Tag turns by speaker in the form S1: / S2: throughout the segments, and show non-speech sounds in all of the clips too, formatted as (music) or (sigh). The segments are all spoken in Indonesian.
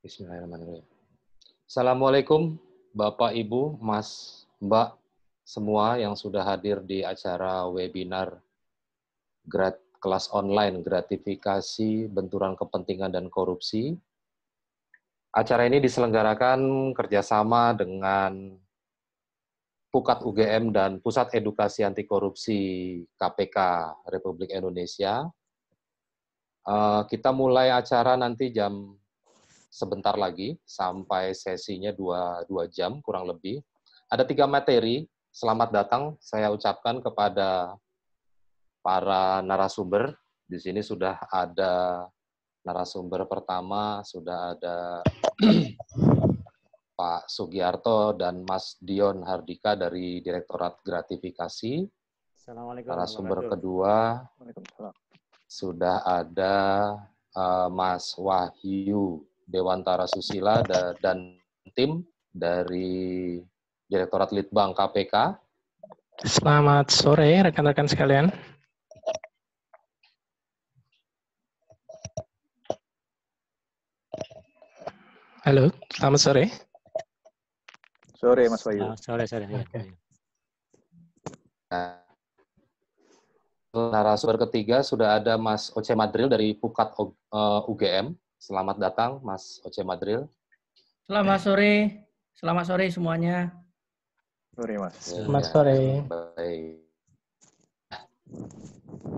S1: Bismillahirrahmanirrahim. Assalamualaikum Bapak, Ibu, Mas, Mbak, semua yang sudah hadir di acara webinar grat, kelas online gratifikasi benturan kepentingan dan korupsi. Acara ini diselenggarakan kerjasama dengan Pukat UGM dan Pusat Edukasi Anti Korupsi KPK Republik Indonesia. Eh, kita mulai acara nanti jam sebentar lagi sampai sesinya dua, dua jam kurang lebih. Ada tiga materi. Selamat datang saya ucapkan kepada para narasumber. Di sini sudah ada narasumber pertama, sudah ada (clears throat) Pak Sugiarto dan Mas Dion Hardika dari Direktorat Gratifikasi. Assalamualaikum. Narasumber kedua sudah ada uh, Mas Wahyu Dewantara Susila dan tim dari Direktorat Litbang KPK.
S2: Selamat sore rekan-rekan sekalian. Halo, selamat sore.
S3: Sore Mas Bayu. Selamat sore, sore. Okay. Nah,
S1: narasumber ketiga sudah ada Mas Oce Madril dari Pukat eh, UGM. Selamat datang Mas Oce Madril.
S4: Selamat eh. sore. Selamat sore semuanya.
S1: Sore Mas. Selamat sore. Baik.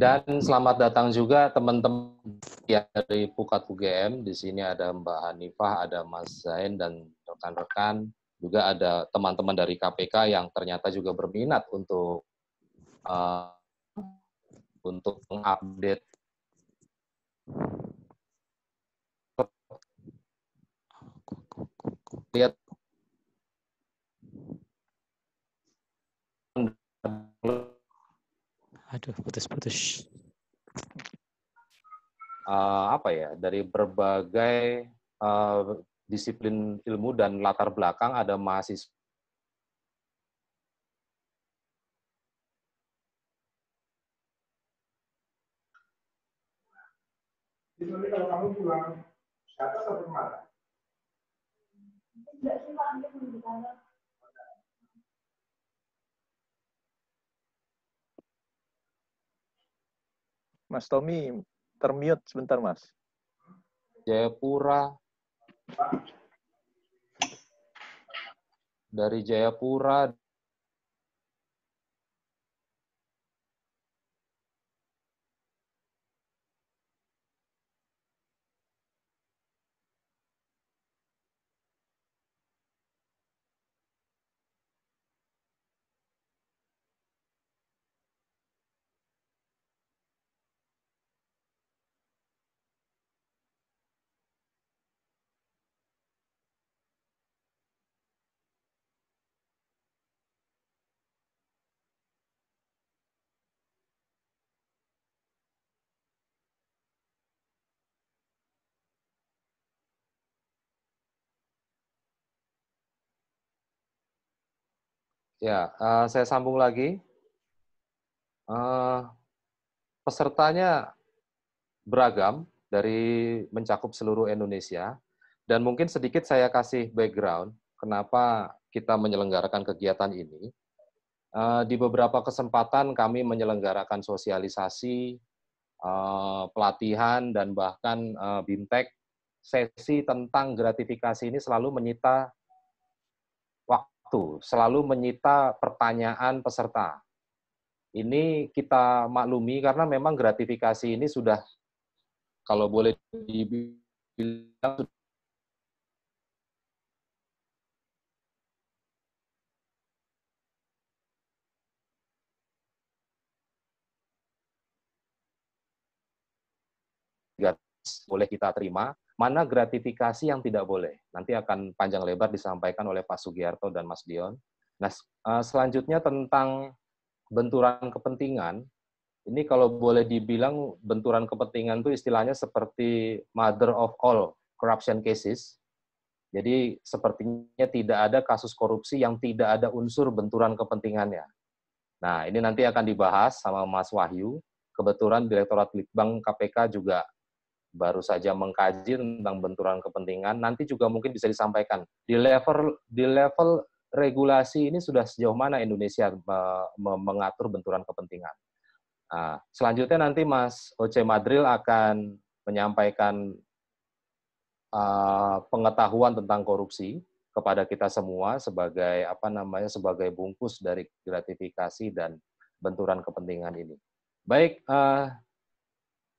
S1: Dan selamat datang juga teman-teman dari Pukat UGM. Di sini ada Mbak Hanifah, ada Mas Zain, dan rekan-rekan. Juga ada teman-teman dari KPK yang ternyata juga berminat untuk uh, untuk mengupdate lihat
S5: aduh putus-putus
S1: uh, apa ya dari berbagai uh, disiplin ilmu dan latar belakang ada
S6: mahasiswa Jadi kalau kamu
S7: pulang, siapa satu marah?
S3: Mas Tommy, termute sebentar, Mas.
S1: Jayapura. Dari Jayapura Ya, uh, saya sambung lagi. Uh, pesertanya beragam dari mencakup seluruh Indonesia dan mungkin sedikit saya kasih background kenapa kita menyelenggarakan kegiatan ini. Uh, di beberapa kesempatan kami menyelenggarakan sosialisasi, uh, pelatihan dan bahkan uh, bintek sesi tentang gratifikasi ini selalu menyita waktu, selalu menyita pertanyaan peserta. Ini kita maklumi karena memang gratifikasi ini sudah kalau boleh
S6: dibilang
S1: boleh kita terima mana gratifikasi yang tidak boleh. Nanti akan panjang lebar disampaikan oleh Pak Sugiarto dan Mas Dion. Nah, eh, selanjutnya tentang benturan kepentingan. Ini kalau boleh dibilang benturan kepentingan itu istilahnya seperti mother of all corruption cases. Jadi sepertinya tidak ada kasus korupsi yang tidak ada unsur benturan kepentingannya. Nah, ini nanti akan dibahas sama Mas Wahyu. Kebetulan Direktorat Litbang KPK juga baru saja mengkaji tentang benturan kepentingan, nanti juga mungkin bisa disampaikan di level di level regulasi ini sudah sejauh mana Indonesia mengatur benturan kepentingan. Nah, selanjutnya nanti Mas Oce Madril akan menyampaikan uh, pengetahuan tentang korupsi kepada kita semua sebagai apa namanya sebagai bungkus dari gratifikasi dan benturan kepentingan ini. Baik, uh,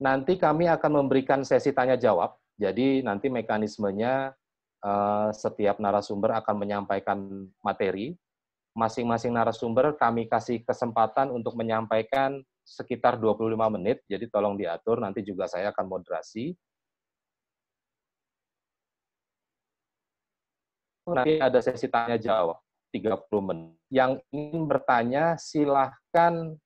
S1: Nanti kami akan memberikan sesi tanya jawab. Jadi nanti mekanismenya eh, setiap narasumber akan menyampaikan materi. Masing-masing narasumber kami kasih kesempatan untuk menyampaikan sekitar 25 menit. Jadi tolong diatur, nanti juga saya akan moderasi. Nanti ada sesi tanya jawab 30 menit. Yang ingin bertanya silahkan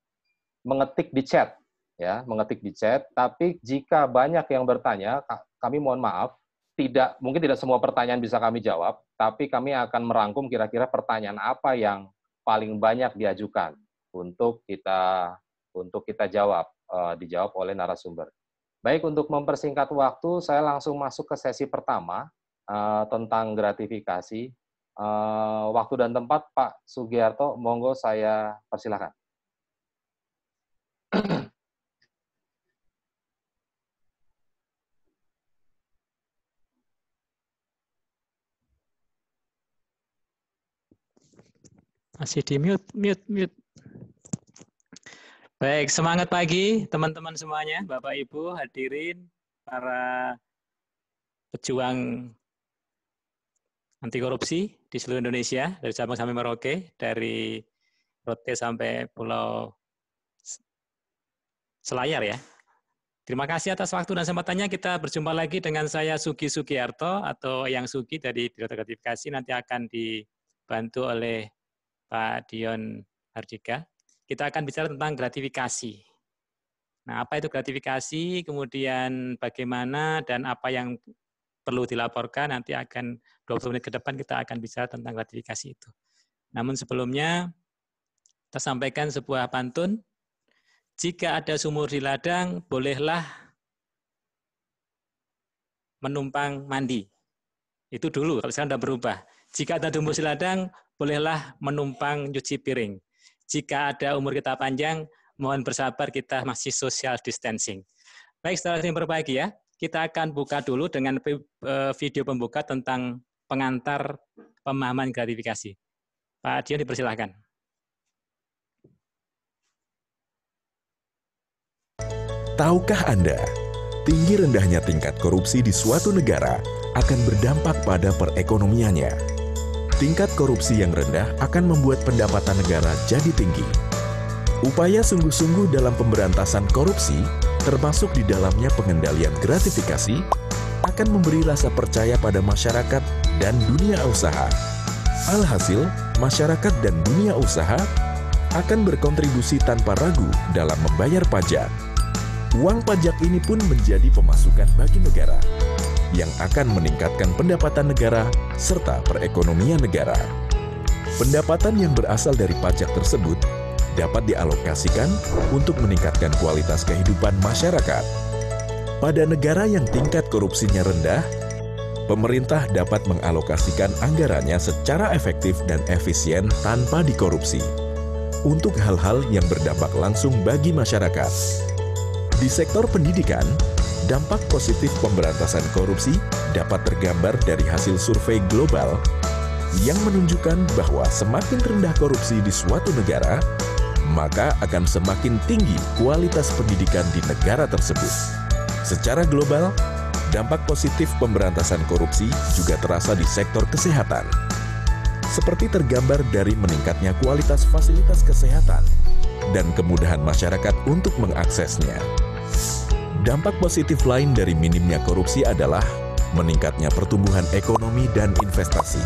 S1: mengetik di chat ya, mengetik di chat. Tapi jika banyak yang bertanya, kami mohon maaf, tidak mungkin tidak semua pertanyaan bisa kami jawab, tapi kami akan merangkum kira-kira pertanyaan apa yang paling banyak diajukan untuk kita untuk kita jawab uh, dijawab oleh narasumber. Baik untuk mempersingkat waktu, saya langsung masuk ke sesi pertama uh, tentang gratifikasi. Uh, waktu dan tempat Pak Sugiarto, monggo saya persilahkan.
S8: Masih di mute, mute, mute. Baik, semangat pagi teman-teman semuanya, Bapak Ibu, hadirin, para pejuang anti korupsi di seluruh Indonesia, dari Sabang sampai Merauke, dari Rote sampai Pulau Selayar ya. Terima kasih atas waktu dan kesempatannya. Kita berjumpa lagi dengan saya Sugi Sugiarto atau Yang Sugi dari Direktur Gratifikasi nanti akan dibantu oleh Pak Dion Hardika. Kita akan bicara tentang gratifikasi. Nah, apa itu gratifikasi, kemudian bagaimana dan apa yang perlu dilaporkan, nanti akan 20 menit ke depan kita akan bicara tentang gratifikasi itu. Namun sebelumnya, kita sampaikan sebuah pantun. Jika ada sumur di ladang, bolehlah menumpang mandi. Itu dulu, kalau sekarang sudah berubah. Jika ada sumur di ladang, bolehlah menumpang cuci piring. Jika ada umur kita panjang, mohon bersabar kita masih social distancing. Baik, setelah yang berbagi ya, kita akan buka dulu dengan e, video pembuka tentang pengantar pemahaman gratifikasi. Pak Dion dipersilahkan.
S9: Tahukah Anda, tinggi rendahnya tingkat korupsi di suatu negara akan berdampak pada perekonomiannya. Tingkat korupsi yang rendah akan membuat pendapatan negara jadi tinggi. Upaya sungguh-sungguh dalam pemberantasan korupsi, termasuk di dalamnya pengendalian gratifikasi, akan memberi rasa percaya pada masyarakat dan dunia usaha. Alhasil, masyarakat dan dunia usaha akan berkontribusi tanpa ragu dalam membayar pajak. Uang pajak ini pun menjadi pemasukan bagi negara yang akan meningkatkan pendapatan negara serta perekonomian negara. Pendapatan yang berasal dari pajak tersebut dapat dialokasikan untuk meningkatkan kualitas kehidupan masyarakat. Pada negara yang tingkat korupsinya rendah, pemerintah dapat mengalokasikan anggarannya secara efektif dan efisien tanpa dikorupsi untuk hal-hal yang berdampak langsung bagi masyarakat. Di sektor pendidikan, Dampak positif pemberantasan korupsi dapat tergambar dari hasil survei global yang menunjukkan bahwa semakin rendah korupsi di suatu negara, maka akan semakin tinggi kualitas pendidikan di negara tersebut. Secara global, dampak positif pemberantasan korupsi juga terasa di sektor kesehatan. Seperti tergambar dari meningkatnya kualitas fasilitas kesehatan dan kemudahan masyarakat untuk mengaksesnya. Dampak positif lain dari minimnya korupsi adalah meningkatnya pertumbuhan ekonomi dan investasi.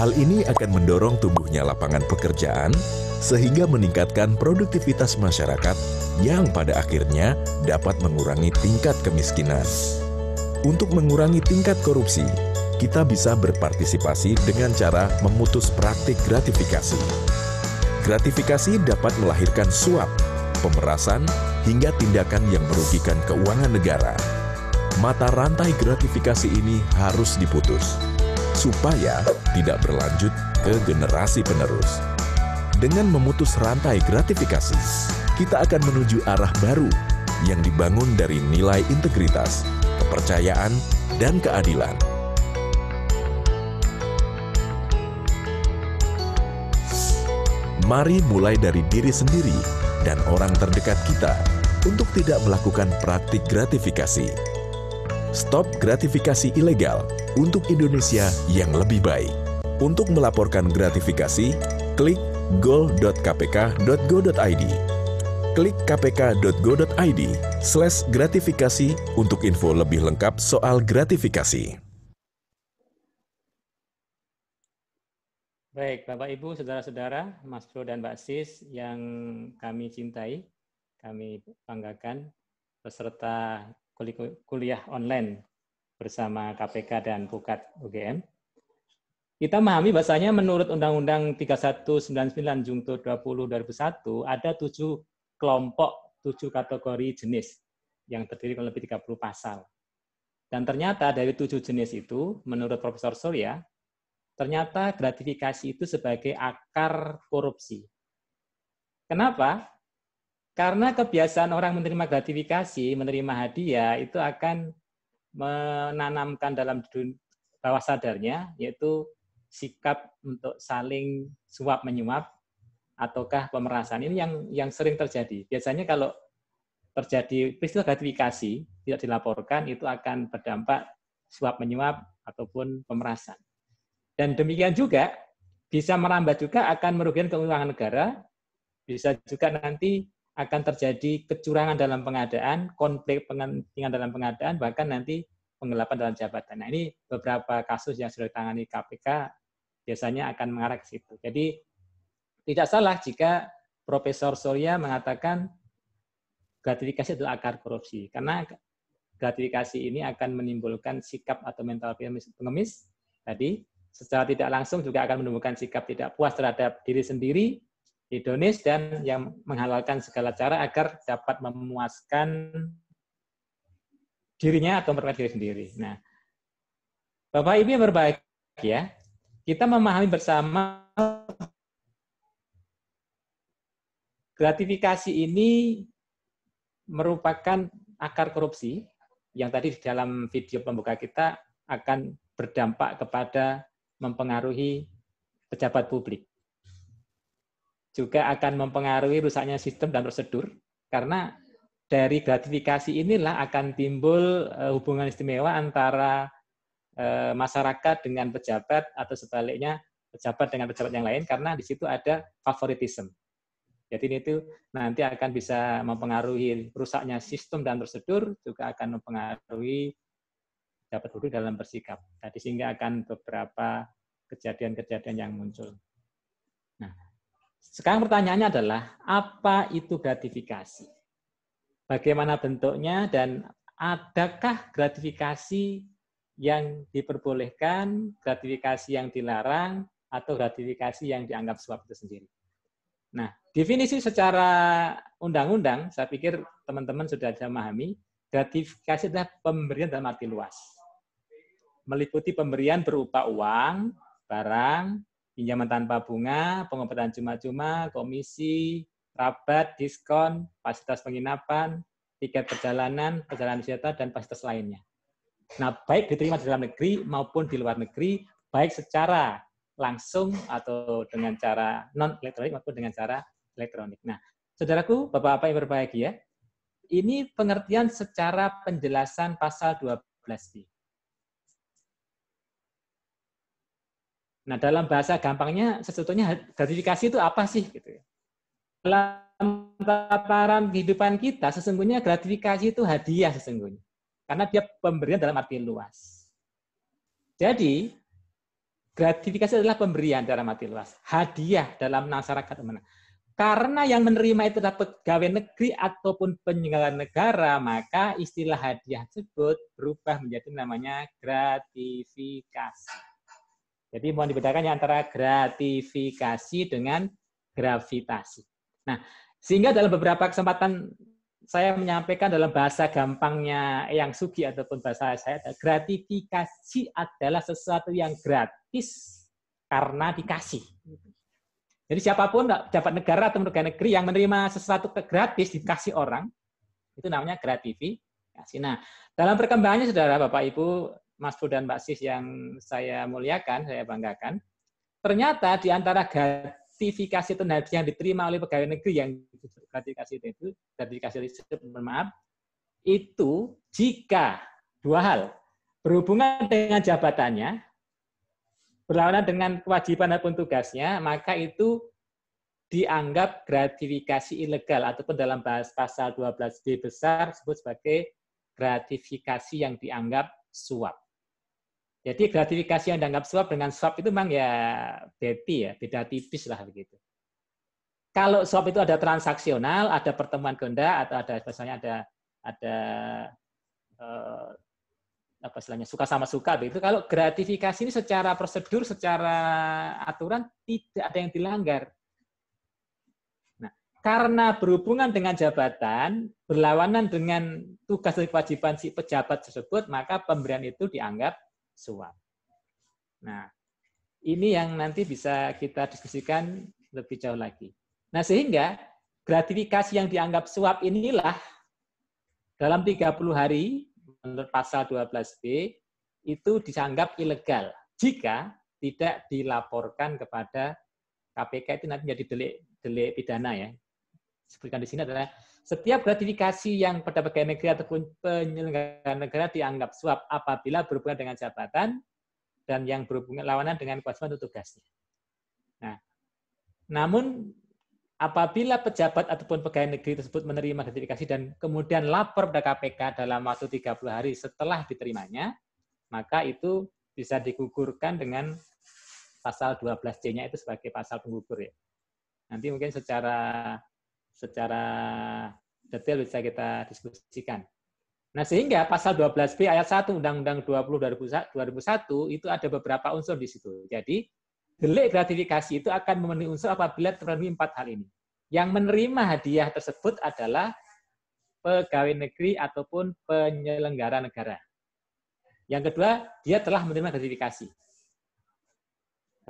S9: Hal ini akan mendorong tumbuhnya lapangan pekerjaan, sehingga meningkatkan produktivitas masyarakat yang pada akhirnya dapat mengurangi tingkat kemiskinan. Untuk mengurangi tingkat korupsi, kita bisa berpartisipasi dengan cara memutus praktik gratifikasi. Gratifikasi dapat melahirkan suap pemerasan, hingga tindakan yang merugikan keuangan negara. Mata rantai gratifikasi ini harus diputus, supaya tidak berlanjut ke generasi penerus. Dengan memutus rantai gratifikasi, kita akan menuju arah baru yang dibangun dari nilai integritas, kepercayaan, dan keadilan. Mari mulai dari diri sendiri dan orang terdekat kita untuk tidak melakukan praktik gratifikasi. Stop gratifikasi ilegal untuk Indonesia yang lebih baik. Untuk melaporkan gratifikasi, klik gol.kpk.go.id. Klik kpk.go.id slash gratifikasi untuk info lebih lengkap soal gratifikasi.
S8: Baik, Bapak Ibu, saudara-saudara, Mas Bro dan Mbak Sis yang kami cintai, kami banggakan peserta kuliah online bersama KPK dan Pukat UGM. Kita memahami bahasanya menurut Undang-Undang 3199 Jungto 20 2001 ada tujuh kelompok, tujuh kategori jenis yang terdiri oleh lebih 30 pasal. Dan ternyata dari tujuh jenis itu, menurut Profesor Surya, Ternyata gratifikasi itu sebagai akar korupsi. Kenapa? Karena kebiasaan orang menerima gratifikasi, menerima hadiah itu akan menanamkan dalam bawah sadarnya yaitu sikap untuk saling suap menyuap ataukah pemerasan ini yang yang sering terjadi. Biasanya kalau terjadi peristiwa gratifikasi tidak dilaporkan itu akan berdampak suap menyuap ataupun pemerasan. Dan demikian juga bisa merambat juga akan merugikan keuangan negara, bisa juga nanti akan terjadi kecurangan dalam pengadaan, konflik pengentingan dalam pengadaan, bahkan nanti penggelapan dalam jabatan. Nah ini beberapa kasus yang sudah ditangani KPK biasanya akan mengarah ke situ. Jadi tidak salah jika Profesor Surya mengatakan gratifikasi adalah akar korupsi, karena gratifikasi ini akan menimbulkan sikap atau mental pengemis tadi secara tidak langsung juga akan menemukan sikap tidak puas terhadap diri sendiri, hedonis, dan yang menghalalkan segala cara agar dapat memuaskan dirinya atau mereka diri sendiri. Nah, Bapak Ibu yang berbahagia, kita memahami bersama gratifikasi ini merupakan akar korupsi yang tadi di dalam video pembuka kita akan berdampak kepada mempengaruhi pejabat publik. Juga akan mempengaruhi rusaknya sistem dan prosedur, karena dari gratifikasi inilah akan timbul eh, hubungan istimewa antara eh, masyarakat dengan pejabat atau sebaliknya pejabat dengan pejabat yang lain karena di situ ada favoritisme Jadi itu nanti akan bisa mempengaruhi rusaknya sistem dan prosedur juga akan mempengaruhi dapat duduk dalam bersikap. Tadi sehingga akan beberapa kejadian-kejadian yang muncul. Nah, sekarang pertanyaannya adalah apa itu gratifikasi? Bagaimana bentuknya dan adakah gratifikasi yang diperbolehkan, gratifikasi yang dilarang, atau gratifikasi yang dianggap suap itu sendiri? Nah, definisi secara undang-undang, saya pikir teman-teman sudah bisa memahami, gratifikasi adalah pemberian dalam arti luas meliputi pemberian berupa uang, barang, pinjaman tanpa bunga, pengobatan cuma-cuma, komisi, rabat, diskon, fasilitas penginapan, tiket perjalanan, perjalanan wisata, dan fasilitas lainnya. Nah, baik diterima di dalam negeri maupun di luar negeri, baik secara langsung atau dengan cara non-elektronik maupun dengan cara elektronik. Nah, saudaraku, Bapak-Bapak yang berbahagia, ini pengertian secara penjelasan pasal 12i. Nah, dalam bahasa gampangnya sebetulnya gratifikasi itu apa sih gitu ya. Dalam tataran kehidupan kita sesungguhnya gratifikasi itu hadiah sesungguhnya. Karena dia pemberian dalam arti luas. Jadi, gratifikasi adalah pemberian dalam arti luas, hadiah dalam masyarakat umum. Karena yang menerima itu dapat pegawai negeri ataupun penyelenggara negara, maka istilah hadiah tersebut berubah menjadi namanya gratifikasi. Jadi mohon dibedakan ya antara gratifikasi dengan gravitasi. Nah, sehingga dalam beberapa kesempatan saya menyampaikan dalam bahasa gampangnya yang sugi ataupun bahasa saya, gratifikasi adalah sesuatu yang gratis karena dikasih. Jadi siapapun dapat negara atau negara negeri yang menerima sesuatu ke gratis dikasih orang, itu namanya gratifikasi. Nah, dalam perkembangannya saudara Bapak Ibu Mas Fu dan Mbak Sis yang saya muliakan, saya banggakan. Ternyata di antara gratifikasi tenaga yang diterima oleh pegawai negeri yang gratifikasi itu, gratifikasi listrik, maaf, itu jika dua hal berhubungan dengan jabatannya, berlawanan dengan kewajiban ataupun tugasnya, maka itu dianggap gratifikasi ilegal ataupun dalam bahas pasal 12b besar disebut sebagai gratifikasi yang dianggap suap. Jadi gratifikasi yang dianggap suap dengan suap itu memang ya beti ya, beda tipis lah begitu. Kalau suap itu ada transaksional, ada pertemuan genda atau ada misalnya ada ada eh, apa istilahnya suka sama suka begitu. Kalau gratifikasi ini secara prosedur, secara aturan tidak ada yang dilanggar. Nah, karena berhubungan dengan jabatan, berlawanan dengan tugas dan kewajiban si pejabat tersebut, maka pemberian itu dianggap suap. Nah, ini yang nanti bisa kita diskusikan lebih jauh lagi. Nah, sehingga gratifikasi yang dianggap suap inilah dalam 30 hari menurut pasal 12B itu dianggap ilegal jika tidak dilaporkan kepada KPK itu nanti menjadi delik delik pidana ya, sebutkan di sini adalah setiap gratifikasi yang pada pegawai negeri ataupun penyelenggara negara dianggap suap apabila berhubungan dengan jabatan dan yang berhubungan lawanan dengan kewajiban untuk tugasnya. Nah, namun apabila pejabat ataupun pegawai negeri tersebut menerima gratifikasi dan kemudian lapor pada KPK dalam waktu 30 hari setelah diterimanya, maka itu bisa digugurkan dengan pasal 12C-nya itu sebagai pasal penggugur ya. Nanti mungkin secara secara detail bisa kita diskusikan. Nah, sehingga pasal 12B ayat 1 Undang-Undang 20 2001 itu ada beberapa unsur di situ. Jadi, delik gratifikasi itu akan memenuhi unsur apabila terpenuhi empat hal ini. Yang menerima hadiah tersebut adalah pegawai negeri ataupun penyelenggara negara. Yang kedua, dia telah menerima gratifikasi.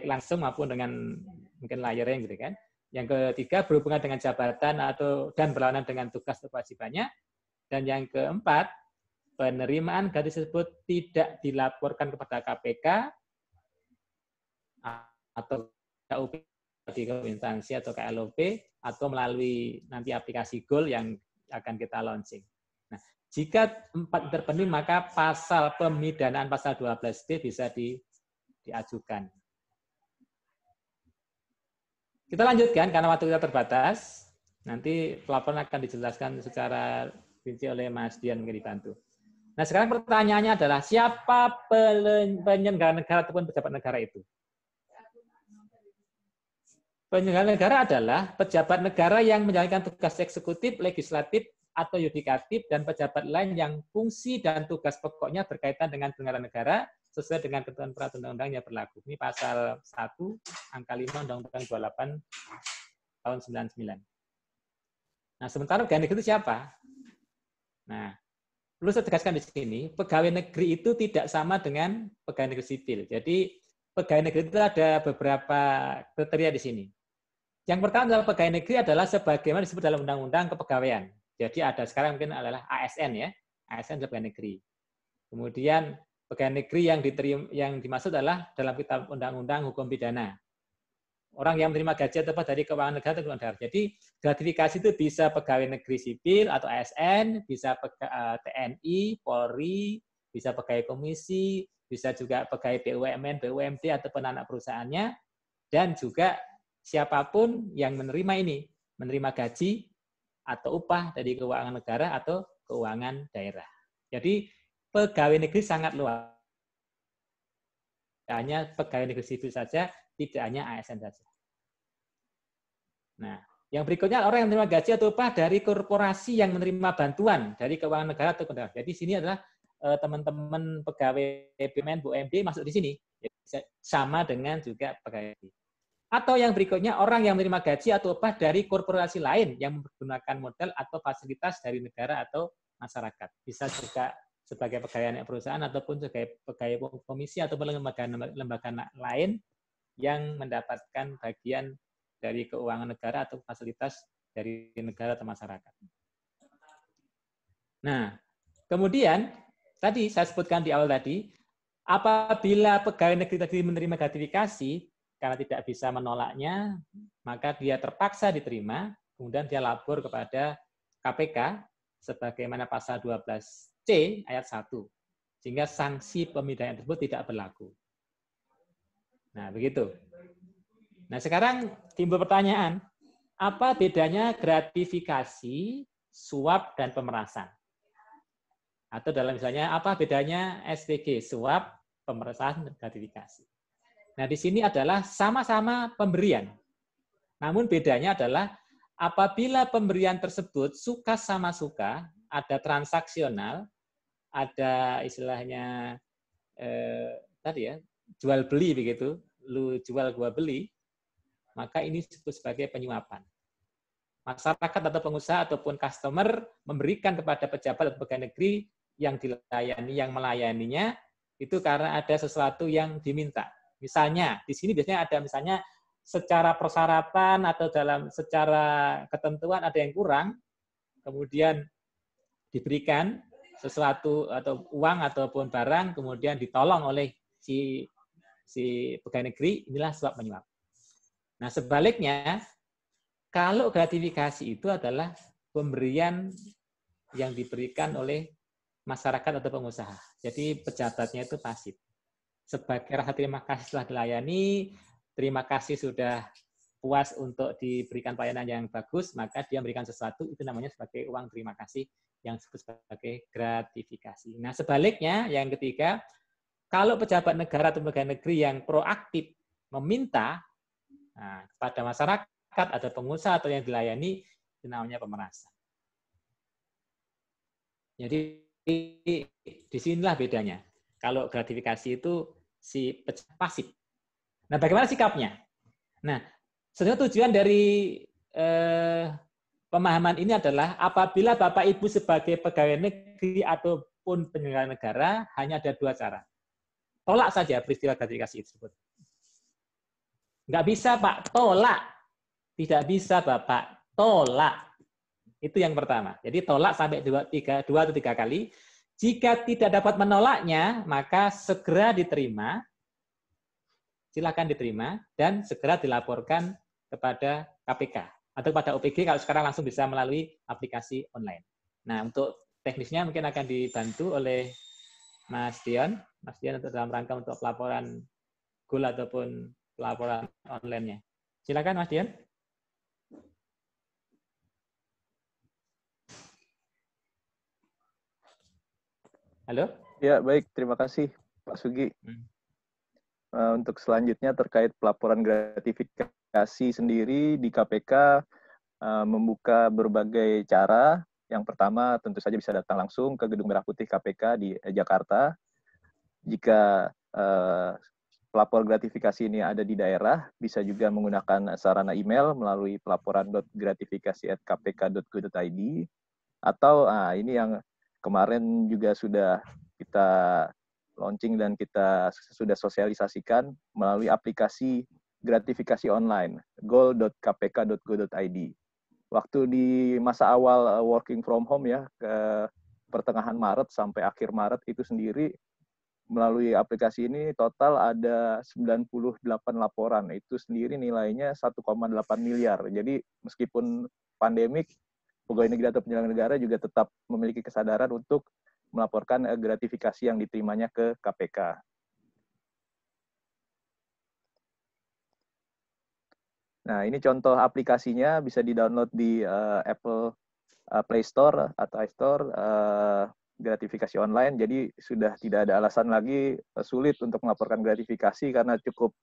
S8: Langsung maupun dengan mungkin layarnya gitu kan. Yang ketiga berhubungan dengan jabatan atau dan berlawanan dengan tugas atau kewajibannya. Dan yang keempat, penerimaan gaji tersebut tidak dilaporkan kepada KPK atau KUP di instansi atau KLOP atau melalui nanti aplikasi Goal yang akan kita launching. Nah, jika empat terpenuhi maka pasal pemidanaan pasal 12D bisa di, diajukan. Kita lanjutkan karena waktu kita terbatas. Nanti pelaporan akan dijelaskan secara rinci oleh Mas Dian mungkin dibantu. Nah sekarang pertanyaannya adalah siapa penyelenggara negara ataupun pejabat negara itu? Penyelenggara negara adalah pejabat negara yang menjalankan tugas eksekutif, legislatif, atau yudikatif dan pejabat lain yang fungsi dan tugas pokoknya berkaitan dengan penyelenggara negara sesuai dengan ketentuan peraturan undang-undang yang berlaku. Ini pasal 1 angka 5 Undang-Undang 28 tahun 99. Nah, sementara pegawai negeri itu siapa? Nah, perlu saya tegaskan di sini, pegawai negeri itu tidak sama dengan pegawai negeri sipil. Jadi, pegawai negeri itu ada beberapa kriteria di sini. Yang pertama adalah pegawai negeri adalah sebagaimana disebut dalam Undang-Undang Kepegawaian. Jadi ada sekarang mungkin adalah ASN ya, ASN adalah pegawai negeri. Kemudian pegawai negeri yang diterima yang dimaksud adalah dalam kitab undang-undang hukum pidana. Orang yang menerima gaji tepat dari keuangan negara atau negara. Jadi gratifikasi itu bisa pegawai negeri sipil atau ASN, bisa eh, TNI, Polri, bisa pegawai komisi, bisa juga pegawai BUMN, BUMD atau penanak perusahaannya, dan juga siapapun yang menerima ini, menerima gaji atau upah dari keuangan negara atau keuangan daerah. Jadi pegawai negeri sangat luas. Tidak hanya pegawai negeri sipil saja, tidak hanya ASN saja. Nah, yang berikutnya orang yang menerima gaji atau upah dari korporasi yang menerima bantuan dari keuangan negara atau keuangan. Jadi sini adalah eh, teman-teman pegawai BUMN, BUMD masuk di sini. sama dengan juga pegawai. Atau yang berikutnya, orang yang menerima gaji atau upah dari korporasi lain yang menggunakan modal atau fasilitas dari negara atau masyarakat. Bisa juga sebagai pegawai anak perusahaan ataupun sebagai pegawai komisi atau lembaga-lembaga lain yang mendapatkan bagian dari keuangan negara atau fasilitas dari negara atau masyarakat. Nah, kemudian tadi saya sebutkan di awal tadi, apabila pegawai negeri tadi menerima gratifikasi karena tidak bisa menolaknya, maka dia terpaksa diterima, kemudian dia lapor kepada KPK sebagaimana pasal 12C ayat 1. Sehingga sanksi pemindahan tersebut tidak berlaku. Nah, begitu. Nah, sekarang timbul pertanyaan, apa bedanya gratifikasi, suap, dan pemerasan? Atau dalam misalnya, apa bedanya SPG, suap, pemerasan, dan gratifikasi? Nah, di sini adalah sama-sama pemberian. Namun bedanya adalah Apabila pemberian tersebut suka sama suka, ada transaksional, ada istilahnya eh, tadi ya jual beli begitu, lu jual gua beli, maka ini disebut sebagai penyuapan. Masyarakat atau pengusaha ataupun customer memberikan kepada pejabat atau pegawai negeri yang dilayani, yang melayaninya itu karena ada sesuatu yang diminta. Misalnya di sini biasanya ada misalnya secara persyaratan atau dalam secara ketentuan ada yang kurang, kemudian diberikan sesuatu atau uang ataupun barang kemudian ditolong oleh si si pegawai negeri inilah suap menyuap. Nah, sebaliknya kalau gratifikasi itu adalah pemberian yang diberikan oleh masyarakat atau pengusaha. Jadi pejabatnya itu pasif. Sebagai rasa terima kasih telah dilayani, terima kasih sudah puas untuk diberikan pelayanan yang bagus, maka dia memberikan sesuatu, itu namanya sebagai uang terima kasih yang disebut sebagai gratifikasi. Nah, sebaliknya, yang ketiga, kalau pejabat negara atau pegawai negeri yang proaktif meminta nah, kepada masyarakat, atau pengusaha atau yang dilayani, itu namanya pemerasan. Jadi disinilah bedanya. Kalau gratifikasi itu si pasif, Nah, bagaimana sikapnya? Nah, sebenarnya tujuan dari eh, pemahaman ini adalah apabila Bapak Ibu sebagai pegawai negeri ataupun penyelenggara negara hanya ada dua cara. Tolak saja peristiwa gratifikasi tersebut. Enggak bisa, Pak. Tolak. Tidak bisa, Bapak. Tolak. Itu yang pertama. Jadi tolak sampai dua, tiga, dua atau tiga kali. Jika tidak dapat menolaknya, maka segera diterima silakan diterima dan segera dilaporkan kepada KPK atau kepada OPG kalau sekarang langsung bisa melalui aplikasi online. Nah, untuk teknisnya mungkin akan dibantu oleh Mas Dion. Mas Dion untuk dalam rangka untuk pelaporan gula ataupun pelaporan online-nya. Silakan Mas Dion.
S3: Halo? Ya, baik. Terima kasih Pak Sugi. Hmm. Eh, untuk selanjutnya terkait pelaporan gratifikasi sendiri di KPK eh, membuka berbagai cara. Yang pertama tentu saja bisa datang langsung ke Gedung Merah Putih KPK di eh, Jakarta. Jika pelapor gratifikasi ini ada di daerah, bisa juga menggunakan sarana email melalui pelaporan.gratifikasi@kpk.go.id atau ah, ini yang kemarin juga sudah kita launching dan kita sudah sosialisasikan melalui aplikasi gratifikasi online goal.kpk.go.id. Waktu di masa awal uh, working from home ya ke pertengahan Maret sampai akhir Maret itu sendiri melalui aplikasi ini total ada 98 laporan. Itu sendiri nilainya 1,8 miliar. Jadi meskipun pandemik, pegawai negeri atau penyelenggara negara juga tetap memiliki kesadaran untuk melaporkan eh, gratifikasi yang diterimanya ke KPK. Nah, ini contoh aplikasinya bisa di-download di eh, Apple eh, Play Store atau App Store gratifikasi online. Jadi sudah tidak ada alasan lagi sulit untuk melaporkan gratifikasi karena cukup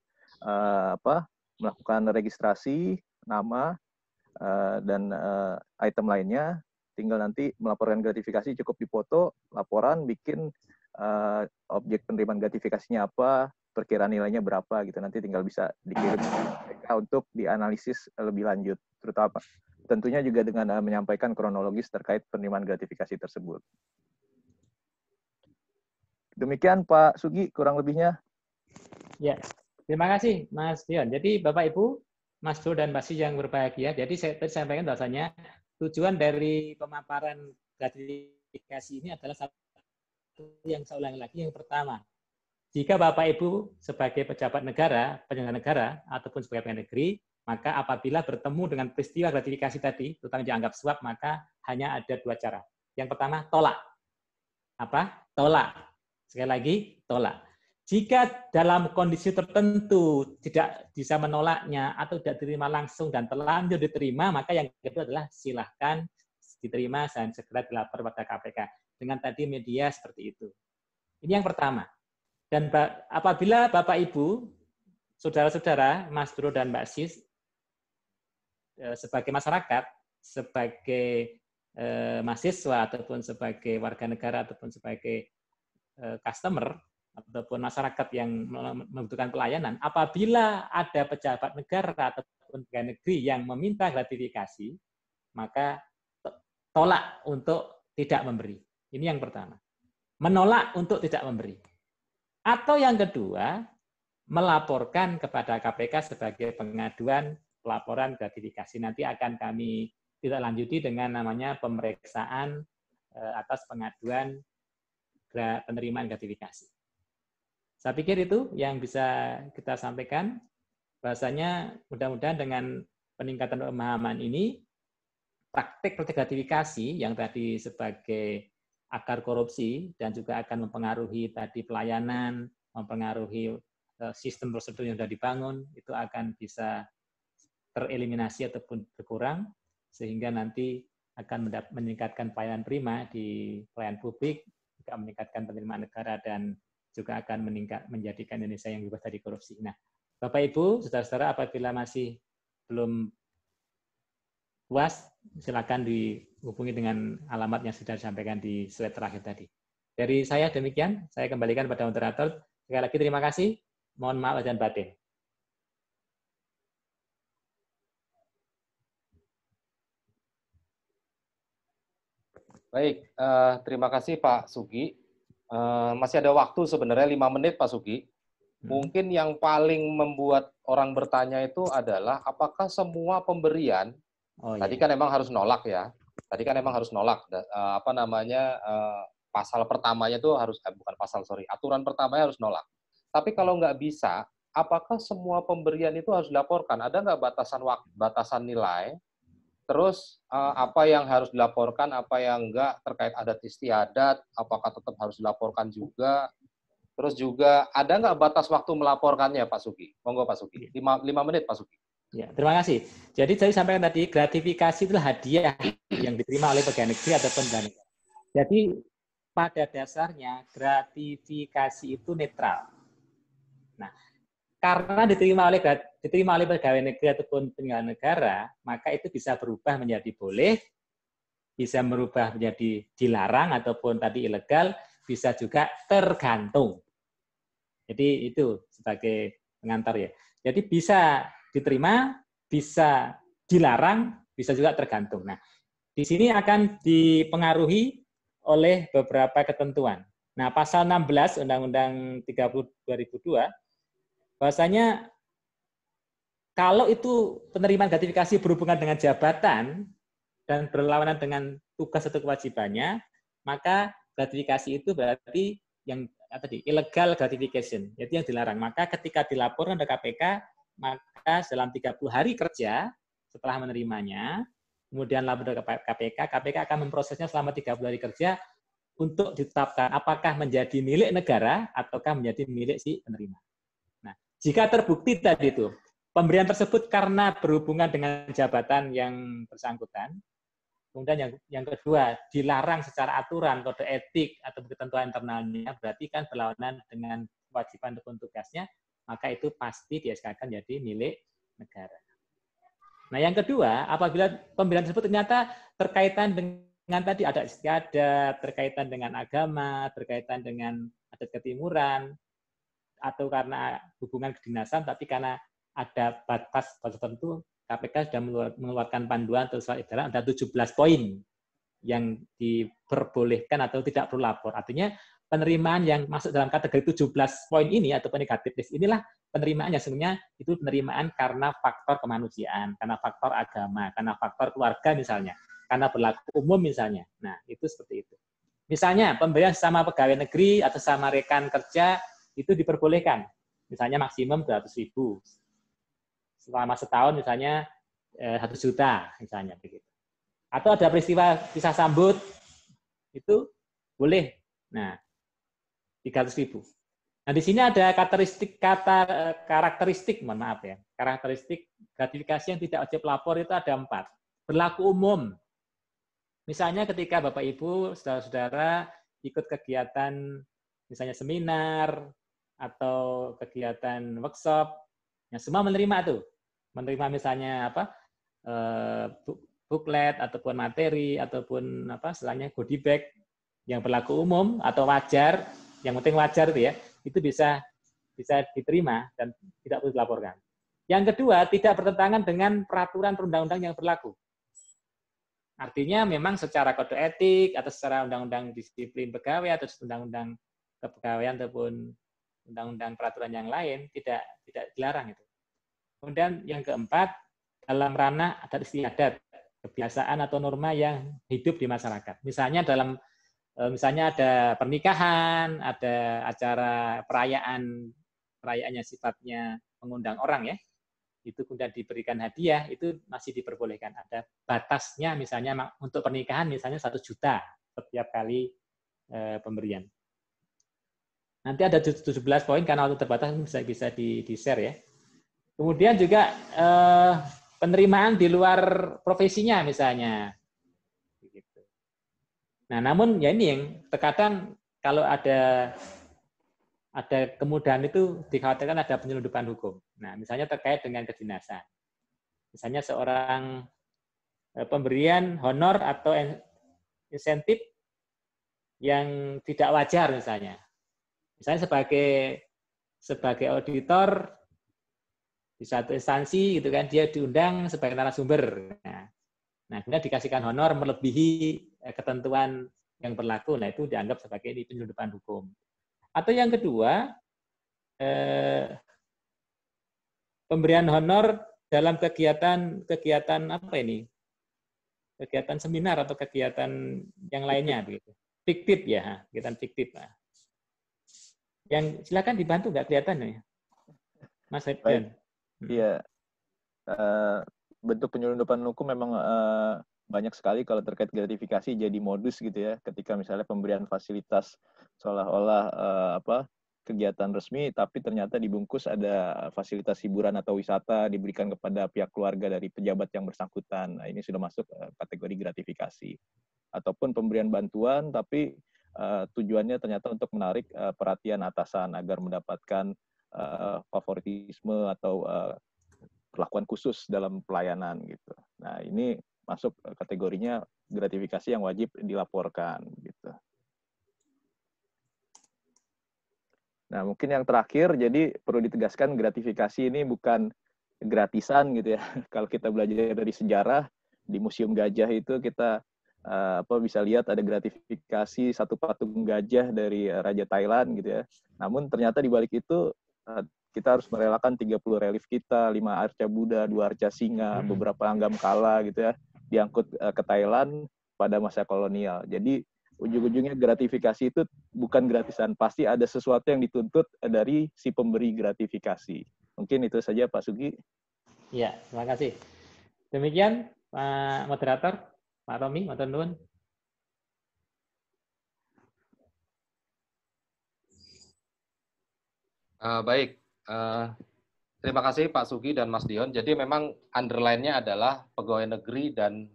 S3: apa? melakukan registrasi nama dan item lainnya tinggal nanti melaporkan gratifikasi cukup dipoto, laporan, bikin uh, objek penerimaan gratifikasinya apa, perkiraan nilainya berapa gitu. Nanti tinggal bisa dikirim mereka untuk dianalisis lebih lanjut, terutama tentunya juga dengan uh, menyampaikan kronologis terkait penerimaan gratifikasi tersebut. Demikian Pak Sugi, kurang lebihnya.
S8: Ya, terima kasih Mas Dion. Jadi Bapak Ibu, Mas Jo dan Mas Si yang berbahagia. Jadi saya tadi sampaikan bahasanya tujuan dari pemaparan gratifikasi ini adalah satu yang saya ulangi lagi yang pertama. Jika Bapak Ibu sebagai pejabat negara, penyelenggara negara ataupun sebagai pegawai negeri, maka apabila bertemu dengan peristiwa gratifikasi tadi, terutama dianggap suap, maka hanya ada dua cara. Yang pertama, tolak. Apa? Tolak. Sekali lagi, tolak. Jika dalam kondisi tertentu tidak bisa menolaknya atau tidak diterima langsung dan terlanjur diterima, maka yang kedua adalah silahkan diterima dan segera dilapor pada KPK. Dengan tadi media seperti itu. Ini yang pertama. Dan apabila Bapak Ibu, saudara-saudara, Mas Bro dan Mbak Sis, e, sebagai masyarakat, sebagai e, mahasiswa ataupun sebagai warga negara ataupun sebagai e, customer, ataupun masyarakat yang membutuhkan pelayanan, apabila ada pejabat negara ataupun pegawai negeri yang meminta gratifikasi, maka tolak untuk tidak memberi. Ini yang pertama. Menolak untuk tidak memberi. Atau yang kedua, melaporkan kepada KPK sebagai pengaduan pelaporan gratifikasi. Nanti akan kami tidak lanjuti dengan namanya pemeriksaan eh, atas pengaduan penerimaan gratifikasi. Saya pikir itu yang bisa kita sampaikan. Bahasanya mudah-mudahan dengan peningkatan pemahaman ini, praktik praktek yang tadi sebagai akar korupsi dan juga akan mempengaruhi tadi pelayanan, mempengaruhi e, sistem prosedur yang sudah dibangun, itu akan bisa tereliminasi ataupun berkurang, sehingga nanti akan meningkatkan pelayanan prima di pelayanan publik, juga meningkatkan penerimaan negara dan juga akan meningkat menjadikan Indonesia yang bebas dari korupsi. Nah, Bapak Ibu, saudara-saudara apabila masih belum puas, silakan dihubungi dengan alamat yang sudah disampaikan di slide terakhir tadi. Dari saya demikian, saya kembalikan pada moderator. Sekali lagi terima kasih. Mohon maaf dan batin.
S1: Baik, uh, terima kasih Pak Sugi. Eh, masih ada waktu sebenarnya lima menit Pak Sugi. Hmm. Mungkin yang paling membuat orang bertanya itu adalah apakah semua pemberian oh, tadi iya. kan emang harus nolak ya. Tadi kan emang harus nolak eh, apa namanya eh, pasal pertamanya itu harus eh, bukan pasal sorry aturan pertamanya harus nolak. Tapi kalau nggak bisa, apakah semua pemberian itu harus dilaporkan? Ada nggak batasan waktu, batasan nilai Terus eh, apa yang harus dilaporkan, apa yang enggak terkait adat istiadat, apakah tetap harus dilaporkan juga? Terus juga ada enggak batas waktu melaporkannya, Pak Suki? Monggo Pak Suki, iya. lima, lima menit Pak Suki.
S8: Ya, terima kasih. Jadi saya sampaikan tadi gratifikasi itu hadiah yang diterima oleh pegawai negeri atau pegawai negeri. Jadi pada dasarnya gratifikasi itu netral. Nah, karena diterima oleh diterima oleh pegawai negeri ataupun penyelenggara negara, maka itu bisa berubah menjadi boleh, bisa merubah menjadi dilarang ataupun tadi ilegal, bisa juga tergantung. Jadi itu sebagai pengantar ya. Jadi bisa diterima, bisa dilarang, bisa juga tergantung. Nah, di sini akan dipengaruhi oleh beberapa ketentuan. Nah, pasal 16 Undang-Undang 30 2002 bahasanya kalau itu penerimaan gratifikasi berhubungan dengan jabatan dan berlawanan dengan tugas atau kewajibannya, maka gratifikasi itu berarti yang tadi illegal gratification, yaitu yang dilarang. Maka ketika dilaporkan ke KPK, maka dalam 30 hari kerja setelah menerimanya, kemudian lapor ke KPK, KPK akan memprosesnya selama 30 hari kerja untuk ditetapkan apakah menjadi milik negara ataukah menjadi milik si penerima. Jika terbukti tadi itu, pemberian tersebut karena berhubungan dengan jabatan yang bersangkutan, kemudian yang, yang kedua dilarang secara aturan kode etik atau ketentuan internalnya, berarti kan berlawanan dengan kewajiban ataupun tugasnya, maka itu pasti SKK jadi milik negara. Nah, yang kedua, apabila pemberian tersebut ternyata terkaitan dengan tadi ada istiadat, terkaitan dengan agama, terkaitan dengan adat ketimuran, atau karena hubungan kedinasan, tapi karena ada batas tertentu, KPK sudah mengeluarkan panduan atau surat edaran ada 17 poin yang diperbolehkan atau tidak perlu lapor. Artinya penerimaan yang masuk dalam kategori 17 poin ini atau negatif list inilah penerimaannya sebenarnya itu penerimaan karena faktor kemanusiaan, karena faktor agama, karena faktor keluarga misalnya, karena berlaku umum misalnya. Nah, itu seperti itu. Misalnya pemberian sama pegawai negeri atau sama rekan kerja itu diperbolehkan. Misalnya maksimum 200 ribu. Selama setahun misalnya 1 eh, juta misalnya begitu. Atau ada peristiwa bisa sambut itu boleh. Nah, 300 ribu. Nah, di sini ada karakteristik kata eh, karakteristik, mohon maaf ya, karakteristik gratifikasi yang tidak wajib lapor itu ada empat. Berlaku umum. Misalnya ketika Bapak Ibu, saudara-saudara ikut kegiatan misalnya seminar, atau kegiatan workshop yang semua menerima tuh menerima misalnya apa eh, booklet ataupun materi ataupun apa istilahnya goodie bag yang berlaku umum atau wajar yang penting wajar itu ya itu bisa bisa diterima dan tidak perlu dilaporkan yang kedua tidak bertentangan dengan peraturan perundang-undang yang berlaku artinya memang secara kode etik atau secara undang-undang disiplin pegawai atau undang-undang kepegawaian ataupun undang-undang peraturan yang lain tidak tidak dilarang itu. Kemudian yang keempat dalam ranah adat istiadat, kebiasaan atau norma yang hidup di masyarakat. Misalnya dalam eh, misalnya ada pernikahan, ada acara perayaan perayaannya sifatnya mengundang orang ya. Itu kemudian diberikan hadiah, itu masih diperbolehkan. Ada batasnya misalnya untuk pernikahan misalnya satu juta setiap kali eh, pemberian. Nanti ada 17 poin karena waktu terbatas bisa bisa di, di share ya. Kemudian juga eh, penerimaan di luar profesinya misalnya. Nah, namun ya ini yang terkadang kalau ada ada kemudahan itu dikhawatirkan ada penyelundupan hukum. Nah, misalnya terkait dengan kedinasan. Misalnya seorang eh, pemberian honor atau insentif yang tidak wajar misalnya. Misalnya sebagai sebagai auditor di satu instansi gitu kan dia diundang sebagai narasumber. Nah, nah kemudian dikasihkan honor melebihi eh, ketentuan yang berlaku. Nah, itu dianggap sebagai ini penyelundupan hukum. Atau yang kedua, eh, pemberian honor dalam kegiatan kegiatan apa ini? Kegiatan seminar atau kegiatan yang lainnya begitu. Fiktif ya, kegiatan fiktif. Nah. Yang silakan dibantu nggak kelihatan ya,
S3: Mas Ridwan. Hmm. Iya. Eh, bentuk penyelundupan hukum memang eh, banyak sekali kalau terkait gratifikasi jadi modus gitu ya. Ketika misalnya pemberian fasilitas seolah-olah eh, apa kegiatan resmi tapi ternyata dibungkus ada fasilitas hiburan atau wisata diberikan kepada pihak keluarga dari pejabat yang bersangkutan. Nah, ini sudah masuk kategori gratifikasi. Ataupun pemberian bantuan tapi uh, tujuannya ternyata untuk menarik uh, perhatian atasan agar mendapatkan uh, favoritisme atau uh, perlakuan khusus dalam pelayanan gitu. Nah ini masuk kategorinya gratifikasi yang wajib dilaporkan gitu. Nah mungkin yang terakhir jadi perlu ditegaskan gratifikasi ini bukan gratisan gitu ya. (laughs) Kalau kita belajar dari sejarah di Museum Gajah itu kita uh, apa bisa lihat ada gratifikasi satu patung gajah dari eh, raja Thailand gitu ya. Namun ternyata di balik itu uh, kita harus merelakan 30 relief kita, 5 arca Buddha, 2 arca singa, hmm. beberapa anggam kala gitu ya, diangkut uh, ke Thailand pada masa kolonial. Jadi ujung-ujungnya gratifikasi itu bukan gratisan, pasti ada sesuatu yang dituntut dari si pemberi gratifikasi. Mungkin itu saja Pak Sugi.
S6: Ya,
S8: terima kasih. Demikian Pak Moderator, Pak Romi, matur nuwun.
S1: Uh, eh, baik, uh, terima kasih Pak Sugi dan Mas Dion. Jadi memang underline-nya adalah pegawai negeri dan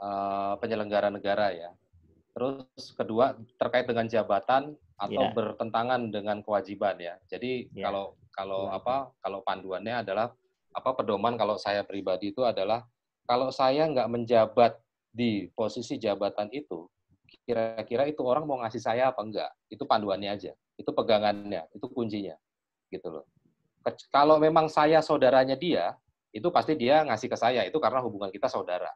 S1: uh, penyelenggara negara ya. Terus kedua terkait dengan jabatan atau yeah. bertentangan dengan kewajiban ya. Jadi yeah. kalau kalau yeah. apa kalau panduannya adalah apa pedoman kalau saya pribadi itu adalah kalau saya nggak menjabat di posisi jabatan itu, kira-kira itu orang mau ngasih saya apa enggak? Itu panduannya aja, itu pegangannya, itu kuncinya, gitu loh. Kalau memang saya saudaranya dia, itu pasti dia ngasih ke saya, itu karena hubungan kita saudara.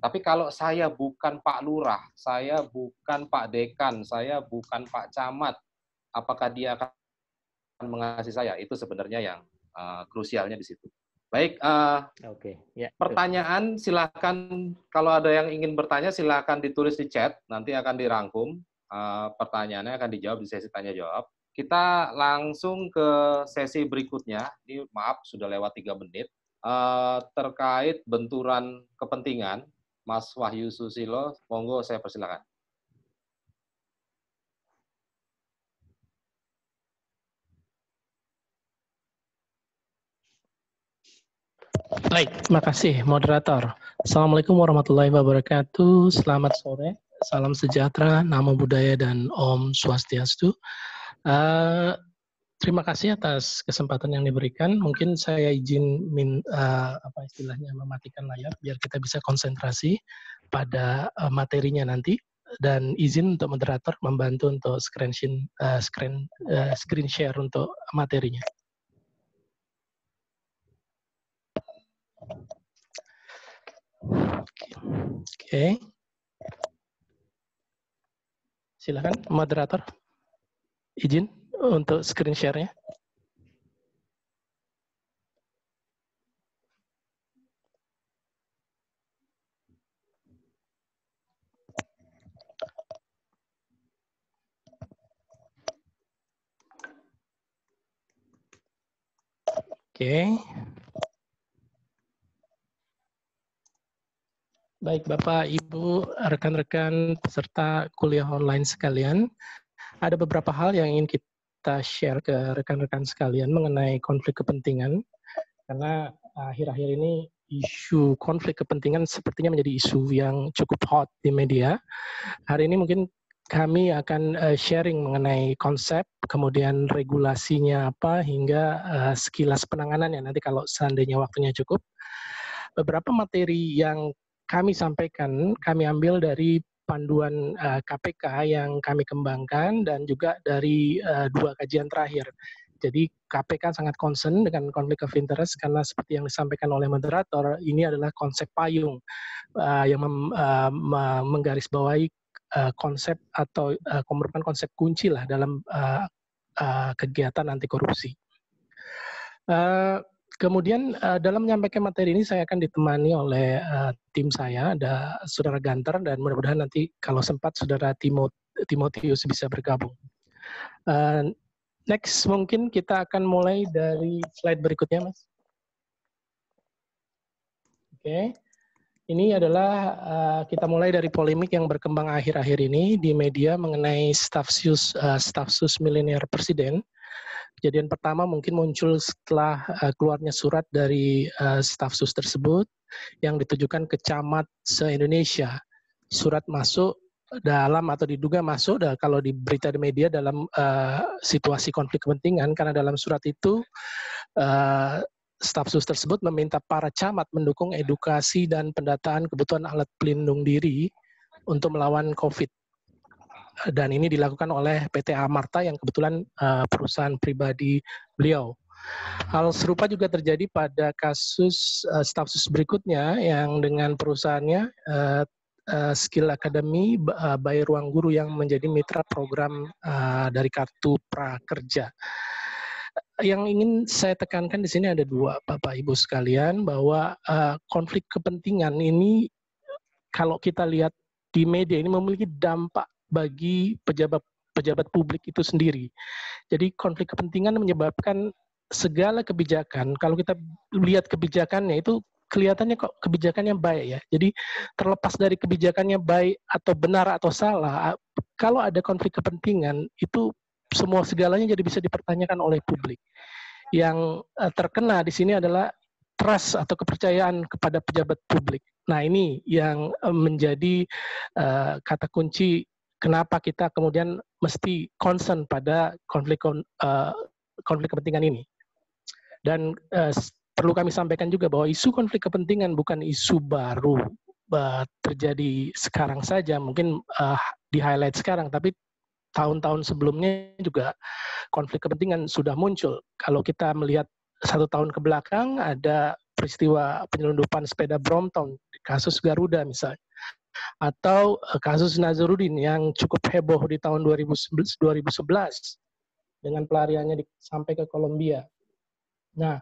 S1: Tapi kalau saya bukan Pak Lurah, saya bukan Pak Dekan, saya bukan Pak Camat, apakah dia akan mengasih saya? Itu sebenarnya yang uh, krusialnya di situ. Baik, uh, oke. Okay. Ya, yeah. Pertanyaan silahkan kalau ada yang ingin bertanya silahkan ditulis di chat, nanti akan dirangkum. Uh, pertanyaannya akan dijawab di sesi tanya jawab. Kita langsung ke sesi berikutnya. Ini maaf sudah lewat tiga menit. Uh, terkait benturan kepentingan, Mas Wahyu Susilo, monggo saya persilakan.
S2: Baik, terima kasih moderator. Assalamualaikum warahmatullahi wabarakatuh. Selamat sore, salam sejahtera, nama budaya dan Om Swastiastu. Uh, terima kasih atas kesempatan yang diberikan. Mungkin saya izin min, uh, apa istilahnya mematikan layar biar kita bisa konsentrasi pada uh, materinya nanti dan izin untuk moderator membantu untuk screen uh, screen uh, screen share untuk materinya. Oke. Okay. Silakan moderator. Izin untuk screen share-nya. Oke. Okay. Baik Bapak, Ibu, rekan-rekan peserta kuliah online sekalian, ada beberapa hal yang ingin kita share ke rekan-rekan sekalian mengenai konflik kepentingan, karena akhir-akhir ini isu konflik kepentingan sepertinya menjadi isu yang cukup hot di media. Hari ini mungkin kami akan eh, sharing mengenai konsep, kemudian regulasinya apa, hingga sekilas eh, sekilas penanganannya nanti kalau seandainya waktunya cukup. Beberapa materi yang kami sampaikan, kami ambil dari panduan uh, eh, KPK yang kami kembangkan dan juga dari uh, dua kajian terakhir. Jadi KPK sangat concern dengan konflik of interest karena seperti yang disampaikan oleh moderator, ini adalah konsep payung uh, yang mem, uh, menggarisbawahi uh, konsep atau uh, konsep kunci lah dalam uh, uh, kegiatan anti korupsi. Uh, Kemudian uh, dalam menyampaikan materi ini saya akan ditemani oleh uh, tim saya ada saudara Ganter dan mudah-mudahan nanti kalau sempat saudara Timot Timotius bisa bergabung. Uh, next mungkin kita akan mulai dari slide berikutnya, Mas. Oke. Okay. Ini adalah uh, kita mulai dari polemik yang berkembang akhir-akhir ini di media mengenai sus uh, stafsus milenial presiden kejadian pertama mungkin muncul setelah uh, keluarnya surat dari uh, staf sus tersebut yang ditujukan ke camat se-Indonesia. Surat masuk dalam atau diduga masuk dalam, kalau di berita di media dalam uh, situasi konflik kepentingan karena dalam surat itu uh, staf sus tersebut meminta para camat mendukung edukasi dan pendataan kebutuhan alat pelindung diri untuk melawan COVID dan ini dilakukan oleh PT Amarta yang kebetulan uh, perusahaan pribadi beliau. Hal serupa juga terjadi pada kasus uh, eh, stafsus berikutnya yang dengan perusahaannya uh, uh, Skill Academy uh, by Ruang Guru yang menjadi mitra program uh, dari Kartu Prakerja. Yang ingin saya tekankan di sini ada dua, Bapak Ibu sekalian, bahwa uh, konflik kepentingan ini kalau kita lihat di media ini memiliki dampak bagi pejabat pejabat publik itu sendiri. Jadi konflik kepentingan menyebabkan segala kebijakan, kalau kita lihat kebijakannya itu kelihatannya kok kebijakannya baik ya. Jadi terlepas dari kebijakannya baik atau benar atau salah, kalau ada konflik kepentingan itu semua segalanya jadi bisa dipertanyakan oleh publik. Yang e, terkena di sini adalah trust atau kepercayaan kepada pejabat publik. Nah, ini yang e, menjadi uh, kata kunci kenapa kita kemudian mesti concern pada konflik uh, konflik kepentingan ini. Dan uh, perlu kami sampaikan juga bahwa isu konflik kepentingan bukan isu baru uh, terjadi sekarang saja, mungkin uh, di highlight sekarang, tapi tahun-tahun sebelumnya juga konflik kepentingan sudah muncul. Kalau kita melihat satu tahun ke belakang ada peristiwa penyelundupan sepeda Brompton, kasus Garuda misalnya atau eh, kasus Nazarudin yang cukup heboh di tahun 2011 dengan pelariannya di, sampai ke Kolombia. Nah,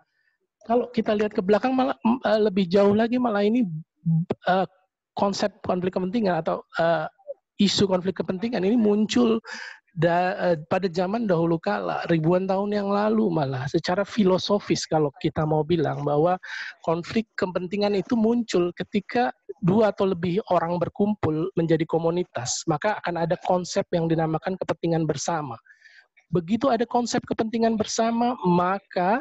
S2: kalau kita lihat ke belakang malah eh, lebih jauh lagi malah ini eh, konsep konflik kepentingan atau isu konflik kepentingan ini muncul da, eh, pada zaman dahulu kala ribuan tahun yang lalu malah secara filosofis kalau kita mau bilang bahwa konflik kepentingan itu muncul ketika dua atau lebih orang berkumpul menjadi komunitas maka akan ada konsep yang dinamakan kepentingan bersama begitu ada konsep kepentingan bersama maka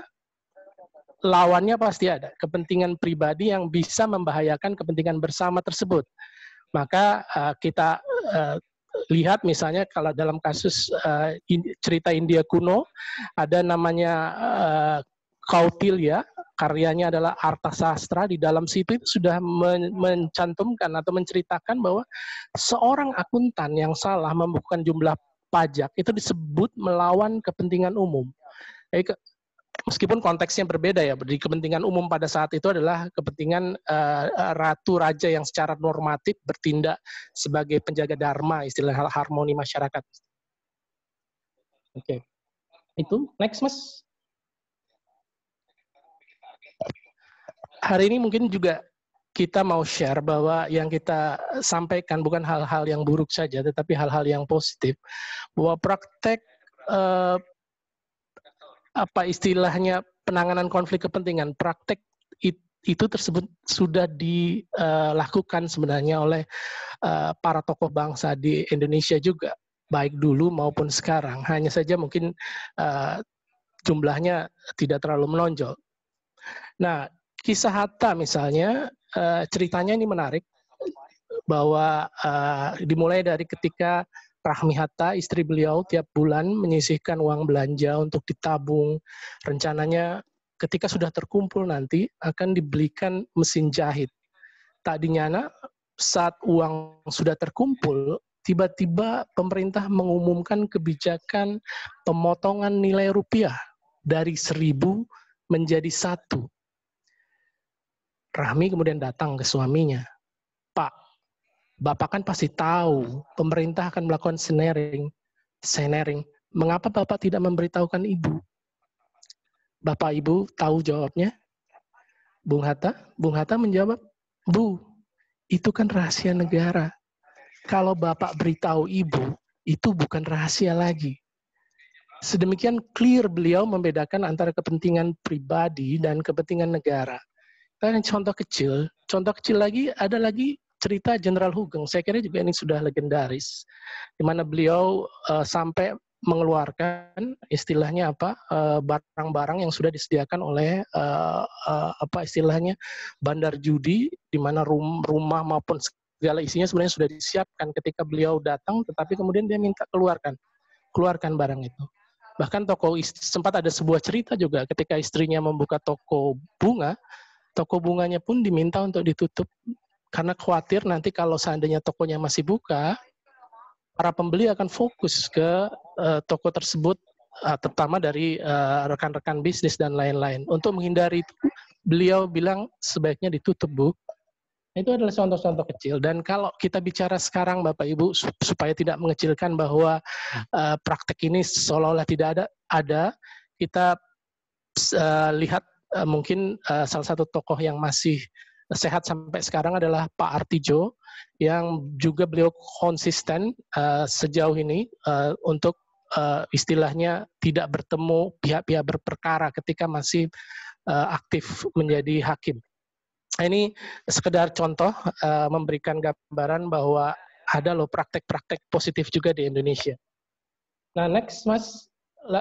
S2: lawannya pasti ada kepentingan pribadi yang bisa membahayakan kepentingan bersama tersebut maka uh, kita uh, lihat misalnya kalau dalam kasus uh, in, cerita India kuno ada namanya uh, eh, Kautilya karyanya adalah Arta Sastra di dalam situ itu sudah men mencantumkan atau menceritakan bahwa seorang akuntan yang salah membukukan jumlah pajak itu disebut melawan kepentingan umum meskipun konteksnya berbeda ya, di kepentingan umum pada saat itu adalah kepentingan uh, ratu raja yang secara normatif bertindak sebagai penjaga dharma, istilah hal harmoni masyarakat. Oke, okay. itu next mas. Hari ini mungkin juga kita mau share bahwa yang kita sampaikan bukan hal-hal yang buruk saja, tetapi hal-hal yang positif. Bahwa praktek uh, apa istilahnya penanganan konflik kepentingan praktek itu tersebut sudah dilakukan eh, sebenarnya oleh eh, para tokoh bangsa di Indonesia juga baik dulu maupun sekarang hanya saja mungkin eh, jumlahnya tidak terlalu menonjol. Nah kisah Hatta misalnya ceritanya ini menarik bahwa dimulai dari ketika Rahmi Hatta, istri beliau, tiap bulan menyisihkan uang belanja untuk ditabung. Rencananya ketika sudah terkumpul nanti akan dibelikan mesin jahit. Tak dinyana, saat uang sudah terkumpul, tiba-tiba pemerintah mengumumkan kebijakan pemotongan nilai rupiah dari seribu menjadi satu. Rahmi kemudian datang ke suaminya Bapak kan pasti tahu pemerintah akan melakukan snaring, snaring. Mengapa Bapak tidak memberitahukan Ibu? Bapak Ibu tahu jawabnya? Bung Hatta, Bung Hatta menjawab, "Bu, itu kan rahasia negara. Kalau Bapak beritahu Ibu, itu bukan rahasia lagi." Sedemikian clear beliau membedakan antara kepentingan pribadi dan kepentingan negara. Kan contoh kecil, contoh kecil lagi ada lagi cerita Jenderal Hugeng, saya kira juga ini sudah legendaris, di mana beliau uh, sampai mengeluarkan istilahnya apa eh, barang-barang yang sudah disediakan oleh eh, apa istilahnya bandar judi di mana rum rumah maupun segala isinya sebenarnya sudah disiapkan ketika beliau datang tetapi kemudian dia minta keluarkan keluarkan barang itu bahkan toko sempat ada sebuah cerita juga ketika istrinya membuka toko bunga toko bunganya pun diminta untuk ditutup karena khawatir nanti kalau seandainya tokonya masih buka, para pembeli akan fokus ke uh, toko tersebut, uh, terutama dari eh, rekan-rekan uh, bisnis dan lain-lain. Untuk menghindari itu, beliau bilang sebaiknya ditutup, Bu. Itu adalah contoh-contoh kecil. Dan kalau kita bicara sekarang, Bapak Ibu, supaya tidak mengecilkan bahwa uh, praktek ini seolah-olah tidak ada, ada kita uh, lihat uh, mungkin uh, salah satu tokoh yang masih sehat sampai sekarang adalah Pak Artijo yang juga beliau konsisten uh, sejauh ini uh, untuk uh, istilahnya tidak bertemu pihak-pihak berperkara ketika masih uh, aktif menjadi hakim. Nah, ini sekedar contoh uh, memberikan gambaran bahwa ada loh praktek-praktek positif juga di Indonesia. Nah next mas,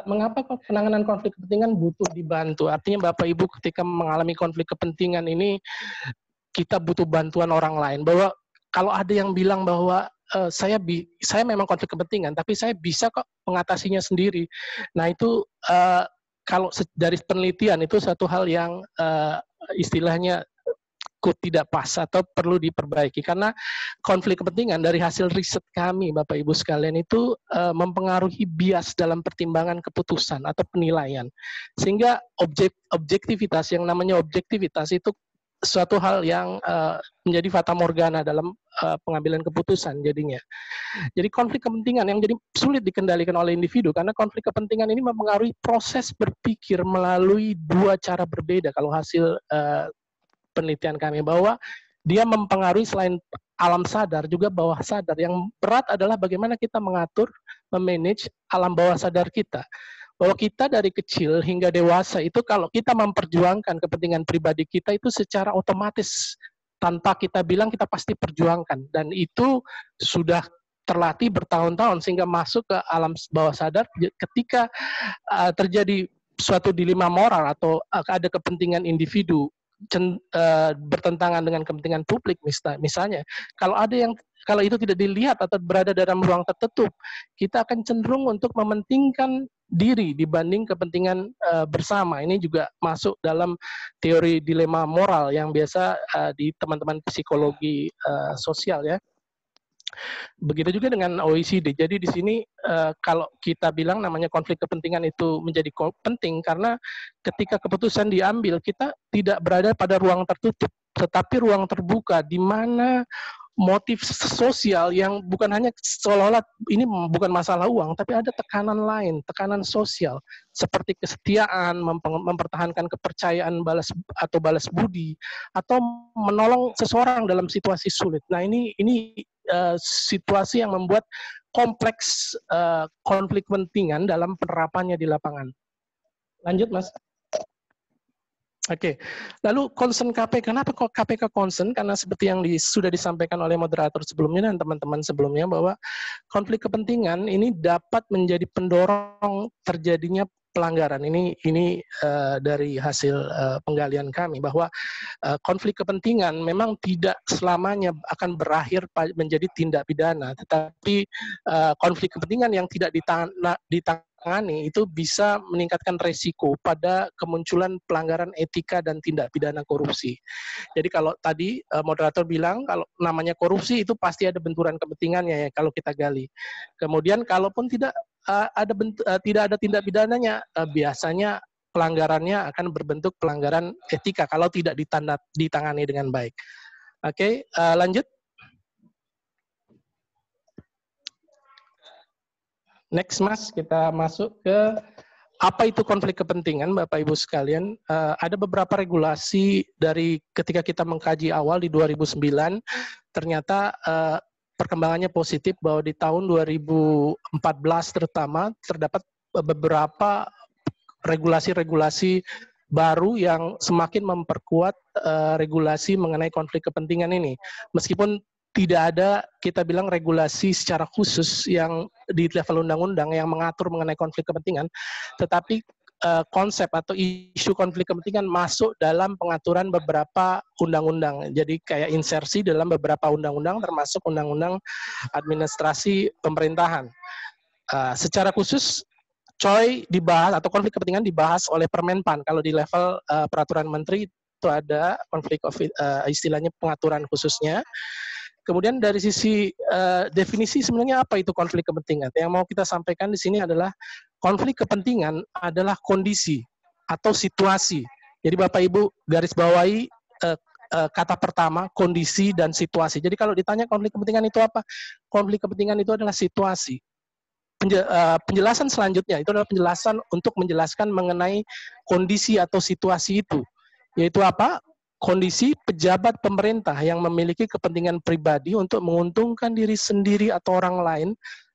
S2: mengapa penanganan konflik kepentingan butuh dibantu? Artinya Bapak Ibu ketika mengalami konflik kepentingan ini kita butuh bantuan orang lain. Bahwa kalau ada yang bilang bahwa uh, saya bi saya memang konflik kepentingan, tapi saya bisa kok mengatasinya sendiri. Nah itu uh, kalau dari penelitian itu satu hal yang uh, istilahnya ikut tidak pas atau perlu diperbaiki karena konflik kepentingan dari hasil riset kami Bapak Ibu sekalian itu uh, mempengaruhi bias dalam pertimbangan keputusan atau penilaian sehingga objek objektivitas yang namanya objektivitas itu suatu hal yang uh, menjadi fata morgana dalam uh, pengambilan keputusan jadinya. Jadi konflik kepentingan yang jadi sulit dikendalikan oleh individu karena konflik kepentingan ini mempengaruhi proses berpikir melalui dua cara berbeda kalau hasil uh, penelitian kami bahwa dia mempengaruhi selain alam sadar juga bawah sadar. Yang berat adalah bagaimana kita mengatur, memanage alam bawah sadar kita. Bahwa kita dari kecil hingga dewasa itu kalau kita memperjuangkan kepentingan pribadi kita itu secara otomatis tanpa kita bilang kita pasti perjuangkan dan itu sudah terlatih bertahun-tahun sehingga masuk ke alam bawah sadar ketika uh, terjadi suatu dilema moral atau eh, ada kepentingan individu uh, bertentangan dengan kepentingan publik misalnya kalau ada yang kalau itu tidak dilihat atau berada dalam ruang tertutup kita akan cenderung untuk mementingkan diri dibanding kepentingan uh, bersama ini juga masuk dalam teori dilema moral yang biasa uh, di teman-teman psikologi uh, sosial ya Begitu juga dengan OECD. Jadi di sini eh, kalau kita bilang namanya konflik kepentingan itu menjadi penting karena ketika keputusan diambil kita tidak berada pada ruang tertutup tetapi ruang terbuka di mana motif sosial yang bukan hanya seolah-olah ini bukan masalah uang, tapi ada tekanan lain, tekanan sosial seperti kesetiaan, mempertahankan kepercayaan balas atau balas budi, atau menolong seseorang dalam situasi sulit. Nah ini ini uh, situasi yang membuat kompleks uh, konflik kepentingan dalam penerapannya di lapangan. Lanjut, Mas. Oke, okay. lalu concern KPK, kenapa kok KPK concern? Karena seperti yang di, sudah disampaikan oleh moderator sebelumnya dan teman-teman sebelumnya bahwa konflik kepentingan ini dapat menjadi pendorong terjadinya pelanggaran. Ini ini uh, dari hasil uh, penggalian kami bahwa uh, konflik kepentingan memang tidak selamanya akan berakhir menjadi tindak pidana, tetapi uh, konflik kepentingan yang tidak ditangkap ditang tangani itu bisa meningkatkan resiko pada kemunculan pelanggaran etika dan tindak pidana korupsi. Jadi kalau tadi e, moderator bilang kalau namanya korupsi itu pasti ada benturan kepentingannya ya kalau kita gali. Kemudian kalaupun tidak e, ada e, tidak ada tindak pidananya biasanya pelanggarannya akan berbentuk pelanggaran etika kalau tidak ditangani dengan baik. Oke, lanjut. Next Mas, kita masuk ke apa itu konflik kepentingan Bapak Ibu sekalian? Uh, ada beberapa regulasi dari ketika kita mengkaji awal di 2009 ternyata uh, perkembangannya positif bahwa di tahun 2014 terutama terdapat beberapa regulasi-regulasi baru yang semakin memperkuat uh, regulasi mengenai konflik kepentingan ini. Meskipun tidak ada kita bilang regulasi secara khusus yang di level undang-undang yang mengatur mengenai konflik kepentingan, tetapi uh, konsep atau isu konflik kepentingan masuk dalam pengaturan beberapa undang-undang. Jadi kayak insersi dalam beberapa undang-undang termasuk undang-undang administrasi pemerintahan. Uh, secara khusus COI dibahas atau konflik kepentingan dibahas oleh Permenpan. Kalau di level uh, peraturan menteri itu ada konflik of, uh, istilahnya pengaturan khususnya. Kemudian dari sisi uh, definisi sebenarnya apa itu konflik kepentingan? Yang mau kita sampaikan di sini adalah konflik kepentingan adalah kondisi atau situasi. Jadi Bapak Ibu garis bawahi uh, uh, kata pertama kondisi dan situasi. Jadi kalau ditanya konflik kepentingan itu apa? Konflik kepentingan itu adalah situasi. penjelasan selanjutnya itu adalah penjelasan untuk menjelaskan mengenai kondisi atau situasi itu yaitu apa kondisi pejabat pemerintah yang memiliki kepentingan pribadi untuk menguntungkan diri sendiri atau orang lain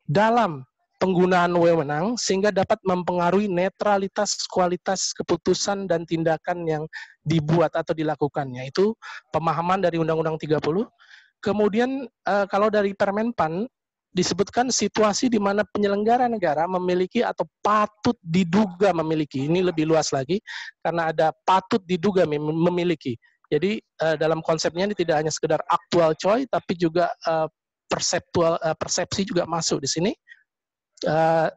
S2: dalam penggunaan wewenang sehingga dapat mempengaruhi netralitas kualitas keputusan dan tindakan yang dibuat atau dilakukannya. Itu pemahaman dari Undang-Undang 30. Kemudian eh, kalau dari Permenpan disebutkan situasi di mana penyelenggara negara memiliki atau patut diduga memiliki. Ini lebih luas lagi karena ada patut diduga memiliki jadi uh, dalam konsepnya ini tidak hanya sekedar aktual coy, tapi juga uh, perseptual uh, persepsi juga masuk di sini. Uh,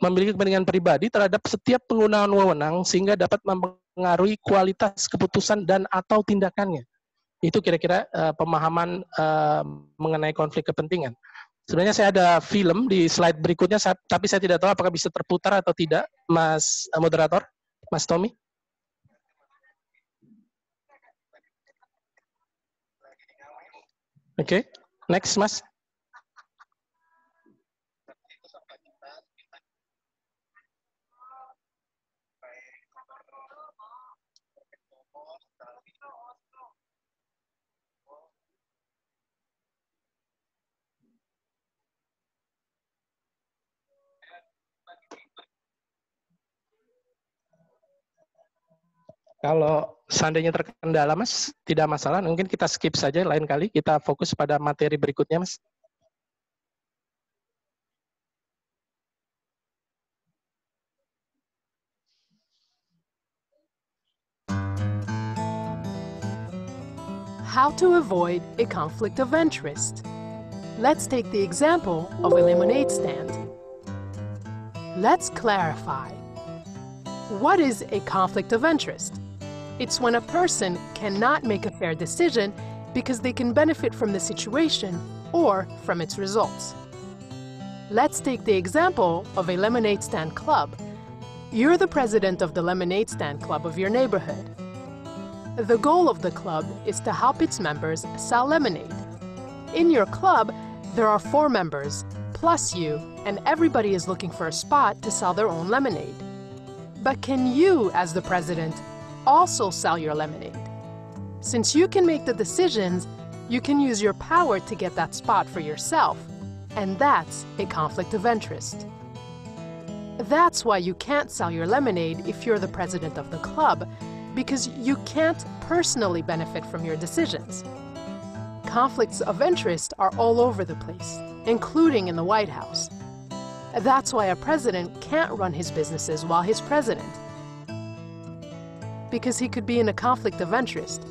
S2: memiliki kepentingan pribadi terhadap setiap penggunaan wewenang sehingga dapat mempengaruhi kualitas keputusan dan atau tindakannya. Itu kira-kira uh, pemahaman uh, mengenai konflik kepentingan. Sebenarnya saya ada film di slide berikutnya, tapi saya tidak tahu apakah bisa terputar atau tidak, Mas moderator, Mas Tommy. Okay, next, Mas. Kalau seandainya terkendala, Mas, tidak masalah. Mungkin kita skip saja lain kali. Kita fokus pada materi berikutnya, Mas.
S6: How to avoid a conflict of interest. Let's take the example of a lemonade stand. Let's clarify. What is a conflict of interest? It's when a person cannot make a fair decision because they can benefit from the situation or from its results. Let's take the example of a lemonade stand club. You're the president of the lemonade stand club of your neighborhood. The goal of the club is to help its members sell lemonade. In your club, there are four members, plus you, and everybody is looking for a spot to sell their own lemonade. But can you, as the president, also sell your lemonade. Since you can make the decisions, you can use your power to get that spot for yourself, and that's a conflict of interest. That's why you can't sell your lemonade if you're the president of the club, because you can't personally benefit from your decisions. Conflicts of interest are all over the place, including in the White House. That's why a president can't run his businesses while he's president because he could be in a conflict of interest,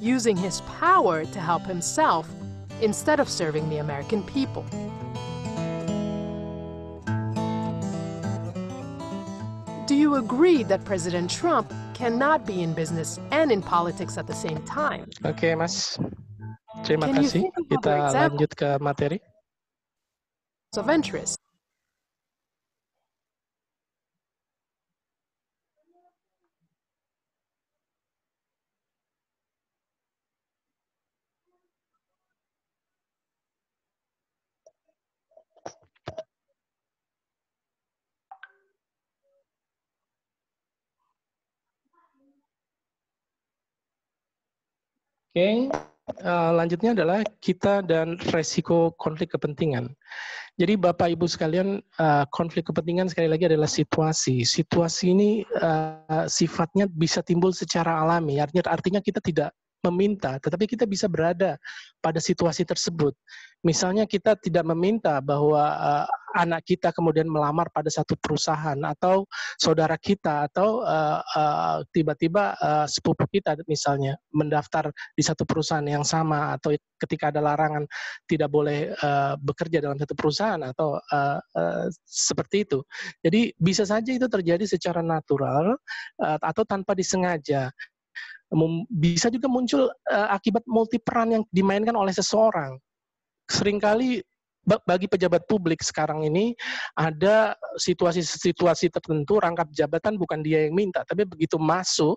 S6: using his power to help himself instead of serving the American people. Do you agree that President Trump cannot be in business and in politics at the same time?
S2: okay, Mas.
S6: Terima Can kasih. Kita lanjut
S2: ke materi.
S6: Of interest.
S2: okay. uh, eh, lanjutnya adalah kita dan resiko konflik kepentingan. Jadi Bapak Ibu sekalian, uh, konflik kepentingan sekali lagi adalah situasi. Situasi ini uh, sifatnya bisa timbul secara alami. Artinya artinya kita tidak meminta, tetapi kita bisa berada pada situasi tersebut. Misalnya kita tidak meminta bahwa uh, anak kita kemudian melamar pada satu perusahaan atau saudara kita atau uh, uh, tiba-tiba uh, sepupu kita misalnya mendaftar di satu perusahaan yang sama atau ketika ada larangan tidak boleh uh, bekerja dalam satu perusahaan atau uh, uh, seperti itu. Jadi bisa saja itu terjadi secara natural uh, atau tanpa disengaja bisa juga muncul uh, akibat multi peran yang dimainkan oleh seseorang. Seringkali bagi pejabat publik sekarang ini ada situasi-situasi tertentu rangkap jabatan bukan dia yang minta, tapi begitu masuk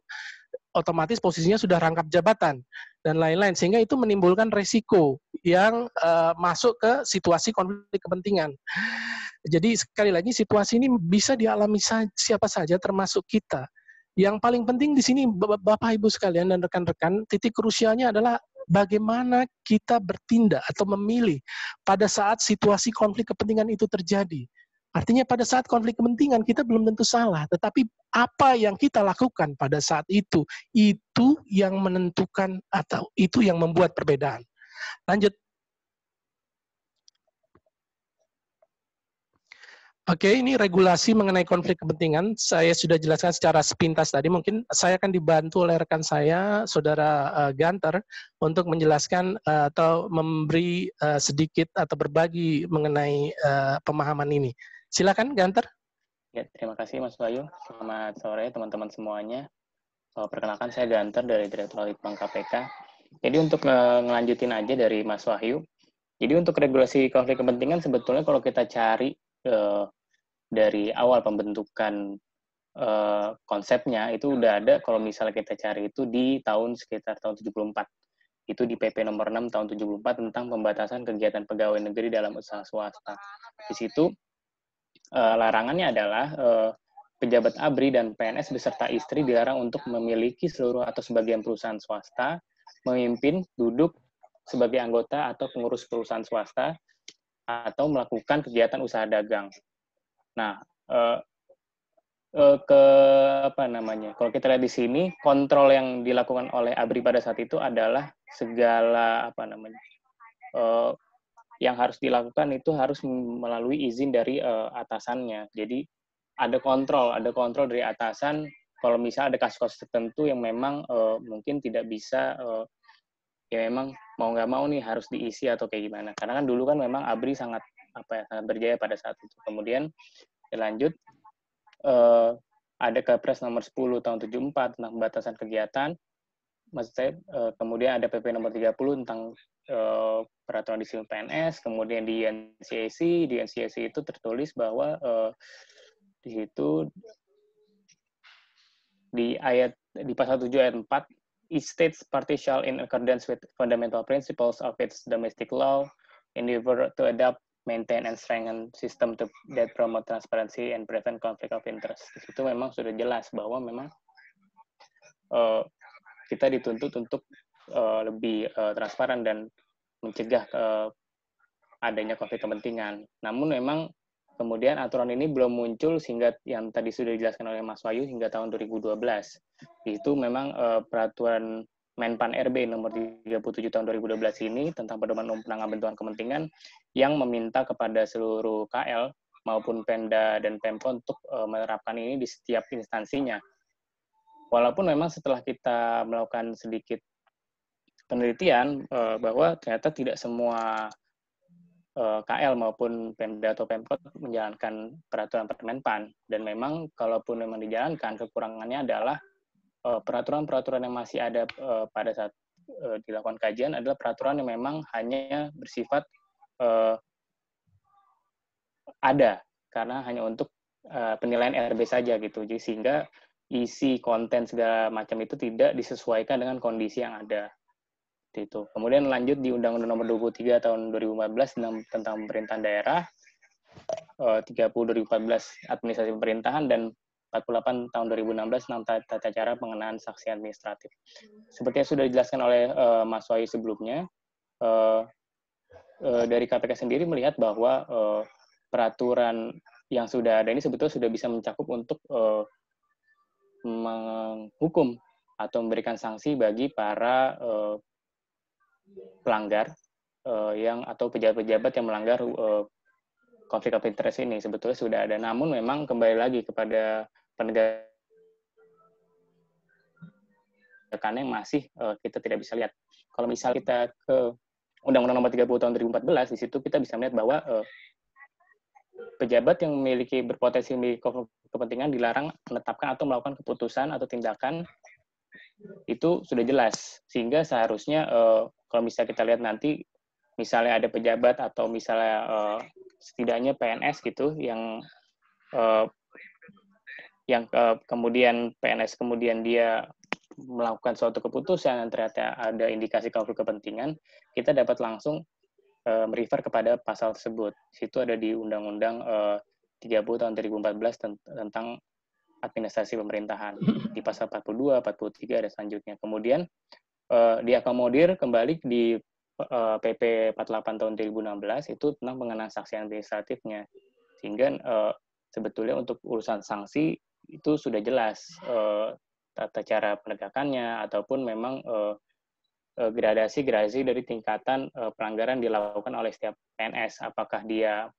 S2: otomatis posisinya sudah rangkap jabatan dan lain-lain sehingga itu menimbulkan resiko yang uh, masuk ke situasi konflik kepentingan. Jadi sekali lagi situasi ini bisa dialami siapa saja termasuk kita yang paling penting di sini Bapak Ibu sekalian dan rekan-rekan, titik krusialnya adalah bagaimana kita bertindak atau memilih pada saat situasi konflik kepentingan itu terjadi. Artinya pada saat konflik kepentingan kita belum tentu salah, tetapi apa yang kita lakukan pada saat itu itu yang menentukan atau itu yang membuat perbedaan. Lanjut Oke, ini regulasi mengenai konflik kepentingan. Saya sudah jelaskan secara sepintas tadi. Mungkin saya akan dibantu oleh rekan saya, Saudara eh, Ganter, untuk menjelaskan eh, atau memberi eh, sedikit atau berbagi mengenai pemahaman ini. Silakan, Ganter.
S5: Ya, terima kasih Mas Bayu. Selamat sore teman-teman semuanya. So, perkenalkan saya Ganter dari Direktorat Litbang KPK. Jadi untuk ngelanjutin aja dari Mas Wahyu. Jadi untuk regulasi konflik kepentingan sebetulnya kalau kita cari dari awal pembentukan uh, konsepnya itu udah ada kalau misalnya kita cari itu di tahun sekitar tahun 74 itu di PP nomor 6 tahun 74 tentang pembatasan kegiatan pegawai negeri dalam usaha swasta. Di situ uh, larangannya adalah uh, pejabat ABRI dan PNS beserta istri dilarang untuk memiliki seluruh atau sebagian perusahaan swasta, memimpin, duduk sebagai anggota atau pengurus perusahaan swasta, atau melakukan kegiatan usaha dagang. Nah, uh, uh, ke apa namanya? Kalau kita lihat di sini, kontrol yang dilakukan oleh ABRI pada saat itu adalah segala apa namanya? Uh, yang harus dilakukan itu harus melalui izin dari uh, atasannya. Jadi ada kontrol, ada kontrol dari atasan. Kalau misalnya ada kasus-kasus tertentu yang memang uh, mungkin tidak bisa, uh, ya memang mau nggak mau nih harus diisi atau kayak gimana. Karena kan dulu kan memang ABRI sangat apa yang sangat berjaya pada saat itu. Kemudian dilanjut ya eh, ada Kepres nomor 10 tahun 74 tentang pembatasan kegiatan. Maksud saya eh, kemudian ada PP nomor 30 tentang eh, peraturan disiplin PNS, kemudian di NCAC, di NCAC itu tertulis bahwa eh, di situ di ayat di pasal 7 ayat 4 each state party shall in accordance with fundamental principles of its domestic law endeavor to adapt maintain and strengthen system to, hmm. that promote transparency and prevent conflict of interest. Itu memang sudah jelas bahwa memang uh, kita dituntut untuk uh, lebih uh, transparan dan mencegah uh, adanya konflik kepentingan. Namun memang kemudian aturan ini belum muncul sehingga yang tadi sudah dijelaskan oleh Mas Wayu hingga tahun 2012. Itu memang uh, peraturan Menpan RB nomor 37 tahun 2012 ini tentang pedoman umum penanganan kepentingan yang meminta kepada seluruh KL maupun Pemda dan Pemko untuk eh, menerapkan ini di setiap instansinya. Walaupun memang setelah kita melakukan sedikit penelitian eh, bahwa ternyata tidak semua eh, KL maupun Pemda atau Pemkot menjalankan peraturan Permenpan dan memang kalaupun memang dijalankan kekurangannya adalah Eh, peraturan-peraturan yang masih ada uh, pada saat uh, dilakukan kajian adalah peraturan yang memang hanya bersifat uh, ada karena hanya untuk uh, penilaian RB saja gitu. Jadi sehingga isi konten segala macam itu tidak disesuaikan dengan kondisi yang ada. Itu. Kemudian lanjut di Undang-Undang Nomor 23 Tahun 2015 tentang, tentang Pemerintahan Daerah, Ribu 30 2014 Administrasi Pemerintahan dan 48 tahun 2016 tentang tata cara pengenaan saksi administratif. Hmm. Seperti yang sudah dijelaskan oleh uh, Mas Wahyu sebelumnya, uh, uh, dari KPK sendiri melihat bahwa uh, peraturan yang sudah ada ini sebetulnya sudah bisa mencakup untuk uh, menghukum atau memberikan sanksi bagi para uh, pelanggar uh, yang atau pejabat-pejabat yang melanggar uh, konflik of interest ini sebetulnya sudah ada. Namun memang kembali lagi kepada penegakan yang masih uh, kita tidak bisa lihat. Kalau misal kita ke Undang-Undang Nomor 30 Tahun 2014, di situ kita bisa melihat bahwa uh, pejabat yang memiliki berpotensi memiliki kepentingan dilarang menetapkan atau melakukan keputusan atau tindakan itu sudah jelas sehingga seharusnya uh, kalau misalnya kita lihat nanti misalnya ada pejabat atau misalnya uh, setidaknya PNS gitu yang uh, yang uh, kemudian PNS kemudian dia melakukan suatu keputusan dan ternyata ada indikasi konflik kepentingan, kita dapat langsung uh, merefer kepada pasal tersebut. Situ ada di Undang-Undang uh, 30 tahun 2014 tentang administrasi pemerintahan di pasal 42, 43 dan selanjutnya. Kemudian uh, diakomodir kembali di PP eh, 48 tahun 2016 itu tentang pengenaan sanksi administratifnya. Sehingga uh, sebetulnya untuk urusan sanksi itu sudah jelas uh, tata cara penegakannya ataupun memang uh, gradasi-gradasi dari tingkatan uh, pelanggaran dilakukan oleh setiap PNS apakah dia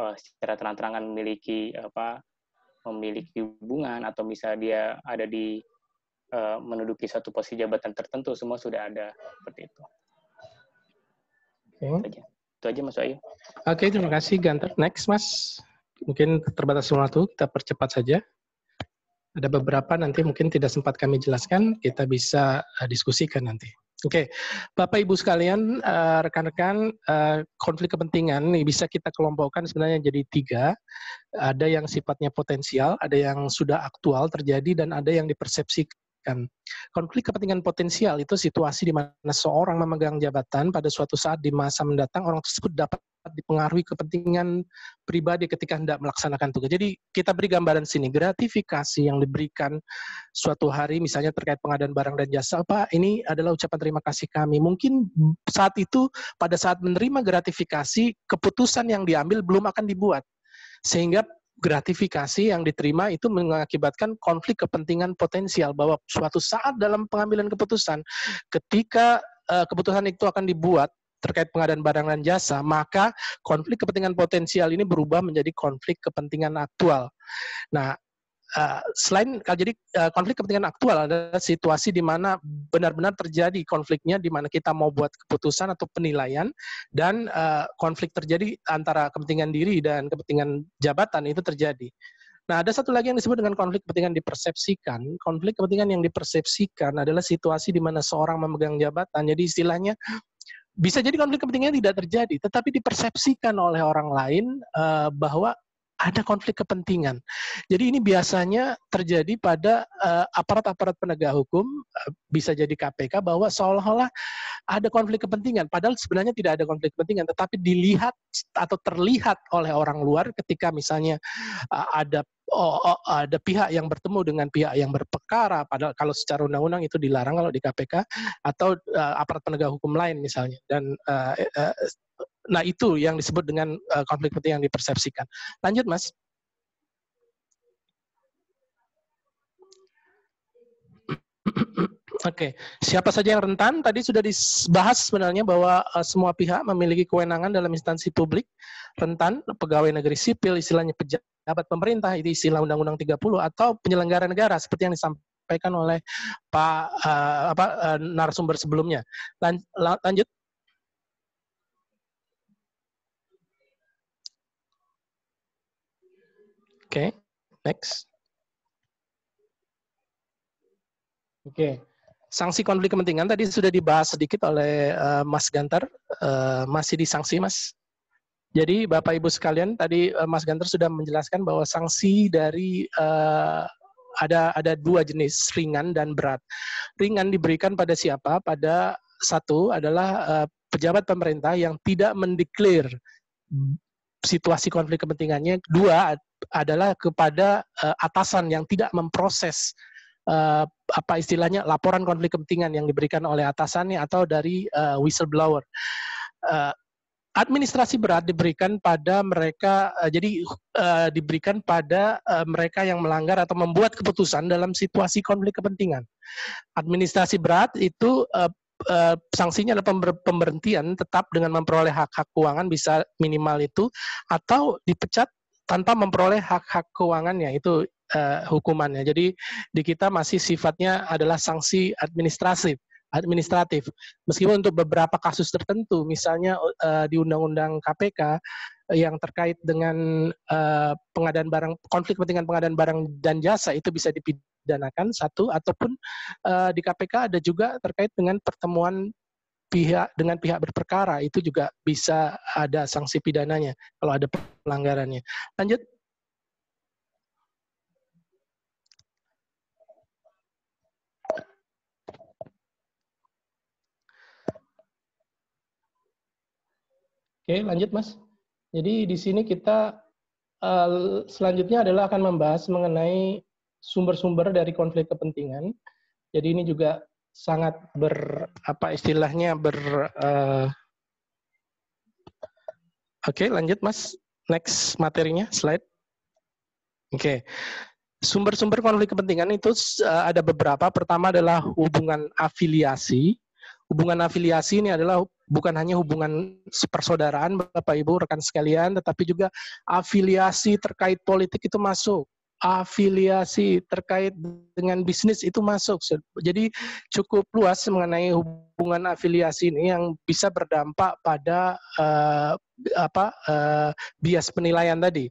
S5: uh, secara terang-terangan memiliki apa memiliki hubungan atau bisa dia ada di uh, menduduki satu posisi jabatan tertentu semua sudah ada seperti itu. Oke. Iya. Itu aja. Mas Ayu.
S2: Oke, okay, terima kasih Gantar. Next Mas. Mungkin terbatas waktu, kita percepat saja. Ada beberapa nanti mungkin tidak sempat kami jelaskan, kita bisa eh, diskusikan nanti. Oke, okay. Bapak Ibu sekalian, eh, rekan-rekan, eh, konflik kepentingan ini bisa kita kelompokkan sebenarnya jadi tiga. Ada yang sifatnya potensial, ada yang sudah aktual terjadi, dan ada yang dipersepsi diselesaikan. Konflik kepentingan potensial itu situasi di mana seorang memegang jabatan pada suatu saat di masa mendatang orang tersebut dapat dipengaruhi kepentingan pribadi ketika hendak melaksanakan tugas. Jadi kita beri gambaran sini gratifikasi yang diberikan suatu hari misalnya terkait pengadaan barang dan jasa, Pak, ini adalah ucapan terima kasih kami. Mungkin saat itu pada saat menerima gratifikasi keputusan yang diambil belum akan dibuat sehingga gratifikasi yang diterima itu mengakibatkan konflik kepentingan potensial bahwa suatu saat dalam pengambilan keputusan ketika uh, keputusan itu akan dibuat terkait pengadaan barang dan jasa, maka konflik kepentingan potensial ini berubah menjadi konflik kepentingan aktual. Nah, uh, selain jadi uh, konflik kepentingan aktual adalah situasi di mana benar-benar terjadi konfliknya di mana kita mau buat keputusan atau penilaian dan uh, konflik terjadi antara kepentingan diri dan kepentingan jabatan itu terjadi. Nah, ada satu lagi yang disebut dengan konflik kepentingan dipersepsikan. Konflik kepentingan yang dipersepsikan adalah situasi di mana seorang memegang jabatan. Jadi istilahnya bisa jadi konflik kepentingan tidak terjadi, tetapi dipersepsikan oleh orang lain uh, bahwa ada konflik kepentingan. Jadi ini biasanya terjadi pada eh, aparat-aparat uh, penegak hukum, uh, bisa jadi KPK, bahwa seolah-olah ada konflik kepentingan. Padahal sebenarnya tidak ada konflik kepentingan, tetapi dilihat atau terlihat oleh orang luar ketika misalnya uh, ada oh, oh, ada pihak yang bertemu dengan pihak yang berperkara padahal kalau secara undang-undang itu dilarang kalau di KPK atau uh, aparat penegak hukum lain misalnya dan uh, uh, Nah, itu yang disebut dengan uh, konflik penting yang dipersepsikan. Lanjut, Mas. (clears throat) Oke, okay. siapa saja yang rentan tadi sudah dibahas sebenarnya bahwa uh, semua pihak memiliki kewenangan dalam instansi publik rentan pegawai negeri sipil istilahnya pejabat pemerintah itu istilah Undang-Undang 30 atau penyelenggara negara seperti yang disampaikan oleh Pak uh, apa uh, narasumber sebelumnya. Lan, lanjut
S6: Oke, okay, next.
S2: Oke, okay. sanksi konflik kepentingan tadi sudah dibahas sedikit oleh uh, Mas Gantar. Uh, masih di sanksi, Mas. Jadi Bapak Ibu sekalian, tadi uh, Mas Gantar sudah menjelaskan bahwa sanksi dari uh, ada ada dua jenis ringan dan berat. Ringan diberikan pada siapa? Pada satu adalah uh, pejabat pemerintah yang tidak mendeklir situasi konflik kepentingannya. Dua adalah kepada uh, atasan yang tidak memproses uh, apa istilahnya laporan konflik kepentingan yang diberikan oleh atasannya atau dari uh, whistleblower. Uh, administrasi berat diberikan pada mereka jadi uh, diberikan pada uh, mereka yang melanggar atau membuat keputusan dalam situasi konflik kepentingan. Administrasi berat itu uh, uh, sanksinya adalah pember pemberhentian tetap dengan memperoleh hak-hak keuangan bisa minimal itu atau dipecat tanpa memperoleh hak-hak keuangannya itu uh, hukumannya. Jadi di kita masih sifatnya adalah sanksi administratif administratif. Meskipun untuk beberapa kasus tertentu, misalnya uh, di Undang-Undang KPK yang terkait dengan uh, pengadaan barang konflik kepentingan pengadaan barang dan jasa itu bisa dipidana dipidanakan satu ataupun uh, di KPK ada juga terkait dengan pertemuan pihak dengan pihak berperkara itu juga bisa ada sanksi pidananya kalau ada pelanggarannya. Lanjut. Oke, lanjut Mas. Jadi di sini kita eh, selanjutnya adalah akan membahas mengenai sumber-sumber dari konflik kepentingan. Jadi ini juga sangat ber apa istilahnya ber uh, Oke, okay, lanjut Mas. Next materinya slide. Oke. Okay. Sumber-sumber konflik kepentingan itu eh, ada beberapa. Pertama adalah hubungan afiliasi. Hubungan afiliasi ini adalah bukan hanya hubungan persaudaraan Bapak Ibu rekan sekalian, tetapi juga afiliasi terkait politik itu masuk afiliasi terkait dengan bisnis itu masuk. Jadi cukup luas mengenai hubungan afiliasi ini yang bisa berdampak pada uh, apa uh, bias penilaian tadi.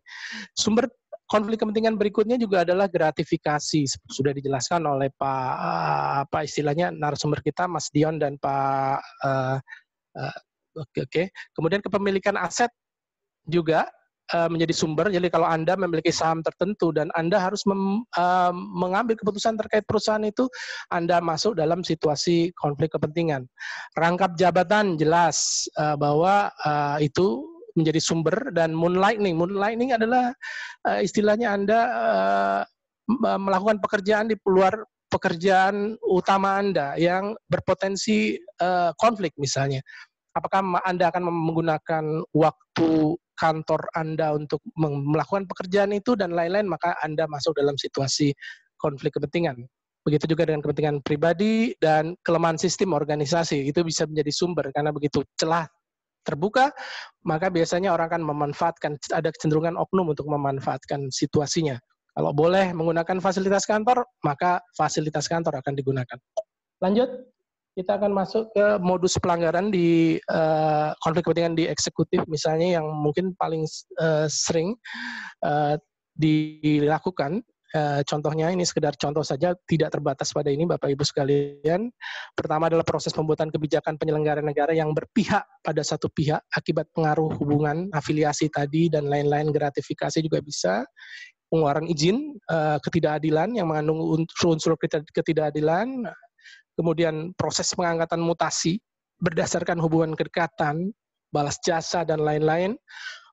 S2: Sumber konflik kepentingan berikutnya juga adalah gratifikasi. Sudah dijelaskan oleh Pak uh, apa istilahnya narasumber kita Mas Dion dan Pak uh, uh, Oke, okay, Okay. Kemudian kepemilikan aset juga Eh, menjadi sumber. Jadi kalau Anda memiliki saham tertentu dan Anda harus mem, uh, mengambil keputusan terkait perusahaan itu, Anda masuk dalam situasi konflik kepentingan. Rangkap jabatan jelas uh, bahwa uh, itu menjadi sumber dan moonlighting. Moonlighting adalah uh, istilahnya Anda uh, melakukan pekerjaan di luar pekerjaan utama Anda yang berpotensi uh, konflik misalnya. Apakah Anda akan menggunakan waktu kantor Anda untuk melakukan pekerjaan itu dan lain-lain, maka Anda masuk dalam situasi konflik kepentingan. Begitu juga dengan kepentingan pribadi dan kelemahan sistem organisasi. Itu bisa menjadi sumber karena begitu celah terbuka, maka biasanya orang akan memanfaatkan, ada kecenderungan oknum untuk memanfaatkan situasinya. Kalau boleh menggunakan fasilitas kantor, maka fasilitas kantor akan digunakan. Lanjut kita akan masuk ke modus pelanggaran di uh, konflik kepentingan di eksekutif misalnya yang mungkin paling uh, sering uh, dilakukan Uh, contohnya ini sekedar contoh saja tidak terbatas pada ini Bapak Ibu sekalian. Pertama adalah proses pembuatan kebijakan penyelenggara negara yang berpihak pada satu pihak akibat pengaruh hubungan afiliasi tadi dan lain-lain gratifikasi juga bisa pengeluaran izin, uh, ketidakadilan yang mengandung unsur-unsur ketidakadilan, kemudian proses pengangkatan mutasi berdasarkan hubungan kedekatan, balas jasa, dan lain-lain,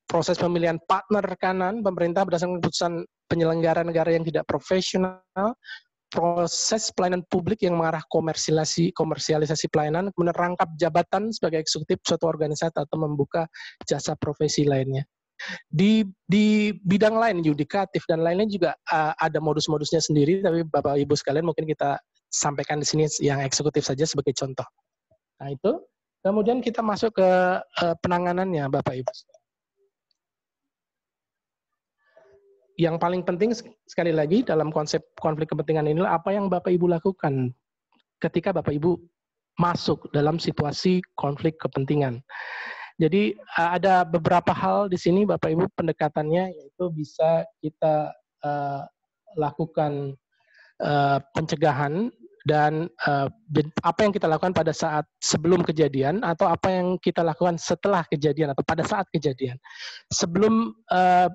S2: proses pemilihan partner rekanan pemerintah berdasarkan keputusan penyelenggara negara yang tidak profesional, proses pelayanan publik yang mengarah komersialisasi komersialisasi pelayanan, kemudian rangkap jabatan sebagai eksekutif suatu organisasi atau membuka jasa profesi lainnya. Di di bidang lain yudikatif dan lainnya juga uh, ada modus-modusnya sendiri, tapi Bapak Ibu sekalian mungkin kita sampaikan di sini yang eksekutif saja sebagai contoh. Nah, itu. Kemudian kita masuk ke eh, penanganannya, Bapak Ibu. Yang paling penting sekali lagi dalam konsep konflik kepentingan inilah apa yang Bapak Ibu lakukan ketika Bapak Ibu masuk dalam situasi konflik kepentingan. Jadi eh, ada beberapa hal di sini Bapak Ibu pendekatannya yaitu bisa kita uh, lakukan uh, pencegahan dan uh, apa yang kita lakukan pada saat sebelum kejadian atau apa yang kita lakukan setelah kejadian atau pada saat kejadian. Sebelum uh,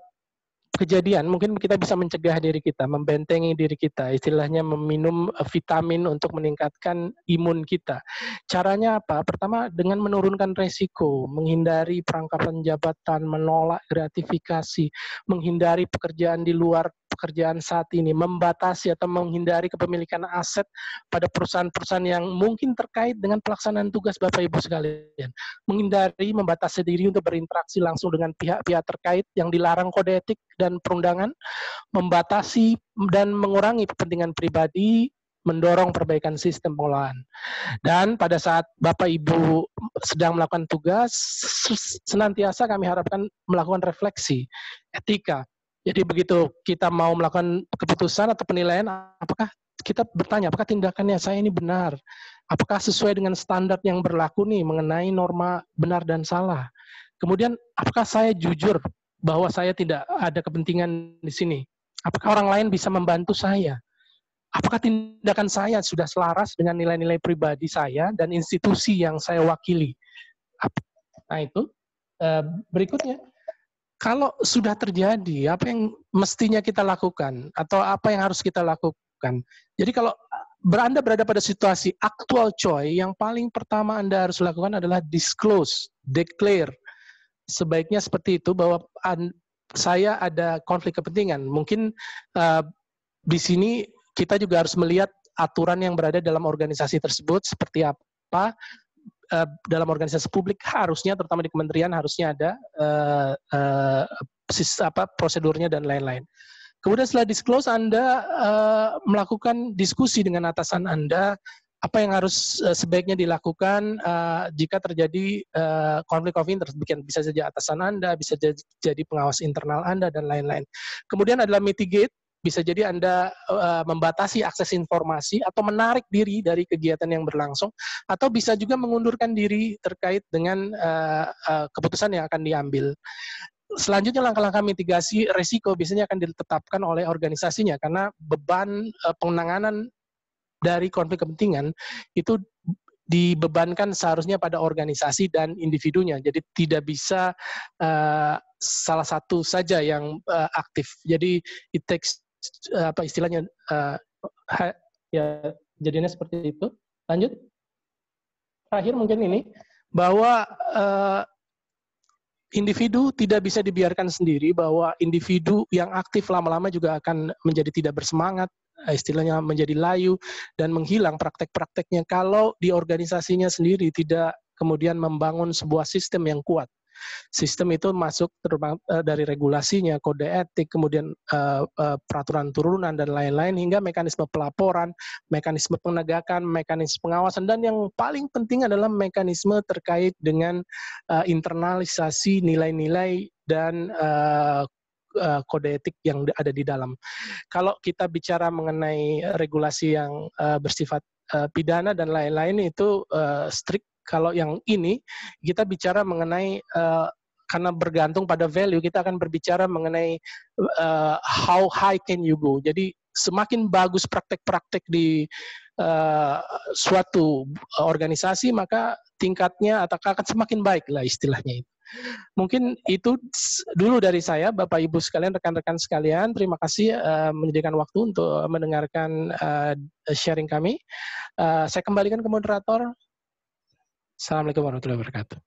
S2: kejadian mungkin kita bisa mencegah diri kita, membentengi diri kita, istilahnya meminum eh, vitamin untuk meningkatkan imun kita. Caranya apa? Pertama dengan menurunkan resiko, menghindari perangkapan jabatan, menolak gratifikasi, menghindari pekerjaan di luar pekerjaan saat ini, membatasi atau menghindari kepemilikan aset pada perusahaan-perusahaan yang mungkin terkait dengan pelaksanaan tugas Bapak Ibu sekalian. Menghindari, membatasi diri untuk berinteraksi langsung dengan pihak-pihak terkait yang dilarang kode etik dan perundangan, membatasi dan mengurangi kepentingan pribadi, mendorong perbaikan sistem pengelolaan. Dan pada saat Bapak Ibu sedang melakukan tugas, senantiasa kami harapkan melakukan refleksi etika jadi begitu kita mau melakukan keputusan atau penilaian, apakah kita bertanya, apakah tindakannya saya ini benar? Apakah sesuai dengan standar yang berlaku nih mengenai norma benar dan salah? Kemudian, apakah saya jujur bahwa saya tidak ada kepentingan di sini? Apakah orang lain bisa membantu saya? Apakah tindakan saya sudah selaras dengan nilai-nilai pribadi saya dan institusi yang saya wakili? Nah itu eh, berikutnya kalau sudah terjadi, apa yang mestinya kita lakukan atau apa yang harus kita lakukan? Jadi kalau Anda berada pada situasi aktual coy, yang paling pertama Anda harus lakukan adalah disclose, declare. Sebaiknya seperti itu bahwa saya ada konflik kepentingan. Mungkin uh, di sini kita juga harus melihat aturan yang berada dalam organisasi tersebut seperti apa, Eh, dalam organisasi publik harusnya terutama di kementerian harusnya ada uh, uh, sis, apa prosedurnya dan lain-lain. Kemudian setelah disclose Anda uh, melakukan diskusi dengan atasan Anda apa yang harus uh, sebaiknya dilakukan uh, jika terjadi uh, konflik of interest Bikin, bisa saja atasan Anda, bisa jadi pengawas internal Anda dan lain-lain. Kemudian adalah mitigate bisa jadi Anda uh, membatasi akses informasi atau menarik diri dari kegiatan yang berlangsung atau bisa juga mengundurkan diri terkait dengan uh, uh, keputusan yang akan diambil. Selanjutnya langkah-langkah mitigasi risiko biasanya akan ditetapkan oleh organisasinya karena beban uh, penanganan dari konflik kepentingan itu dibebankan seharusnya pada organisasi dan individunya. Jadi tidak bisa uh, salah satu saja yang uh, aktif. Jadi it takes Eh, apa istilahnya uh, ha, ya jadinya seperti itu. Lanjut. Terakhir mungkin ini bahwa uh, individu tidak bisa dibiarkan sendiri bahwa individu yang aktif lama-lama juga akan menjadi tidak bersemangat istilahnya menjadi layu dan menghilang praktek-prakteknya kalau di organisasinya sendiri tidak kemudian membangun sebuah sistem yang kuat Sistem itu masuk eh, dari regulasinya, kode etik, kemudian eh, eh, peraturan turunan dan lain-lain hingga mekanisme pelaporan, mekanisme penegakan, mekanisme pengawasan dan yang paling penting adalah mekanisme terkait dengan internalisasi nilai-nilai dan kode etik yang ada di dalam. Kalau kita bicara mengenai regulasi yang bersifat pidana dan lain-lain itu strict kalau yang ini kita bicara mengenai uh, karena bergantung pada value kita akan berbicara mengenai uh, how high can you go. Jadi semakin bagus praktek-praktek di uh, suatu organisasi maka tingkatnya atau akan semakin baik lah istilahnya itu. Mungkin itu dulu dari saya, Bapak Ibu sekalian, rekan-rekan sekalian. Terima kasih uh, menyediakan waktu untuk mendengarkan uh, sharing kami. Uh, saya kembalikan ke moderator. Assalamualaikum warahmatullahi wabarakatuh.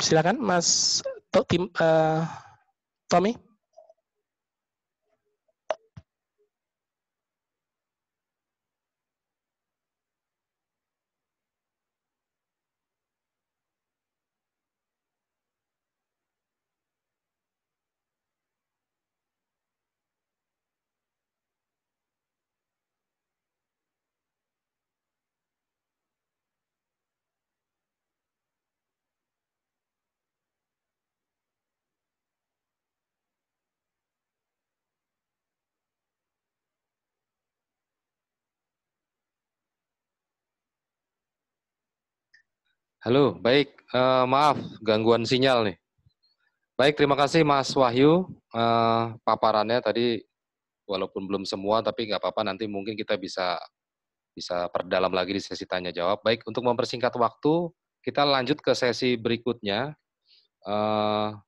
S2: Silakan Mas eh, Tommy.
S1: Halo, baik. Uh, maaf, gangguan sinyal nih. Baik, terima kasih Mas Wahyu. Uh, paparannya tadi walaupun belum semua, tapi nggak apa-apa. Nanti mungkin kita bisa bisa perdalam lagi di sesi tanya jawab. Baik, untuk mempersingkat waktu, kita lanjut ke sesi berikutnya. Uh,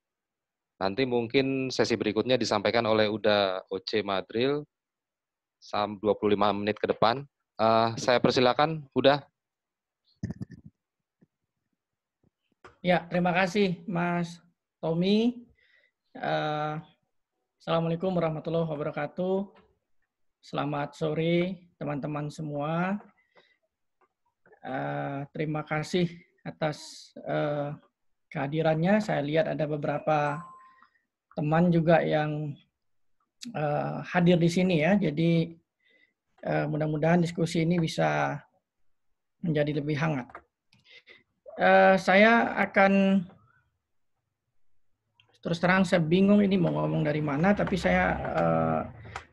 S1: nanti mungkin sesi berikutnya disampaikan oleh Uda OC Madril, sam 25 menit ke depan. Uh, saya persilakan, Uda.
S4: Ya, terima kasih Mas Tommy. Uh, Assalamualaikum warahmatullahi wabarakatuh. Selamat sore teman-teman semua. Uh, terima kasih atas uh, kehadirannya. Saya lihat ada beberapa teman juga yang uh, hadir di sini ya. Jadi uh, mudah-mudahan diskusi ini bisa menjadi lebih hangat uh, saya akan terus terang saya bingung ini mau ngomong dari mana, tapi saya uh,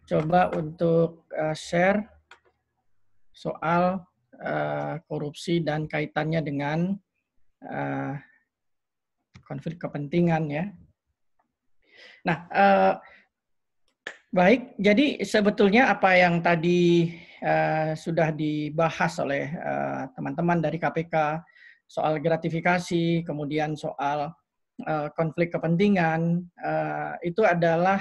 S4: coba untuk uh, share soal uh, korupsi dan kaitannya dengan uh, konflik kepentingan ya. Nah, uh, baik. Jadi sebetulnya apa yang tadi uh, sudah dibahas oleh teman-teman uh, teman -teman dari KPK soal gratifikasi, kemudian soal uh, konflik kepentingan, uh, itu adalah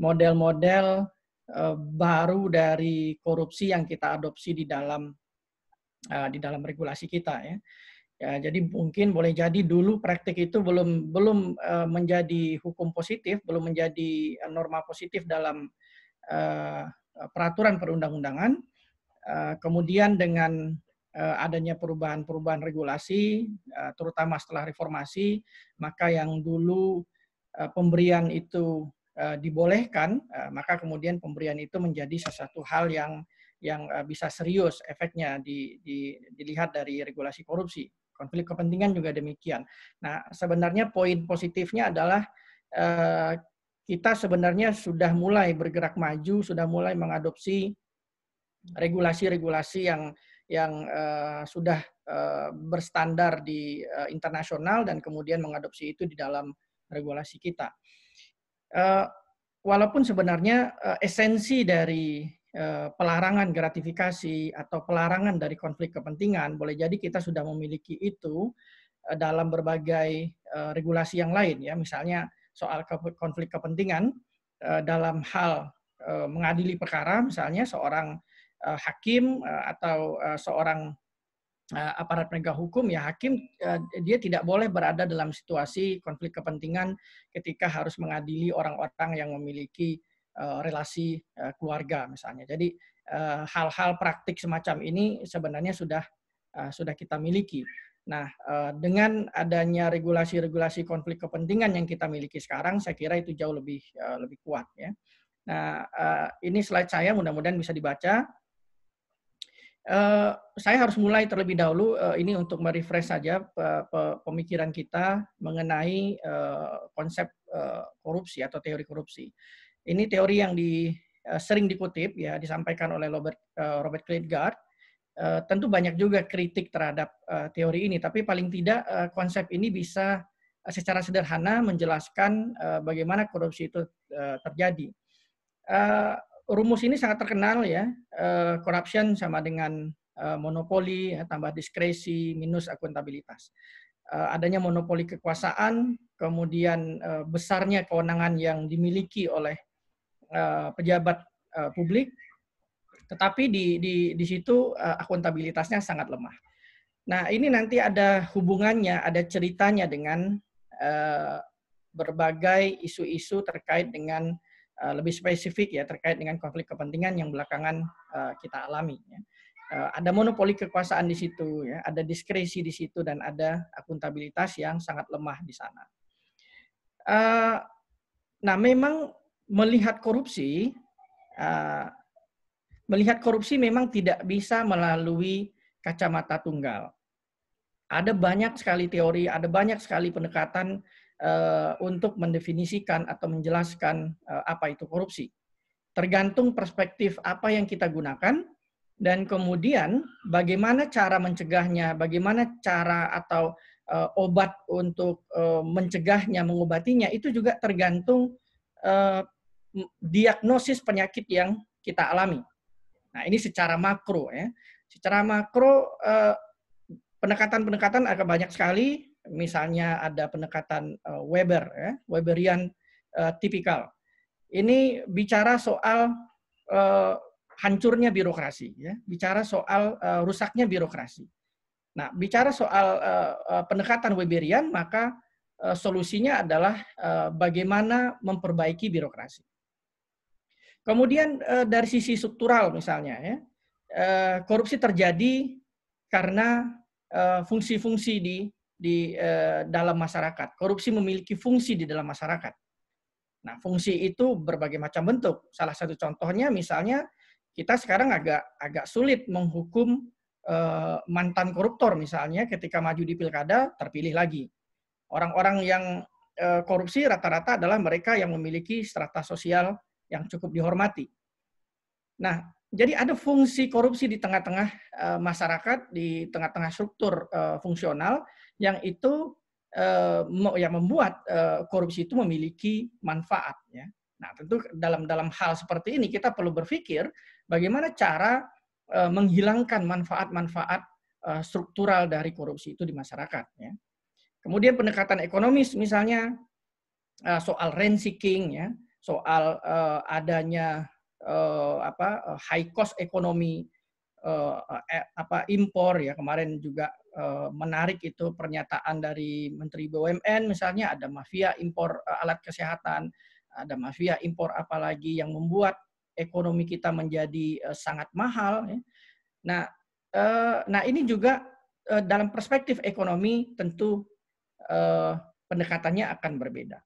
S4: model-model uh, baru dari korupsi yang kita adopsi di dalam uh, di dalam regulasi kita ya. Ya, jadi mungkin boleh jadi dulu praktik itu belum belum uh, menjadi hukum positif, belum menjadi norma positif dalam uh, peraturan perundang-undangan. Uh, kemudian dengan Eh, adanya perubahan-perubahan regulasi, eh, terutama setelah reformasi, maka yang dulu eh, pemberian itu dibolehkan, maka kemudian pemberian itu menjadi sesuatu hal yang yang bisa serius efeknya di, di, dilihat dari regulasi korupsi. Konflik kepentingan juga demikian. Nah, sebenarnya poin positifnya adalah kita sebenarnya sudah mulai bergerak maju, sudah mulai mengadopsi regulasi-regulasi yang yang uh, sudah uh, berstandar di uh, internasional dan kemudian mengadopsi itu di dalam regulasi kita. Uh, walaupun sebenarnya uh, esensi dari uh, pelarangan gratifikasi atau pelarangan dari konflik kepentingan boleh jadi kita sudah memiliki itu uh, dalam berbagai uh, regulasi yang lain ya misalnya soal konflik kepentingan uh, dalam hal uh, mengadili perkara misalnya seorang Eh, hakim eh, atau eh, seorang aparat penegak hukum ya hakim dia tidak boleh berada dalam situasi konflik kepentingan ketika harus mengadili orang-orang yang memiliki relasi keluarga misalnya. Jadi hal-hal praktik semacam ini sebenarnya sudah sudah kita miliki. Nah, dengan adanya regulasi-regulasi konflik kepentingan yang kita miliki sekarang, saya kira itu jauh lebih lebih kuat ya. Nah, ini slide saya mudah-mudahan bisa dibaca. Eh, saya harus mulai terlebih dahulu uh, ini untuk merefresh saja pemikiran kita mengenai uh, konsep uh, korupsi atau teori korupsi. Ini teori yang di, uh, sering dikutip ya disampaikan oleh Robert uh, Robert Uh, tentu banyak juga kritik terhadap uh, teori ini, tapi paling tidak uh, konsep ini bisa secara sederhana menjelaskan uh, bagaimana korupsi itu uh, terjadi. Uh, rumus ini sangat terkenal ya, eh, corruption sama dengan eh, monopoli, eh, tambah diskresi, minus akuntabilitas. adanya monopoli kekuasaan, kemudian besarnya kewenangan yang dimiliki oleh pejabat publik, tetapi di, di, di situ akuntabilitasnya sangat lemah. Nah, ini nanti ada hubungannya, ada ceritanya dengan berbagai isu-isu terkait dengan Eh, lebih spesifik ya terkait dengan konflik kepentingan yang belakangan uh, kita alami. Ya. Uh, ada monopoli kekuasaan di situ, ya, ada diskresi di situ, dan ada akuntabilitas yang sangat lemah di sana. Uh, nah, memang melihat korupsi, uh, melihat korupsi memang tidak bisa melalui kacamata tunggal. Ada banyak sekali teori, ada banyak sekali pendekatan Eh, untuk mendefinisikan atau menjelaskan eh, apa itu korupsi. Tergantung perspektif apa yang kita gunakan dan kemudian bagaimana cara mencegahnya, bagaimana cara atau eh, obat untuk mencegahnya, mengobatinya itu juga tergantung diagnosis penyakit yang kita alami. Nah, ini secara makro ya. Secara makro pendekatan-pendekatan agak banyak sekali misalnya ada pendekatan eh, Weber, ya, Weberian uh, tipikal. Ini bicara soal uh, hancurnya birokrasi, ya, bicara soal uh, rusaknya birokrasi. Nah, bicara soal uh, pendekatan Weberian, maka uh, solusinya adalah uh, bagaimana memperbaiki birokrasi. Kemudian uh, dari sisi struktural misalnya, ya, uh, korupsi terjadi karena fungsi-fungsi uh, di di eh, dalam masyarakat. Korupsi memiliki fungsi di dalam masyarakat. Nah, fungsi itu berbagai macam bentuk. Salah satu contohnya misalnya kita sekarang agak agak sulit menghukum eh, mantan koruptor misalnya ketika maju di pilkada terpilih lagi. Orang-orang yang eh, korupsi rata-rata adalah mereka yang memiliki strata sosial yang cukup dihormati. Nah, jadi ada fungsi korupsi di tengah-tengah uh, masyarakat, di tengah-tengah struktur uh, fungsional yang itu uh, yang membuat uh, korupsi itu memiliki manfaat. Ya. Nah, tentu dalam dalam hal seperti ini kita perlu berpikir bagaimana cara uh, menghilangkan manfaat-manfaat uh, struktural dari korupsi itu di masyarakat. Ya. Kemudian pendekatan ekonomis misalnya uh, soal rent seeking, ya, soal uh, adanya uh, apa eh, high cost ekonomi uh, eh, apa impor ya kemarin juga uh, menarik itu pernyataan dari Menteri BUMN misalnya ada mafia impor uh, alat kesehatan, ada mafia impor apalagi yang membuat ekonomi kita menjadi uh, sangat mahal ya. Nah, uh, nah ini juga uh, dalam perspektif ekonomi tentu uh, pendekatannya akan berbeda.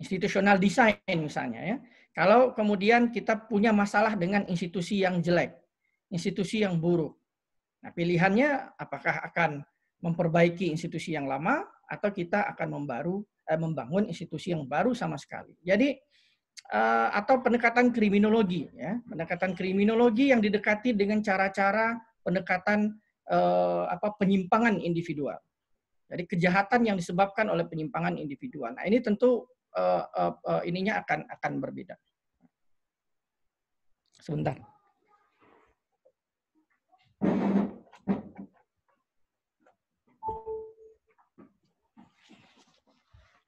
S4: institutional design misalnya ya. Kalau kemudian kita punya masalah dengan institusi yang jelek, institusi yang buruk. Nah, pilihannya apakah akan memperbaiki institusi yang lama atau kita akan membaru eh, membangun institusi yang baru sama sekali. Jadi eh, atau pendekatan kriminologi ya, pendekatan kriminologi yang didekati dengan cara-cara pendekatan eh, apa penyimpangan individual. Jadi kejahatan yang disebabkan oleh penyimpangan individual. Nah, ini tentu uh, uh, uh, ininya akan akan berbeda. Sebentar.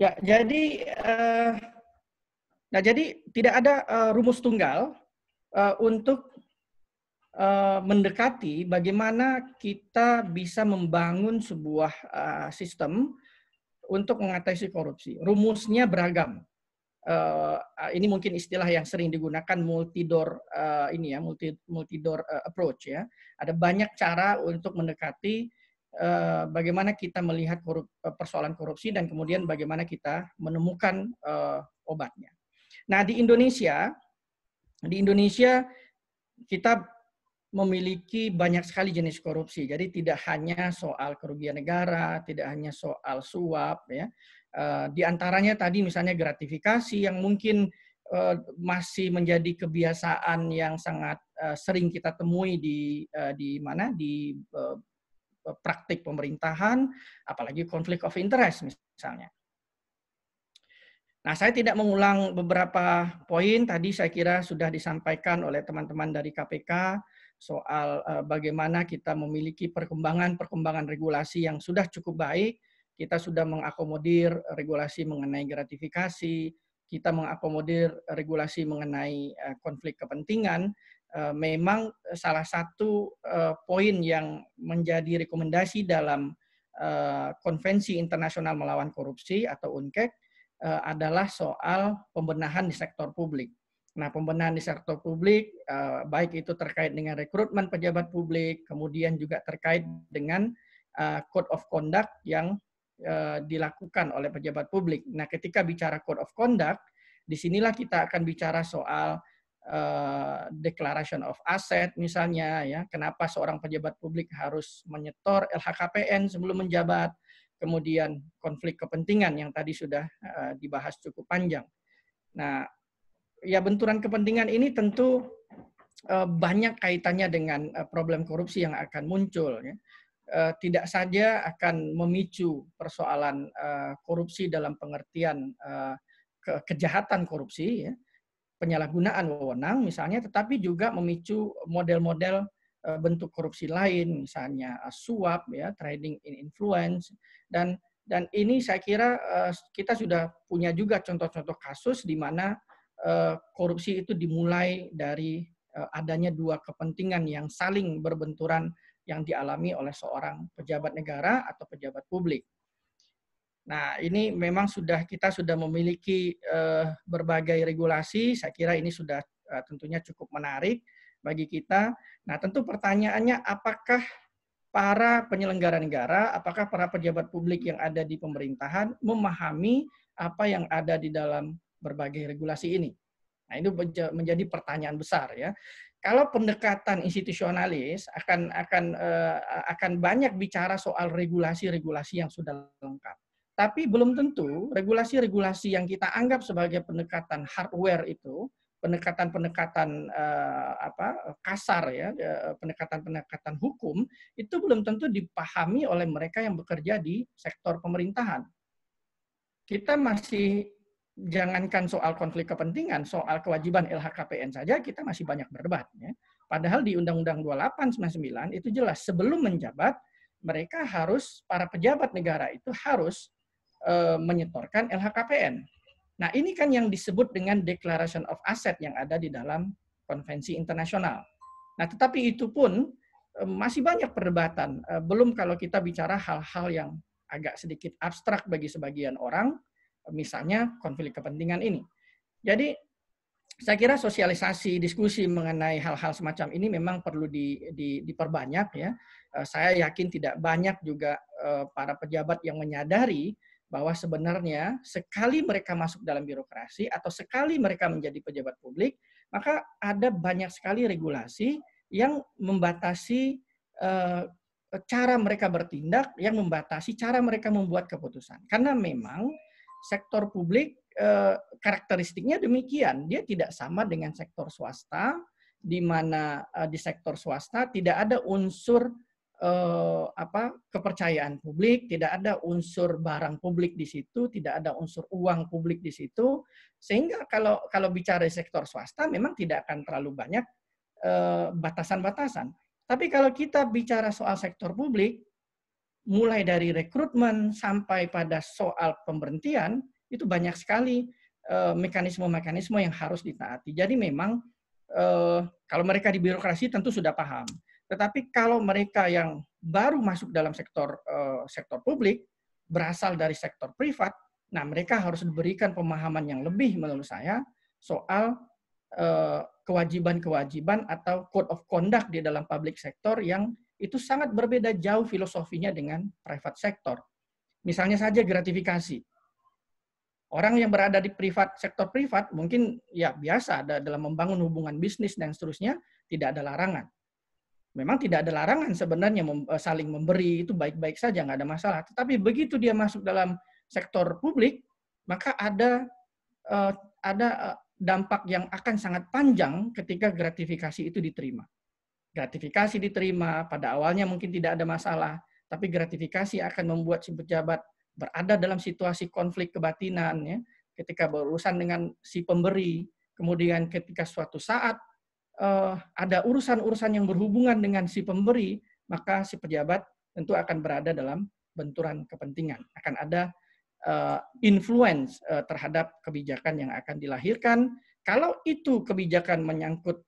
S4: Ya, jadi uh, nah jadi tidak ada uh, rumus tunggal uh, untuk mendekati bagaimana kita bisa membangun sebuah sistem untuk mengatasi korupsi. Rumusnya beragam. Uh, ini mungkin istilah yang sering digunakan multidor uh, eh, ini ya multi multidor uh, eh, approach ya. Ada banyak cara untuk mendekati uh, bagaimana kita melihat korup, persoalan korupsi dan kemudian bagaimana kita menemukan uh, obatnya. Nah di Indonesia di Indonesia kita memiliki banyak sekali jenis korupsi. Jadi tidak hanya soal kerugian negara, tidak hanya soal suap ya. Eh, di antaranya tadi misalnya gratifikasi yang mungkin eh, masih menjadi kebiasaan yang sangat eh, sering kita temui di di mana di praktik pemerintahan, apalagi konflik of interest misalnya. Nah, saya tidak mengulang beberapa poin tadi saya kira sudah disampaikan oleh teman-teman dari KPK soal eh, bagaimana kita memiliki perkembangan-perkembangan regulasi yang sudah cukup baik, kita sudah mengakomodir regulasi mengenai gratifikasi, kita mengakomodir regulasi mengenai eh, konflik kepentingan, eh, memang salah satu poin yang menjadi rekomendasi dalam Konvensi Internasional Melawan Korupsi atau UNCEC adalah soal pembenahan di sektor publik Nah, pembenahan di sektor publik, eh, baik itu terkait dengan rekrutmen pejabat publik, kemudian juga terkait dengan eh, code of conduct yang eh, dilakukan oleh pejabat publik. Nah, ketika bicara code of conduct, disinilah kita akan bicara soal declaration of asset, misalnya, ya, kenapa seorang pejabat publik harus menyetor LHKPN sebelum menjabat, kemudian konflik kepentingan yang tadi sudah dibahas cukup panjang. Nah, ya benturan kepentingan ini tentu eh, banyak kaitannya dengan eh, problem korupsi yang akan muncul. Ya. Eh, tidak saja akan memicu persoalan korupsi dalam pengertian kejahatan korupsi, ya. penyalahgunaan wewenang misalnya, tetapi juga memicu model-model bentuk korupsi lain, misalnya suap, ya, trading in influence, dan dan ini saya kira kita sudah punya juga contoh-contoh kasus di mana Eh, korupsi itu dimulai dari eh, adanya dua kepentingan yang saling berbenturan yang dialami oleh seorang pejabat negara atau pejabat publik. Nah, ini memang sudah kita sudah memiliki eh, berbagai regulasi. Saya kira ini sudah tentunya cukup menarik bagi kita. Nah, tentu pertanyaannya apakah para penyelenggara negara, apakah para pejabat publik yang ada di pemerintahan memahami apa yang ada di dalam berbagai regulasi ini. Nah, itu menjadi pertanyaan besar ya. Kalau pendekatan institusionalis akan akan uh, akan banyak bicara soal regulasi-regulasi yang sudah lengkap. Tapi belum tentu regulasi-regulasi yang kita anggap sebagai pendekatan hardware itu, pendekatan-pendekatan uh, apa kasar ya, eh, pendekatan-pendekatan hukum itu belum tentu dipahami oleh mereka yang bekerja di sektor pemerintahan. Kita masih jangankan soal konflik kepentingan, soal kewajiban LHKPN saja kita masih banyak berdebat. Ya. Padahal di Undang-Undang 2899 itu jelas sebelum menjabat mereka harus para pejabat negara itu harus e, menyetorkan LHKPN. Nah ini kan yang disebut dengan Declaration of Asset yang ada di dalam konvensi internasional. Nah tetapi itu pun e, masih banyak perdebatan. E, belum kalau kita bicara hal-hal yang agak sedikit abstrak bagi sebagian orang misalnya konflik kepentingan ini. Jadi saya kira sosialisasi diskusi mengenai hal-hal semacam ini memang perlu di, di, diperbanyak ya. Eh, saya yakin tidak banyak juga eh, para pejabat yang menyadari bahwa sebenarnya sekali mereka masuk dalam birokrasi atau sekali mereka menjadi pejabat publik, maka ada banyak sekali regulasi yang membatasi eh, cara mereka bertindak, yang membatasi cara mereka membuat keputusan. Karena memang sektor publik eh, karakteristiknya demikian. Dia tidak sama dengan sektor swasta, di mana eh, di sektor swasta tidak ada unsur eh, apa kepercayaan publik, tidak ada unsur barang publik di situ, tidak ada unsur uang publik di situ, sehingga kalau kalau bicara sektor swasta memang tidak akan terlalu banyak batasan-batasan. Tapi kalau kita bicara soal sektor publik, mulai dari rekrutmen sampai pada soal pemberhentian itu banyak sekali eh, mekanisme-mekanisme yang harus ditaati. Jadi memang eh, kalau mereka di birokrasi tentu sudah paham. Tetapi kalau mereka yang baru masuk dalam sektor eh, sektor publik berasal dari sektor privat, nah mereka harus diberikan pemahaman yang lebih menurut saya soal kewajiban-kewajiban atau code of conduct di dalam public sector yang itu sangat berbeda jauh filosofinya dengan private sector. Misalnya saja gratifikasi. Orang yang berada di privat sektor privat mungkin ya biasa ada dalam membangun hubungan bisnis dan seterusnya tidak ada larangan. Memang tidak ada larangan sebenarnya eh, saling memberi itu baik-baik saja nggak ada masalah. Tetapi begitu dia masuk dalam sektor publik maka ada eh, ada eh, dampak yang akan sangat panjang ketika gratifikasi itu diterima gratifikasi diterima, pada awalnya mungkin tidak ada masalah, tapi gratifikasi akan membuat si pejabat berada dalam situasi konflik kebatinan ya, ketika berurusan dengan si pemberi, kemudian ketika suatu saat uh, ada urusan-urusan yang berhubungan dengan si pemberi, maka si pejabat tentu akan berada dalam benturan kepentingan, akan ada uh, influence uh, terhadap kebijakan yang akan dilahirkan. Kalau itu kebijakan menyangkut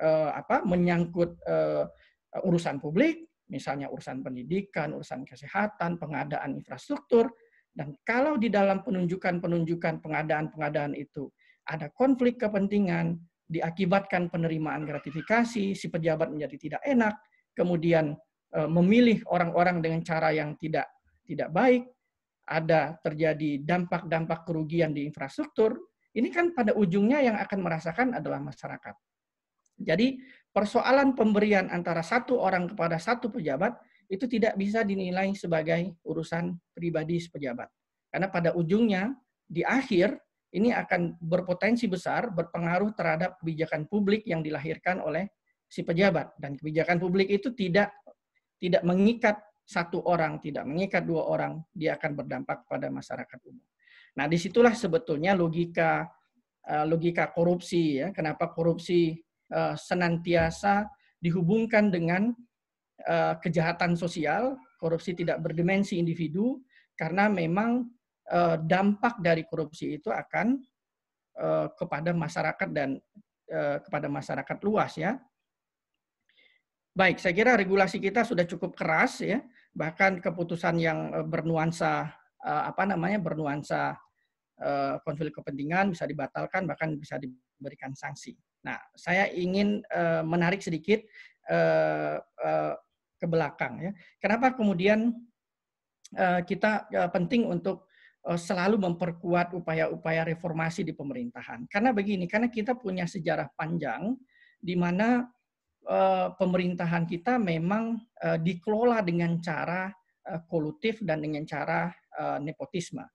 S4: uh, apa menyangkut uh, urusan publik, misalnya urusan pendidikan, urusan kesehatan, pengadaan infrastruktur. Dan kalau di dalam penunjukan-penunjukan pengadaan-pengadaan itu ada konflik kepentingan, diakibatkan penerimaan gratifikasi, si pejabat menjadi tidak enak, kemudian eh, memilih orang-orang dengan cara yang tidak tidak baik, ada terjadi dampak-dampak kerugian di infrastruktur, ini kan pada ujungnya yang akan merasakan adalah masyarakat. Jadi persoalan pemberian antara satu orang kepada satu pejabat itu tidak bisa dinilai sebagai urusan pribadi pejabat. Karena pada ujungnya, di akhir, ini akan berpotensi besar berpengaruh terhadap kebijakan publik yang dilahirkan oleh si pejabat. Dan kebijakan publik itu tidak tidak mengikat satu orang, tidak mengikat dua orang, dia akan berdampak pada masyarakat umum. Nah, disitulah sebetulnya logika eh, logika korupsi ya. Kenapa korupsi Eh, senantiasa dihubungkan dengan eh, kejahatan sosial, korupsi tidak berdimensi individu, karena memang eh, dampak dari korupsi itu akan kepada masyarakat dan kepada masyarakat luas ya. Baik, saya kira regulasi kita sudah cukup keras ya, bahkan keputusan yang bernuansa apa namanya bernuansa konflik kepentingan bisa dibatalkan bahkan bisa diberikan sanksi. Nah, saya ingin uh, menarik sedikit uh, uh, ke belakang ya. Kenapa kemudian uh, kita uh, penting untuk uh, selalu memperkuat upaya-upaya reformasi di pemerintahan? Karena begini, karena kita punya sejarah panjang di mana uh, pemerintahan kita memang uh, dikelola dengan cara uh, kolutif dan dengan cara uh, nepotisme.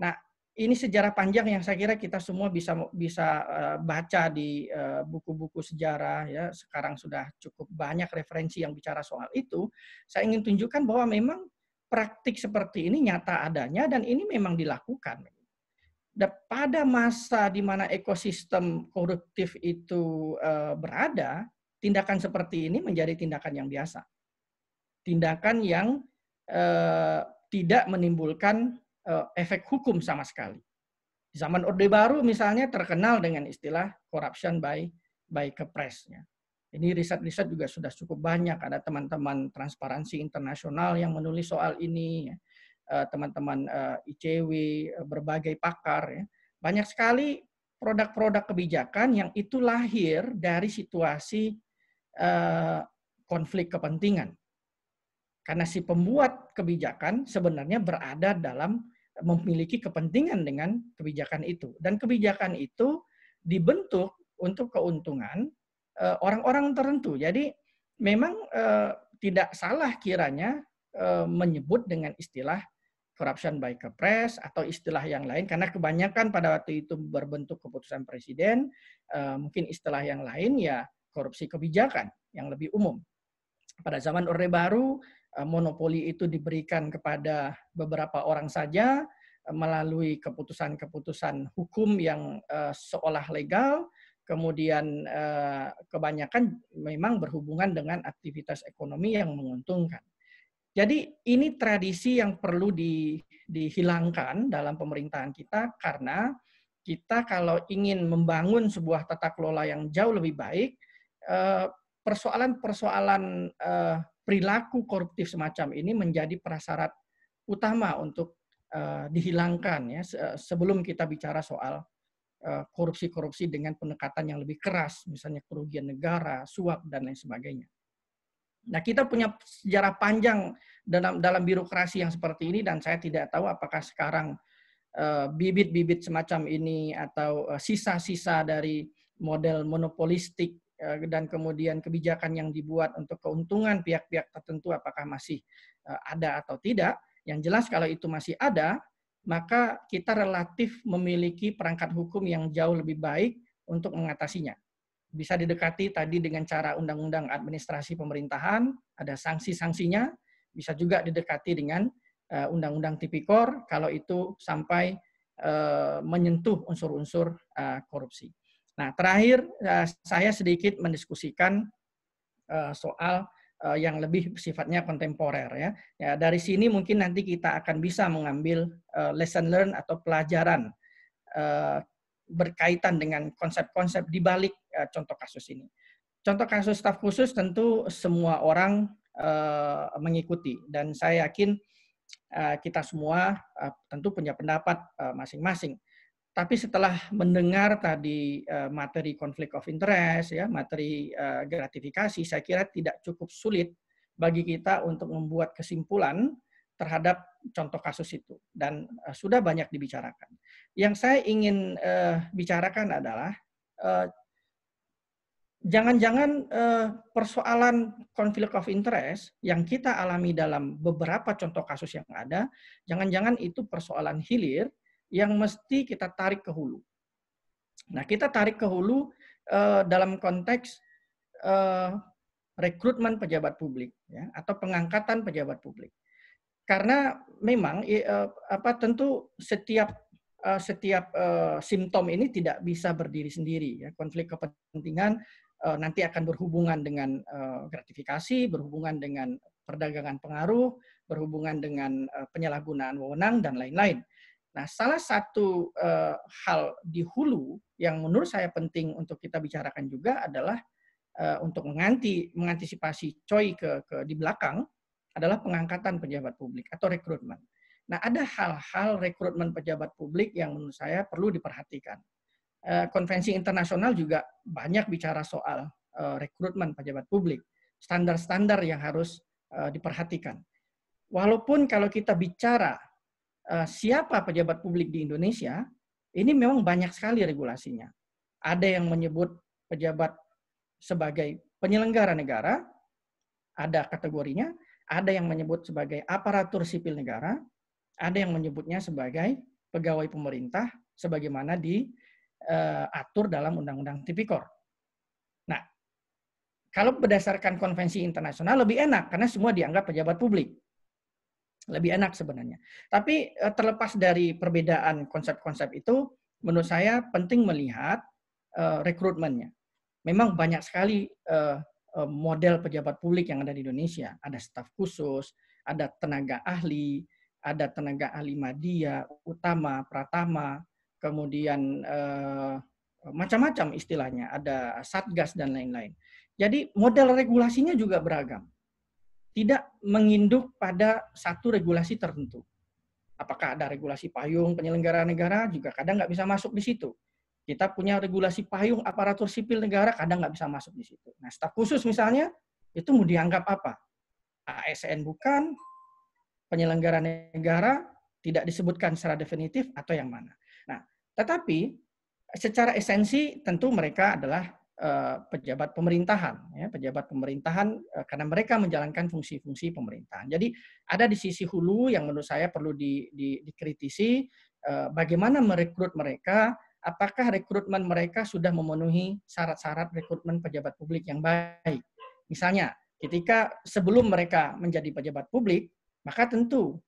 S4: Nah, ini sejarah panjang yang saya kira kita semua bisa bisa eh, baca di eh, buku-buku sejarah ya sekarang sudah cukup banyak referensi yang bicara soal itu saya ingin tunjukkan bahwa memang praktik seperti ini nyata adanya dan ini memang dilakukan pada masa di mana ekosistem koruptif itu eh, berada tindakan seperti ini menjadi tindakan yang biasa tindakan yang tidak menimbulkan Eh, efek hukum sama sekali. zaman Orde Baru misalnya terkenal dengan istilah corruption by by kepresnya. Ini riset-riset juga sudah cukup banyak. Ada teman-teman transparansi internasional yang menulis soal ini, ya. eh, teman-teman eh, ICW, berbagai pakar. Ya. Banyak sekali produk-produk kebijakan yang itu lahir dari situasi konflik kepentingan. Karena si pembuat kebijakan sebenarnya berada dalam memiliki kepentingan dengan kebijakan itu dan kebijakan itu dibentuk untuk keuntungan eh, orang-orang tertentu. Jadi memang eh, tidak salah kiranya eh, menyebut dengan istilah corruption by kepres atau istilah yang lain karena kebanyakan pada waktu itu berbentuk keputusan presiden mungkin istilah yang lain ya korupsi kebijakan yang lebih umum. Pada zaman Orde Baru Eh, monopoli itu diberikan kepada beberapa orang saja eh, melalui keputusan-keputusan hukum yang eh, seolah legal, kemudian kebanyakan memang berhubungan dengan aktivitas ekonomi yang menguntungkan. Jadi ini tradisi yang perlu di, dihilangkan dalam pemerintahan kita karena kita kalau ingin membangun sebuah tata kelola yang jauh lebih baik, persoalan-persoalan perilaku koruptif semacam ini menjadi prasyarat utama untuk uh, dihilangkan ya eh, sebelum kita bicara soal eh, korupsi-korupsi uh, dengan pendekatan yang lebih keras, misalnya kerugian negara, suap dan lain sebagainya. Nah, kita punya sejarah panjang dalam dalam birokrasi yang seperti ini dan saya tidak tahu apakah sekarang bibit-bibit uh, semacam ini atau sisa-sisa dari model monopolistik Eh, dan kemudian kebijakan yang dibuat untuk keuntungan pihak-pihak tertentu apakah masih eh, ada atau tidak. Yang jelas kalau itu masih ada, maka kita relatif memiliki perangkat hukum yang jauh lebih baik untuk mengatasinya. Bisa didekati tadi dengan cara undang-undang administrasi pemerintahan, ada sanksi-sanksinya, bisa juga didekati dengan eh, undang-undang tipikor kalau itu sampai menyentuh unsur-unsur korupsi. Nah, terakhir eh, saya sedikit mendiskusikan eh, soal eh, yang lebih sifatnya kontemporer ya. ya. Dari sini mungkin nanti kita akan bisa mengambil lesson learn atau pelajaran berkaitan dengan konsep-konsep di balik contoh kasus ini. Contoh kasus staf khusus tentu semua orang mengikuti dan saya yakin kita semua tentu punya pendapat masing-masing. Tapi setelah mendengar tadi eh, materi konflik of interest, ya, materi eh, gratifikasi, saya kira tidak cukup sulit bagi kita untuk membuat kesimpulan terhadap contoh kasus itu dan eh, sudah banyak dibicarakan. Yang saya ingin bicarakan adalah jangan-jangan persoalan konflik of interest yang kita alami dalam beberapa contoh kasus yang ada, jangan-jangan itu persoalan hilir yang mesti kita tarik ke hulu. Nah, kita tarik ke hulu eh, dalam konteks eh, rekrutmen pejabat publik ya, atau pengangkatan pejabat publik. Karena memang eh, apa tentu setiap eh, setiap eh, simptom ini tidak bisa berdiri sendiri ya. Konflik kepentingan eh, nanti akan berhubungan dengan eh, gratifikasi, berhubungan dengan perdagangan pengaruh, berhubungan dengan eh, penyalahgunaan wewenang dan lain-lain. Nah, salah satu uh, hal di hulu yang menurut saya penting untuk kita bicarakan juga adalah uh, untuk menganti mengantisipasi coy ke, ke di belakang adalah pengangkatan pejabat publik atau rekrutmen. Nah, ada hal-hal rekrutmen pejabat publik yang menurut saya perlu diperhatikan. Uh, konvensi internasional juga banyak bicara soal uh, rekrutmen pejabat publik, standar-standar yang harus uh, diperhatikan. Walaupun kalau kita bicara Eh, siapa pejabat publik di Indonesia, ini memang banyak sekali regulasinya. Ada yang menyebut pejabat sebagai penyelenggara negara, ada kategorinya, ada yang menyebut sebagai aparatur sipil negara, ada yang menyebutnya sebagai pegawai pemerintah sebagaimana diatur eh, dalam Undang-Undang Tipikor. Nah, kalau berdasarkan konvensi internasional lebih enak karena semua dianggap pejabat publik lebih enak sebenarnya. Tapi eh, terlepas dari perbedaan konsep-konsep itu, menurut saya penting melihat uh, rekrutmennya. Memang banyak sekali uh, model pejabat publik yang ada di Indonesia. Ada staf khusus, ada tenaga ahli, ada tenaga ahli media, utama, pratama, kemudian uh, macam-macam istilahnya, ada satgas dan lain-lain. Jadi model regulasinya juga beragam tidak menginduk pada satu regulasi tertentu. Apakah ada regulasi payung penyelenggara negara juga kadang nggak bisa masuk di situ. Kita punya regulasi payung aparatur sipil negara kadang nggak bisa masuk di situ. Nah, staf khusus misalnya itu mau dianggap apa? ASN bukan, penyelenggara negara tidak disebutkan secara definitif atau yang mana. Nah, tetapi secara esensi tentu mereka adalah Eh, pejabat pemerintahan, ya, pejabat pemerintahan eh, karena mereka menjalankan fungsi-fungsi pemerintahan. Jadi ada di sisi hulu yang menurut saya perlu di, di, dikritisi eh, bagaimana merekrut mereka, apakah rekrutmen mereka sudah memenuhi syarat-syarat rekrutmen pejabat publik yang baik. Misalnya, ketika sebelum mereka menjadi pejabat publik, maka tentu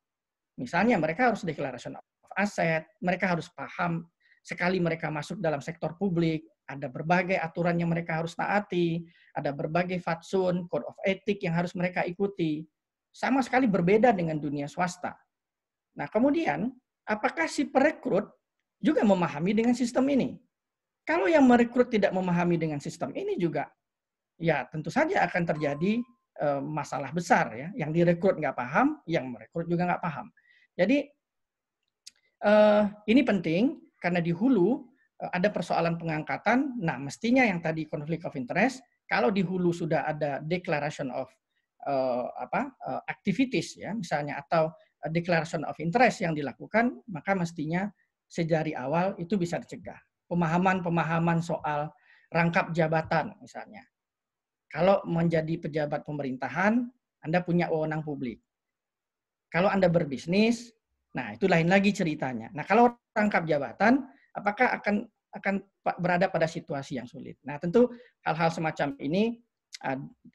S4: misalnya mereka harus declaration of asset, mereka harus paham sekali mereka masuk dalam sektor publik, ada berbagai aturan yang mereka harus taati, ada berbagai fatsun, code of ethic yang harus mereka ikuti. Sama sekali berbeda dengan dunia swasta. Nah, kemudian apakah si perekrut juga memahami dengan sistem ini? Kalau yang merekrut tidak memahami dengan sistem ini juga, ya tentu saja akan terjadi eh, masalah besar ya. Yang direkrut nggak paham, yang merekrut juga nggak paham. Jadi eh, ini penting karena di hulu ada persoalan pengangkatan, nah mestinya yang tadi konflik of interest, kalau di hulu sudah ada declaration of uh, apa uh, activities ya misalnya atau eh, declaration of interest yang dilakukan, maka mestinya sejari awal itu bisa dicegah. Pemahaman-pemahaman soal rangkap jabatan misalnya. Kalau menjadi pejabat pemerintahan, Anda punya wewenang publik. Kalau Anda berbisnis, nah itu lain lagi ceritanya. Nah, kalau rangkap jabatan, apakah akan akan berada pada situasi yang sulit. Nah, tentu hal-hal semacam ini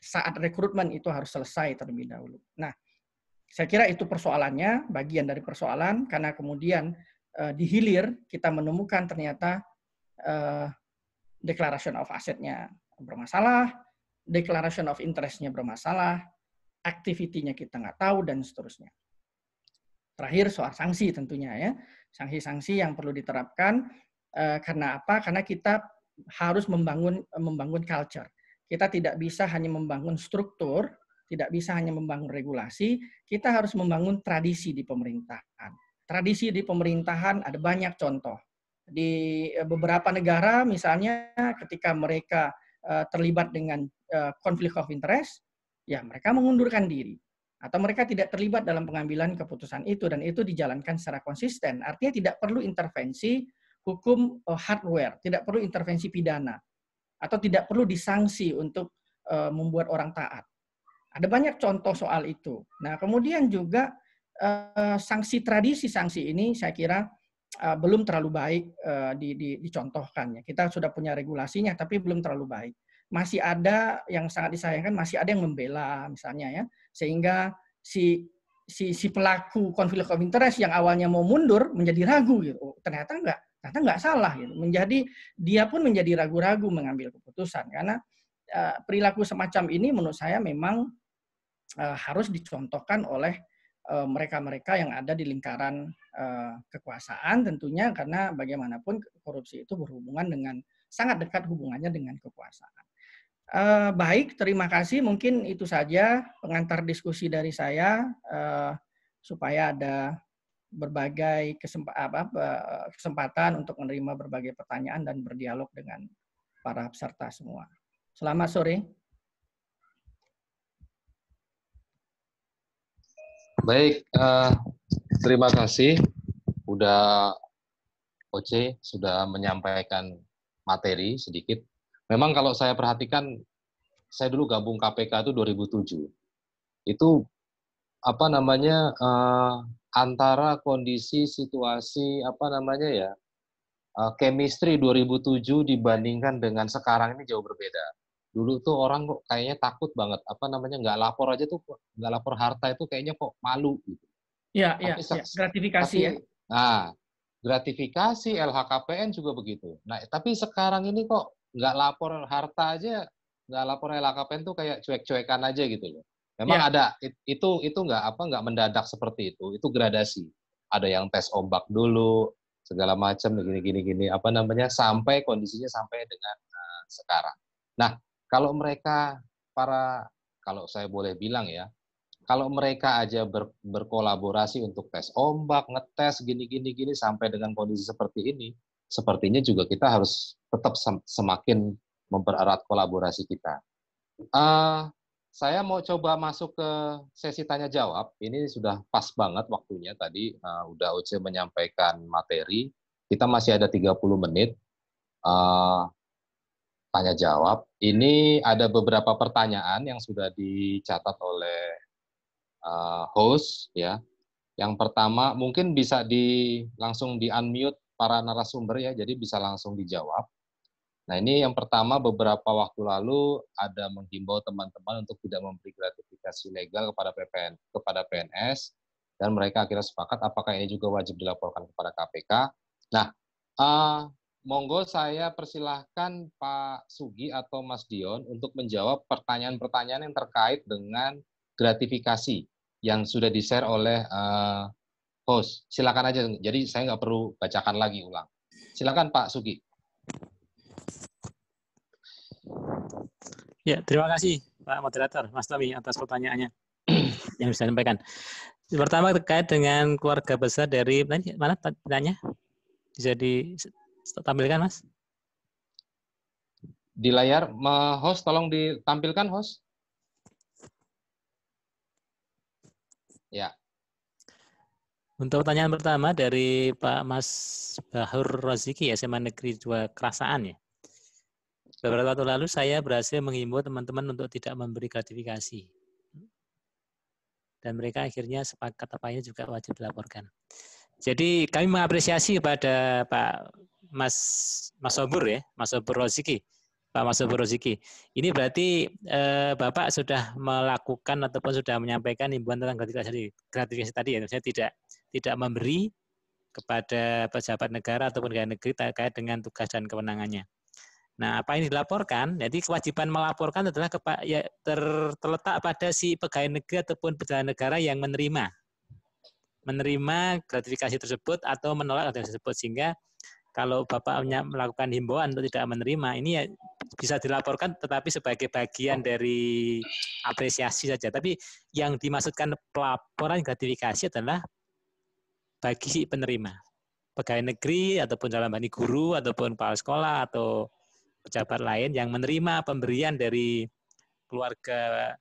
S4: saat rekrutmen itu harus selesai terlebih dahulu. Nah, saya kira itu persoalannya, bagian dari persoalan karena kemudian eh, di hilir kita menemukan ternyata eh, declaration of assetnya bermasalah, declaration of interestnya bermasalah, aktivitinya kita nggak tahu dan seterusnya. Terakhir soal sanksi tentunya ya, sanksi-sanksi yang perlu diterapkan Eh, karena apa? Karena kita harus membangun eh, membangun culture. Kita tidak bisa hanya membangun struktur, tidak bisa hanya membangun regulasi, kita harus membangun tradisi di pemerintahan. Tradisi di pemerintahan ada banyak contoh. Di eh, beberapa negara misalnya ketika mereka terlibat dengan konflik of interest, ya mereka mengundurkan diri atau mereka tidak terlibat dalam pengambilan keputusan itu dan itu dijalankan secara konsisten. Artinya tidak perlu intervensi hukum eh, hardware, tidak perlu intervensi pidana atau tidak perlu disanksi untuk eh, membuat orang taat. Ada banyak contoh soal itu. Nah, kemudian juga eh, sanksi tradisi sanksi ini saya kira belum terlalu baik dicontohkannya dicontohkan. Kita sudah punya regulasinya, tapi belum terlalu baik. Masih ada yang sangat disayangkan, masih ada yang membela misalnya ya, sehingga si si, si pelaku konflik of interest yang awalnya mau mundur menjadi ragu gitu. Oh, ternyata enggak karena nggak salah gitu. Menjadi dia pun menjadi ragu-ragu mengambil keputusan karena uh, perilaku semacam ini menurut saya memang uh, harus dicontohkan oleh eh, mereka-mereka yang ada di lingkaran kekuasaan tentunya karena bagaimanapun korupsi itu berhubungan dengan sangat dekat hubungannya dengan kekuasaan. baik, terima kasih. Mungkin itu saja pengantar diskusi dari saya supaya ada berbagai kesempatan untuk menerima berbagai pertanyaan dan berdialog dengan para peserta semua. Selamat sore.
S1: Baik, uh, terima kasih udah Oce sudah menyampaikan materi sedikit. Memang kalau saya perhatikan, saya dulu gabung KPK itu 2007. Itu apa namanya uh, antara kondisi situasi apa namanya ya eh, chemistry 2007 dibandingkan dengan sekarang ini jauh berbeda. Dulu tuh orang kok kayaknya takut banget apa namanya nggak lapor aja tuh nggak lapor harta itu kayaknya kok malu gitu. Iya, iya, ya. gratifikasi tapi, ya. Nah, gratifikasi LHKPN juga begitu. Nah, tapi sekarang ini kok nggak lapor harta aja, nggak lapor LHKPN tuh kayak cuek-cuekan aja gitu loh. Memang ya. ada itu itu nggak apa nggak mendadak seperti itu. Itu gradasi. Ada yang tes ombak dulu segala macam gini gini gini apa namanya sampai kondisinya sampai dengan uh, sekarang. Nah kalau mereka para kalau saya boleh bilang ya kalau mereka aja ber, berkolaborasi untuk tes ombak, ngetes gini-gini gini sampai dengan kondisi seperti ini, sepertinya juga kita harus tetap semakin mempererat kolaborasi kita. Uh, saya mau coba masuk ke sesi tanya jawab. Ini sudah pas banget waktunya tadi uh, udah Oce menyampaikan materi. Kita masih ada 30 menit uh, tanya jawab. Ini ada beberapa pertanyaan yang sudah dicatat oleh uh, host ya. Yang pertama mungkin bisa di langsung di unmute para narasumber ya. Jadi bisa langsung dijawab. Nah ini yang pertama beberapa waktu lalu ada menghimbau teman-teman untuk tidak memberi gratifikasi legal kepada PPN kepada PNS dan mereka akhirnya sepakat apakah ini juga wajib dilaporkan kepada KPK. Nah, uh, monggo saya persilahkan Pak Sugi atau Mas Dion untuk menjawab pertanyaan-pertanyaan yang terkait dengan gratifikasi yang sudah di-share oleh uh, host. Silakan aja. Jadi saya nggak perlu bacakan lagi ulang. Silakan Pak Sugi.
S8: Ya, terima kasih Pak Moderator, Mas Tommy atas pertanyaannya (clears throat) yang bisa disampaikan. Pertama terkait dengan keluarga besar dari mana Tanya. Bisa
S1: ditampilkan, Mas? Di layar, Ma host tolong ditampilkan, host. Ya.
S8: Untuk pertanyaan pertama dari Pak Mas Bahur Roziki, SMA Negeri 2 Kerasaan ya. Beberapa waktu lalu saya berhasil menghimbau teman-teman untuk tidak memberi gratifikasi. Dan mereka akhirnya sepakat apa ini juga wajib dilaporkan. Jadi kami mengapresiasi kepada Pak Mas Mas Sobur ya, Mas Sobur Roziki. Pak Mas Sobur Roziki. Ini berarti eh, Bapak sudah melakukan ataupun sudah menyampaikan himbauan tentang gratifikasi, gratifikasi tadi ya, Saya tidak tidak memberi kepada pejabat negara ataupun negara negeri terkait dengan tugas dan kewenangannya. Nah, apa yang dilaporkan? Jadi kewajiban melaporkan adalah ya, terletak pada si pegawai negeri ataupun pejabat negara yang menerima menerima gratifikasi tersebut atau menolak gratifikasi tersebut sehingga kalau bapaknya melakukan himbauan atau tidak menerima ini ya bisa dilaporkan tetapi sebagai bagian dari apresiasi saja tapi yang dimaksudkan pelaporan gratifikasi adalah bagi si penerima pegawai negeri ataupun calon bani guru ataupun kepala sekolah atau pejabat lain yang menerima pemberian dari keluarga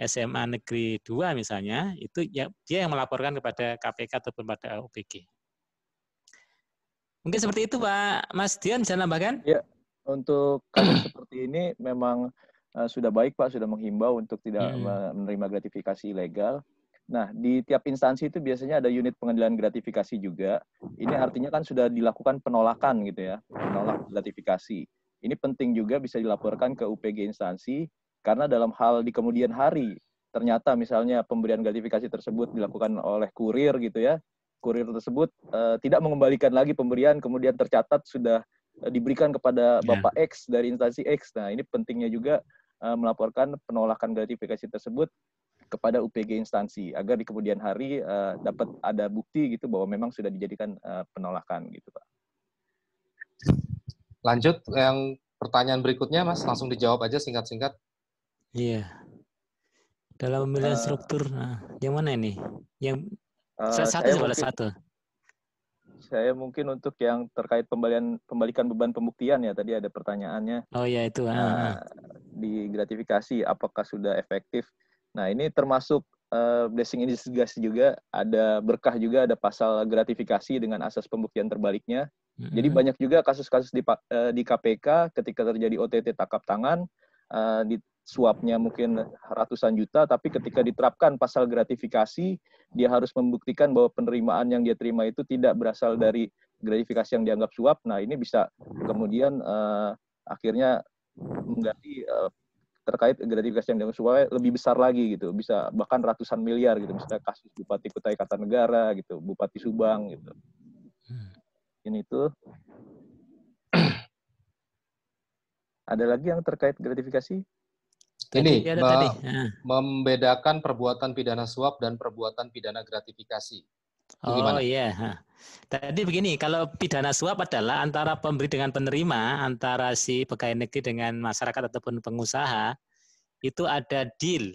S8: SMA Negeri 2 misalnya, itu ya, dia yang melaporkan kepada KPK atau kepada OPG. Mungkin seperti itu Pak Mas Dian bisa nambahkan? Ya,
S3: untuk kasus (clears throat) seperti ini memang eh, sudah baik Pak, sudah menghimbau untuk tidak hmm. menerima gratifikasi ilegal. Nah, di tiap instansi itu biasanya ada unit pengendalian gratifikasi juga. Ini artinya kan sudah dilakukan penolakan gitu ya, penolak gratifikasi. Ini penting juga bisa dilaporkan hmm. ke UPG instansi karena dalam hal di kemudian hari ternyata misalnya pemberian gratifikasi tersebut hmm. dilakukan oleh kurir gitu ya. Kurir tersebut uh, tidak mengembalikan lagi pemberian kemudian tercatat sudah eh, diberikan kepada ya. Bapak X dari instansi X. Nah, ini pentingnya juga eh, melaporkan penolakan gratifikasi tersebut kepada UPG instansi agar di kemudian hari dapat ada bukti gitu bahwa memang sudah dijadikan penolakan gitu Pak.
S1: Lanjut yang pertanyaan berikutnya, Mas, langsung dijawab aja singkat-singkat. Iya.
S8: Dalam pemilihan uh, struktur, nah, yang mana ini? Yang
S3: uh, satu saya mungkin, satu. Saya mungkin untuk yang terkait pembalian pembalikan beban pembuktian ya tadi ada pertanyaannya. Oh ya itu. Ah, ah. Nah, uh. Di gratifikasi apakah sudah efektif? Nah ini termasuk Eh, blessing in disguise juga, ada berkah juga, ada pasal gratifikasi dengan asas pembuktian terbaliknya. Jadi banyak juga kasus-kasus di, eh, di KPK ketika terjadi OTT tangkap tangan, eh, di suapnya mungkin ratusan juta, tapi ketika diterapkan pasal gratifikasi, dia harus membuktikan bahwa penerimaan yang dia terima itu tidak berasal dari gratifikasi yang dianggap suap. Nah ini bisa kemudian akhirnya mengganti terkait gratifikasi yang sesuai e lebih besar lagi gitu bisa bahkan ratusan miliar gitu misalnya kasus bupati Kutai Kartanegara gitu bupati Subang gitu hmm. ini tuh (clears throat) ada lagi yang terkait gratifikasi ini ya, tadi.
S1: Ya. membedakan perbuatan pidana suap dan perbuatan pidana gratifikasi Oh iya. (laughs) Tadi begini, kalau pidana suap adalah
S8: antara pemberi dengan penerima, antara si pegawai negeri dengan masyarakat ataupun pengusaha, itu ada deal,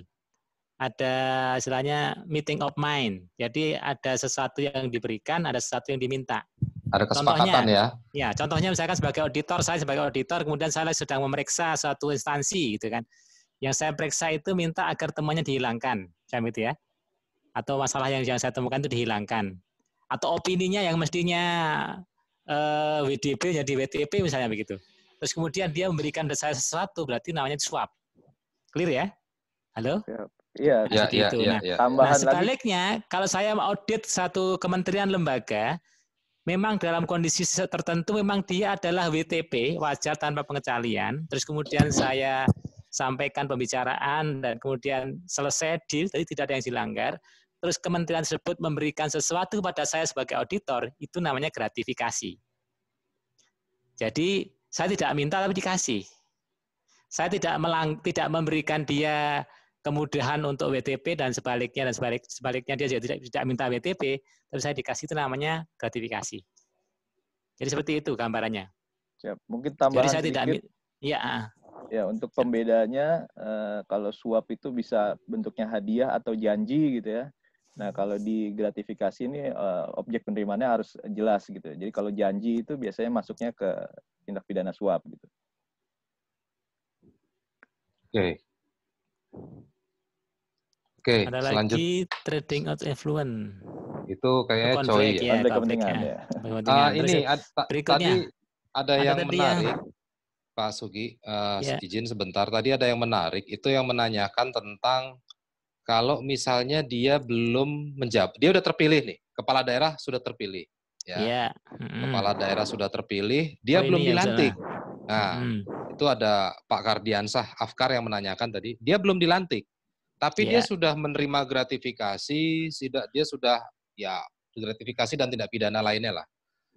S8: ada istilahnya meeting of mind. Jadi ada sesuatu yang diberikan, ada sesuatu yang diminta.
S1: Ada kesepakatan contohnya, ya.
S8: Ya, contohnya misalkan sebagai auditor, saya sebagai auditor, kemudian saya sedang memeriksa suatu instansi gitu kan. Yang saya periksa itu minta agar temannya dihilangkan, macam itu ya atau masalah yang yang saya temukan itu dihilangkan atau opininya yang mestinya eh, WDP jadi WTP misalnya begitu. Terus kemudian dia memberikan saya sesuatu berarti namanya itu suap. Clear ya? Halo?
S3: Iya. Nah, iya, iya, iya. Nah, iya. nah
S8: sebaliknya lagi. kalau saya audit satu kementerian lembaga memang dalam kondisi tertentu memang dia adalah WTP, wajar tanpa pengecualian. Terus kemudian saya sampaikan pembicaraan dan kemudian selesai deal, tadi tidak ada yang dilanggar terus kementerian tersebut memberikan sesuatu pada saya sebagai auditor, itu namanya gratifikasi. Jadi saya tidak minta tapi dikasih. Saya tidak melang, tidak memberikan dia kemudahan untuk WTP dan sebaliknya dan sebalik, sebaliknya dia juga tidak tidak minta WTP, tapi saya dikasih itu namanya gratifikasi. Jadi seperti itu
S3: gambarannya. Siap. Mungkin tambahan Jadi saya tidak ya. Ya, untuk pembedanya eh, kalau suap itu bisa bentuknya hadiah atau janji gitu ya. Nah, kalau di gratifikasi ini eh, objek penerimaannya harus jelas gitu. Jadi kalau janji itu biasanya masuknya ke tindak pidana suap gitu.
S6: Oke.
S8: Okay.
S3: Oke, okay, Ada lagi
S8: trading out influence. Itu kayaknya coy ya. ada kepentingan ya. Uh,
S6: ini ad, ta, tadi ada, ada yang menarik. Yang...
S1: Pak Sugi, uh, eh, yeah. izin sebentar. Tadi ada yang menarik, itu yang menanyakan tentang kalau misalnya dia belum menjawab, dia udah terpilih nih, kepala daerah sudah terpilih, ya, yeah. hmm. kepala daerah sudah terpilih, dia oh, belum dilantik. Nah, hmm. itu ada Pak Kardiansah Afkar yang menanyakan tadi, dia belum dilantik, tapi yeah. dia iya. sudah menerima gratifikasi, tidak dia sudah ya gratifikasi dan tindak pidana lainnya lah.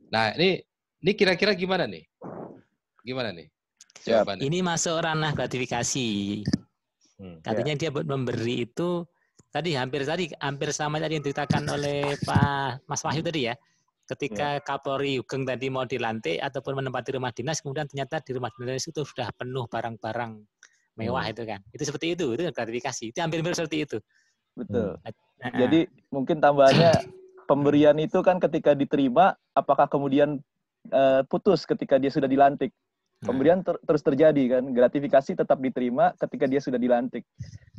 S1: Nah, ini ini kira-kira gimana nih? Gimana nih? Ya. Jawabannya. Ini masuk ranah gratifikasi.
S8: Hmm. Artinya yeah. dia memberi itu tadi hampir tadi hampir sama tadi yang diceritakan oleh Pak Mas Wahyu tadi ya. Ketika yeah. Kapolri Yugeng tadi mau dilantik ataupun menempati rumah dinas, kemudian ternyata di rumah dinas itu sudah penuh barang-barang mewah hmm. itu kan.
S3: Itu seperti itu, itu kan gratifikasi. Itu hampir-hampir seperti itu. Betul. Hmm. Nah. Jadi mungkin tambahannya pemberian itu kan ketika diterima, apakah kemudian eh, putus ketika dia sudah dilantik? Pemberian ter terus terjadi kan, gratifikasi tetap diterima ketika dia sudah dilantik.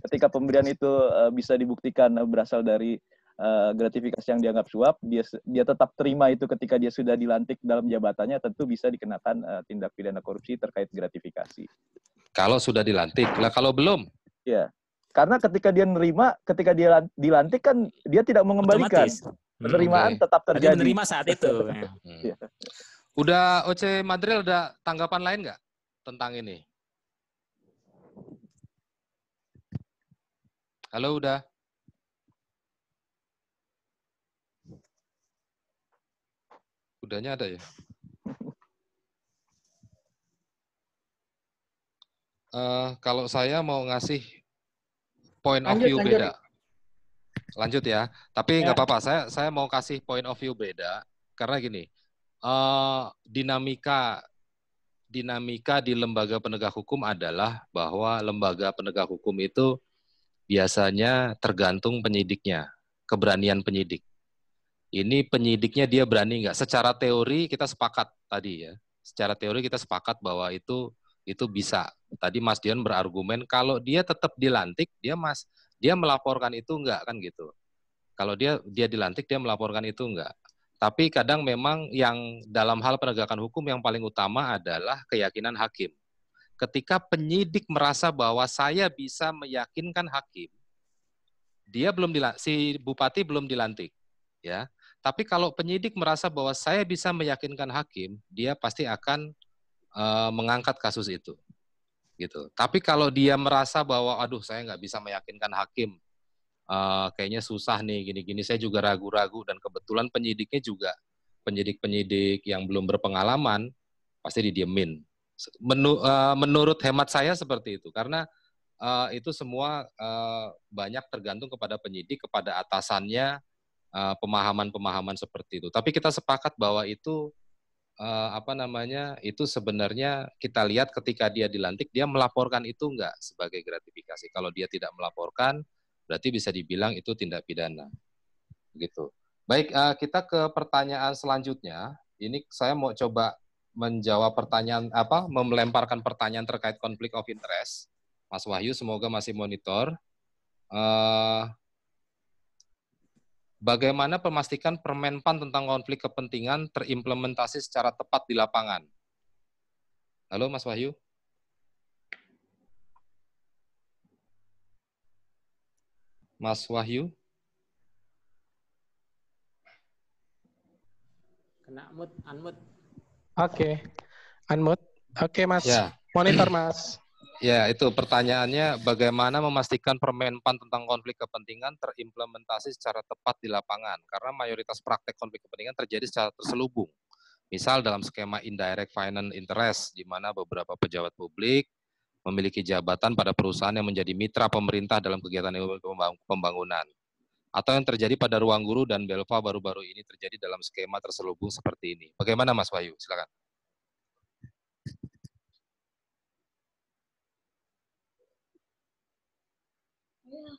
S3: Ketika pemberian itu uh, bisa dibuktikan uh, berasal dari uh, gratifikasi yang dianggap suap, dia dia tetap terima itu ketika dia sudah dilantik dalam jabatannya tentu bisa dikenakan uh, tindak pidana korupsi terkait gratifikasi.
S1: Kalau sudah dilantik, lah kalau belum?
S3: Ya. Karena ketika dia nerima, ketika dia dilantik kan dia tidak
S1: mengembalikan. Otomatis. Penerimaan hmm, okay. tetap terjadi. Tapi menerima saat itu. (laughs) Iya. Udah OC Madril ada tanggapan lain nggak tentang ini? Halo, udah. Udahnya ada ya? Uh, kalau saya mau ngasih point lanjut, of view lanjut. beda. Lanjut ya. Tapi nggak ya. apa-apa. Saya saya mau kasih point of view beda karena gini uh, dinamika dinamika di lembaga penegak hukum adalah bahwa lembaga penegak hukum itu biasanya tergantung penyidiknya, keberanian penyidik. Ini penyidiknya dia berani enggak? Secara teori kita sepakat tadi ya. Secara teori kita sepakat bahwa itu itu bisa. Tadi Mas Dion berargumen kalau dia tetap dilantik, dia Mas dia melaporkan itu enggak kan gitu. Kalau dia dia dilantik dia melaporkan itu enggak. Tapi kadang memang yang dalam hal penegakan hukum yang paling utama adalah keyakinan hakim. Ketika penyidik merasa bahwa saya bisa meyakinkan hakim, dia belum dilantik, si bupati belum dilantik, ya. Tapi kalau penyidik merasa bahwa saya bisa meyakinkan hakim, dia pasti akan e, mengangkat kasus itu, gitu. Tapi kalau dia merasa bahwa aduh saya nggak bisa meyakinkan hakim, uh, kayaknya susah nih gini-gini saya juga ragu-ragu dan kebetulan penyidiknya juga penyidik-penyidik yang belum berpengalaman pasti didiemin. Menu, uh, menurut hemat saya seperti itu karena uh, itu semua uh, banyak tergantung kepada penyidik, kepada atasannya pemahaman-pemahaman uh, seperti itu. Tapi kita sepakat bahwa itu uh, apa namanya itu sebenarnya kita lihat ketika dia dilantik dia melaporkan itu enggak sebagai gratifikasi. Kalau dia tidak melaporkan berarti bisa dibilang itu tindak pidana. Begitu. Baik, eh, kita ke pertanyaan selanjutnya. Ini saya mau coba menjawab pertanyaan apa melemparkan pertanyaan terkait konflik of interest. Mas Wahyu semoga masih monitor. Eh, bagaimana memastikan Permenpan tentang konflik kepentingan terimplementasi secara tepat di lapangan? Halo Mas Wahyu. Mas Wahyu?
S8: Kena mut, Oke,
S1: okay.
S2: unmute. Oke, okay, Mas. Yeah. Monitor, Mas. (clears throat)
S1: Ya, itu pertanyaannya bagaimana memastikan Permenpan tentang konflik kepentingan terimplementasi secara tepat di lapangan? Karena mayoritas praktek konflik kepentingan terjadi secara terselubung. Misal dalam skema indirect finance interest, di mana beberapa pejabat publik memiliki jabatan pada perusahaan yang menjadi mitra pemerintah dalam kegiatan pembangunan. Atau yang terjadi pada Ruang Guru dan Belva baru-baru ini terjadi dalam skema terselubung seperti ini. Bagaimana Mas Wahyu? Silakan.
S6: Yeah.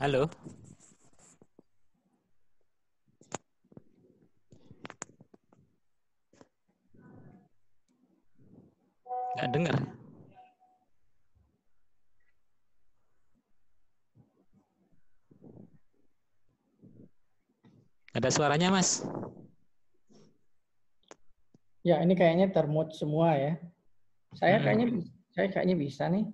S6: Halo. Nggak dengar.
S8: Ada suaranya, Mas?
S4: Ya, ini kayaknya termut semua ya. Saya hmm. kayaknya saya kayaknya bisa nih.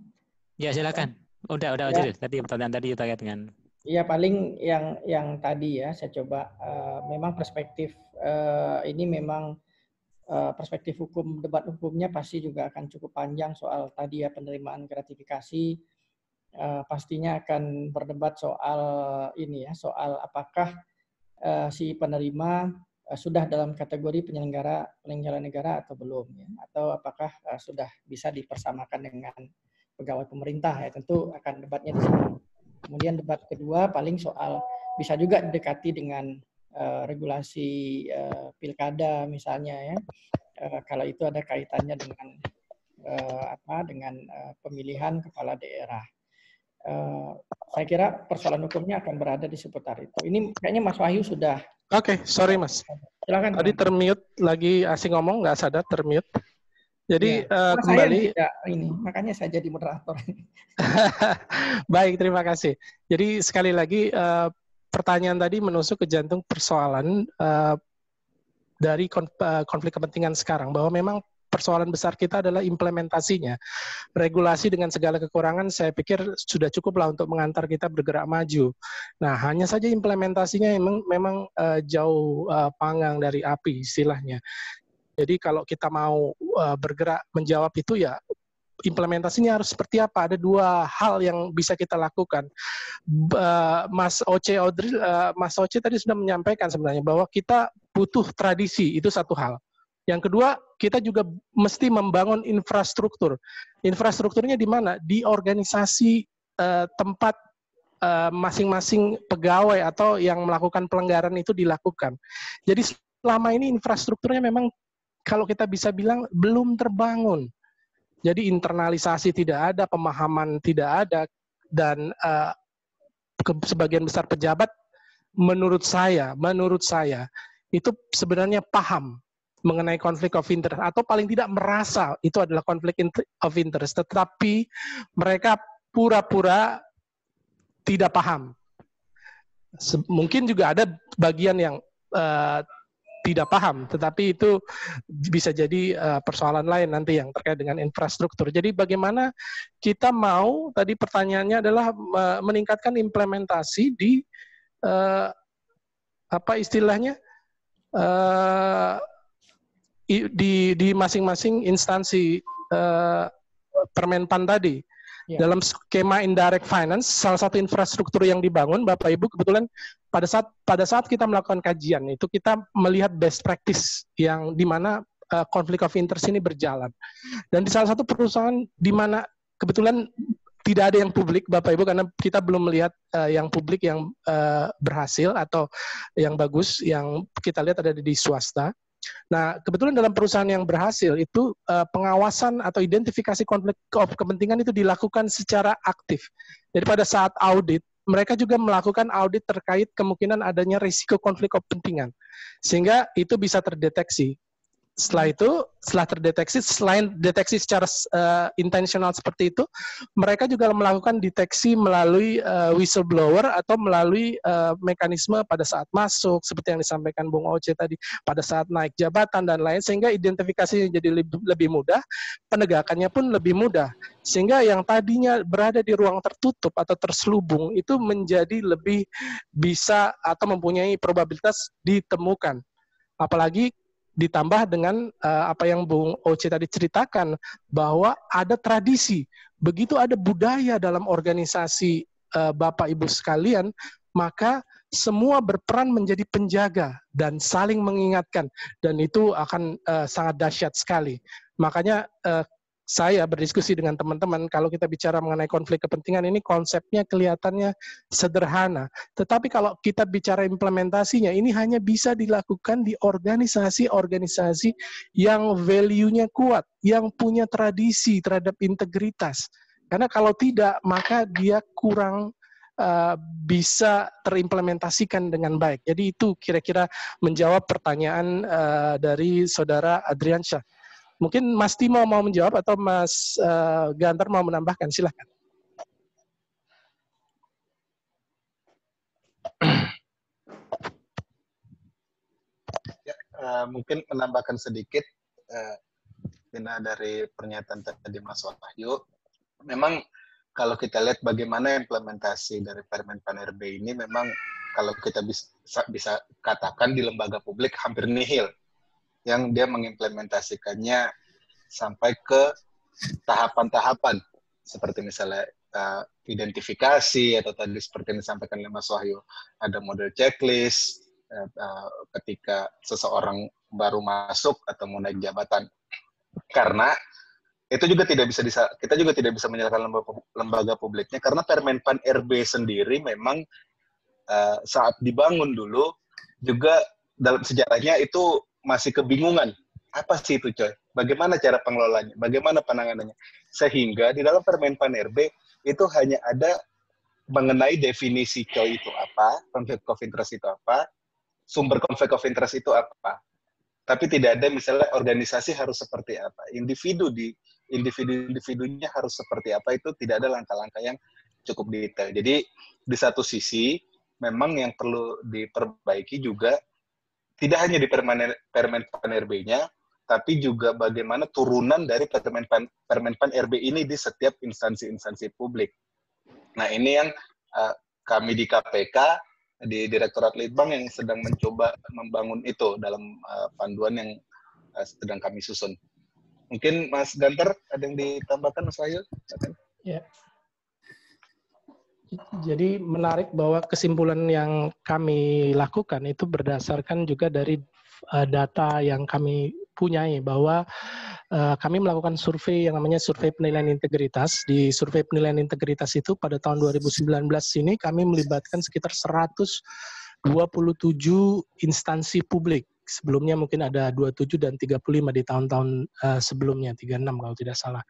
S8: Ya, silakan. Udah, udah, ya. Tadi pertanyaan tadi terkait dengan
S4: Iya paling yang yang tadi ya saya coba uh, memang perspektif uh, ini memang uh, perspektif hukum debat hukumnya pasti juga akan cukup panjang soal tadi ya penerimaan gratifikasi uh, pastinya akan berdebat soal ini ya soal apakah uh, si penerima uh, sudah dalam kategori penyelenggara penyelenggara negara atau belum ya atau apakah uh, sudah bisa dipersamakan dengan pegawai pemerintah ya tentu akan debatnya di sana. Kemudian debat kedua paling soal bisa juga didekati dengan uh, regulasi uh, pilkada misalnya ya uh, kalau itu ada kaitannya dengan uh, apa dengan uh, pemilihan kepala daerah uh, saya kira persoalan hukumnya akan berada di seputar itu. Ini kayaknya Mas Wahyu sudah.
S2: Oke, okay, sorry Mas. Silakan. Tadi termute lagi asing ngomong nggak sadar termute. Jadi ya. uh, kembali. Saya tidak ini
S4: makanya saya jadi moderator. (laughs)
S2: Baik, terima kasih. Jadi sekali lagi uh, pertanyaan tadi menusuk ke jantung persoalan uh, dari konflik kepentingan sekarang bahwa memang persoalan besar kita adalah implementasinya. Regulasi dengan segala kekurangan saya pikir sudah cukup lah untuk mengantar kita bergerak maju. Nah, hanya saja implementasinya memang, memang uh, jauh uh, panggang dari api istilahnya. Jadi kalau kita mau uh, bergerak menjawab itu ya implementasinya harus seperti apa? Ada dua hal yang bisa kita lakukan. Mas Oce Audrey, eh, Mas Oce tadi sudah menyampaikan sebenarnya bahwa kita butuh tradisi itu satu hal. Yang kedua, kita juga mesti membangun infrastruktur. Infrastrukturnya di mana? Di organisasi eh, tempat eh, masing-masing eh, pegawai atau yang melakukan pelanggaran itu dilakukan. Jadi selama ini infrastrukturnya memang kalau kita bisa bilang belum terbangun. Jadi internalisasi tidak ada, pemahaman tidak ada, dan eh, ke sebagian besar pejabat menurut saya, menurut saya itu sebenarnya paham mengenai konflik of interest atau paling tidak merasa itu adalah konflik of interest tetapi mereka pura-pura tidak paham. Mungkin juga ada bagian yang uh, tidak paham, tetapi itu bisa jadi uh, persoalan lain nanti yang terkait dengan infrastruktur. Jadi bagaimana kita mau tadi pertanyaannya adalah uh, meningkatkan implementasi di uh, apa istilahnya di di masing-masing instansi uh, eh, Permenpan tadi. Yeah. Dalam skema indirect finance, salah satu infrastruktur yang dibangun Bapak Ibu kebetulan pada saat pada saat kita melakukan kajian itu kita melihat best practice yang di mana uh, konflik of interest ini berjalan. Dan di salah satu perusahaan di mana kebetulan tidak ada yang publik Bapak Ibu karena kita belum melihat uh, yang publik yang uh, berhasil atau yang bagus yang kita lihat ada di swasta. Nah, kebetulan dalam perusahaan yang berhasil itu eh, pengawasan atau identifikasi konflik kepentingan itu dilakukan secara aktif. Jadi pada saat audit, mereka juga melakukan audit terkait kemungkinan adanya risiko konflik kepentingan. Sehingga itu bisa terdeteksi setelah hmm. itu setelah terdeteksi selain deteksi secara uh, intensional seperti itu mereka juga melakukan deteksi melalui uh, whistleblower atau melalui uh, mekanisme pada saat masuk seperti yang disampaikan Bung Oce tadi pada saat naik jabatan dan lain sehingga identifikasinya jadi lebih mudah penegakannya pun lebih mudah sehingga yang tadinya berada di ruang tertutup atau terselubung itu menjadi lebih bisa atau mempunyai probabilitas ditemukan apalagi ditambah dengan uh, apa yang Bung Oce tadi ceritakan bahwa ada tradisi, begitu ada budaya dalam organisasi uh, Bapak Ibu sekalian, maka semua berperan menjadi penjaga dan saling mengingatkan dan itu akan uh, sangat dahsyat sekali. Makanya uh, saya berdiskusi dengan teman-teman, kalau kita bicara mengenai konflik kepentingan ini konsepnya kelihatannya sederhana. Tetapi kalau kita bicara implementasinya, ini hanya bisa dilakukan di organisasi-organisasi yang value-nya kuat, yang punya tradisi terhadap integritas. Karena kalau tidak, maka dia kurang Uh, bisa terimplementasikan dengan baik. Jadi itu kira-kira menjawab pertanyaan uh, dari saudara Adriansyah. Mungkin Mas Timo mau menjawab atau Mas uh, Gantar mau menambahkan, silahkan.
S7: Ya, uh, mungkin menambahkan sedikit uh, dari pernyataan tadi Mas Wahyu. Memang kalau kita lihat bagaimana implementasi dari Permen Pan RB ini memang kalau kita bisa, bisa katakan di lembaga publik hampir nihil yang dia mengimplementasikannya sampai ke tahapan-tahapan seperti misalnya uh, identifikasi atau tadi seperti yang disampaikan oleh Mas Wahyu ada model checklist uh, ketika seseorang baru masuk atau mau naik jabatan karena itu juga tidak bisa disa kita juga tidak bisa menyalahkan lembaga, lembaga publiknya karena Permenpan RB sendiri memang uh, saat dibangun dulu juga dalam sejarahnya itu masih kebingungan apa sih itu coy? Bagaimana cara pengelolanya? Bagaimana penanganannya? Sehingga di dalam permen pan RB itu hanya ada mengenai definisi coy itu apa, konflik of interest itu apa, sumber konflik of interest itu apa. Tapi tidak ada misalnya organisasi harus seperti apa, individu di individu-individunya harus seperti apa itu tidak ada langkah-langkah yang cukup detail. Jadi di satu sisi memang yang perlu diperbaiki juga tidak hanya di permen permen pan RB-nya, tapi juga bagaimana turunan dari permen pan, permen pan RB ini di setiap instansi-instansi publik. Nah ini yang uh, kami di KPK di Direktorat Litbang yang sedang mencoba membangun itu dalam uh, panduan yang uh, sedang kami susun. Mungkin Mas Ganter ada yang ditambahkan Mas Ayu?
S6: Ya,
S2: jadi menarik bahwa kesimpulan yang kami lakukan itu berdasarkan juga dari eh, data yang kami punyai bahwa eh, kami melakukan survei yang namanya survei penilaian integritas. Di survei penilaian integritas itu pada tahun 2019 ini kami melibatkan sekitar 127 instansi publik sebelumnya mungkin ada 27 dan 35 di tahun-tahun eh, sebelumnya, 36 kalau tidak salah.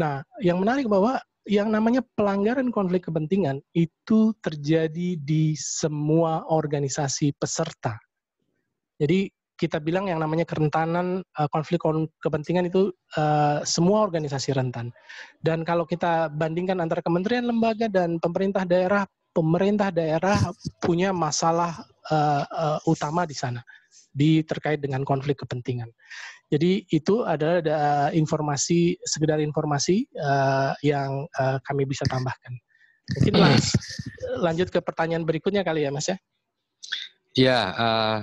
S2: Nah, yang menarik bahwa yang namanya pelanggaran konflik kepentingan itu terjadi di semua organisasi peserta. Jadi kita bilang yang namanya kerentanan eh, konflik kepentingan itu eh, semua organisasi rentan. Dan kalau kita bandingkan antara kementerian, lembaga dan pemerintah daerah, pemerintah daerah punya masalah eh, utama di sana di terkait dengan konflik kepentingan. Jadi itu adalah ada informasi sekedar informasi uh, yang uh, kami bisa tambahkan. Mungkin hmm. Mas eh, lanjut ke pertanyaan berikutnya kali ya Mas ya.
S1: Ya, uh,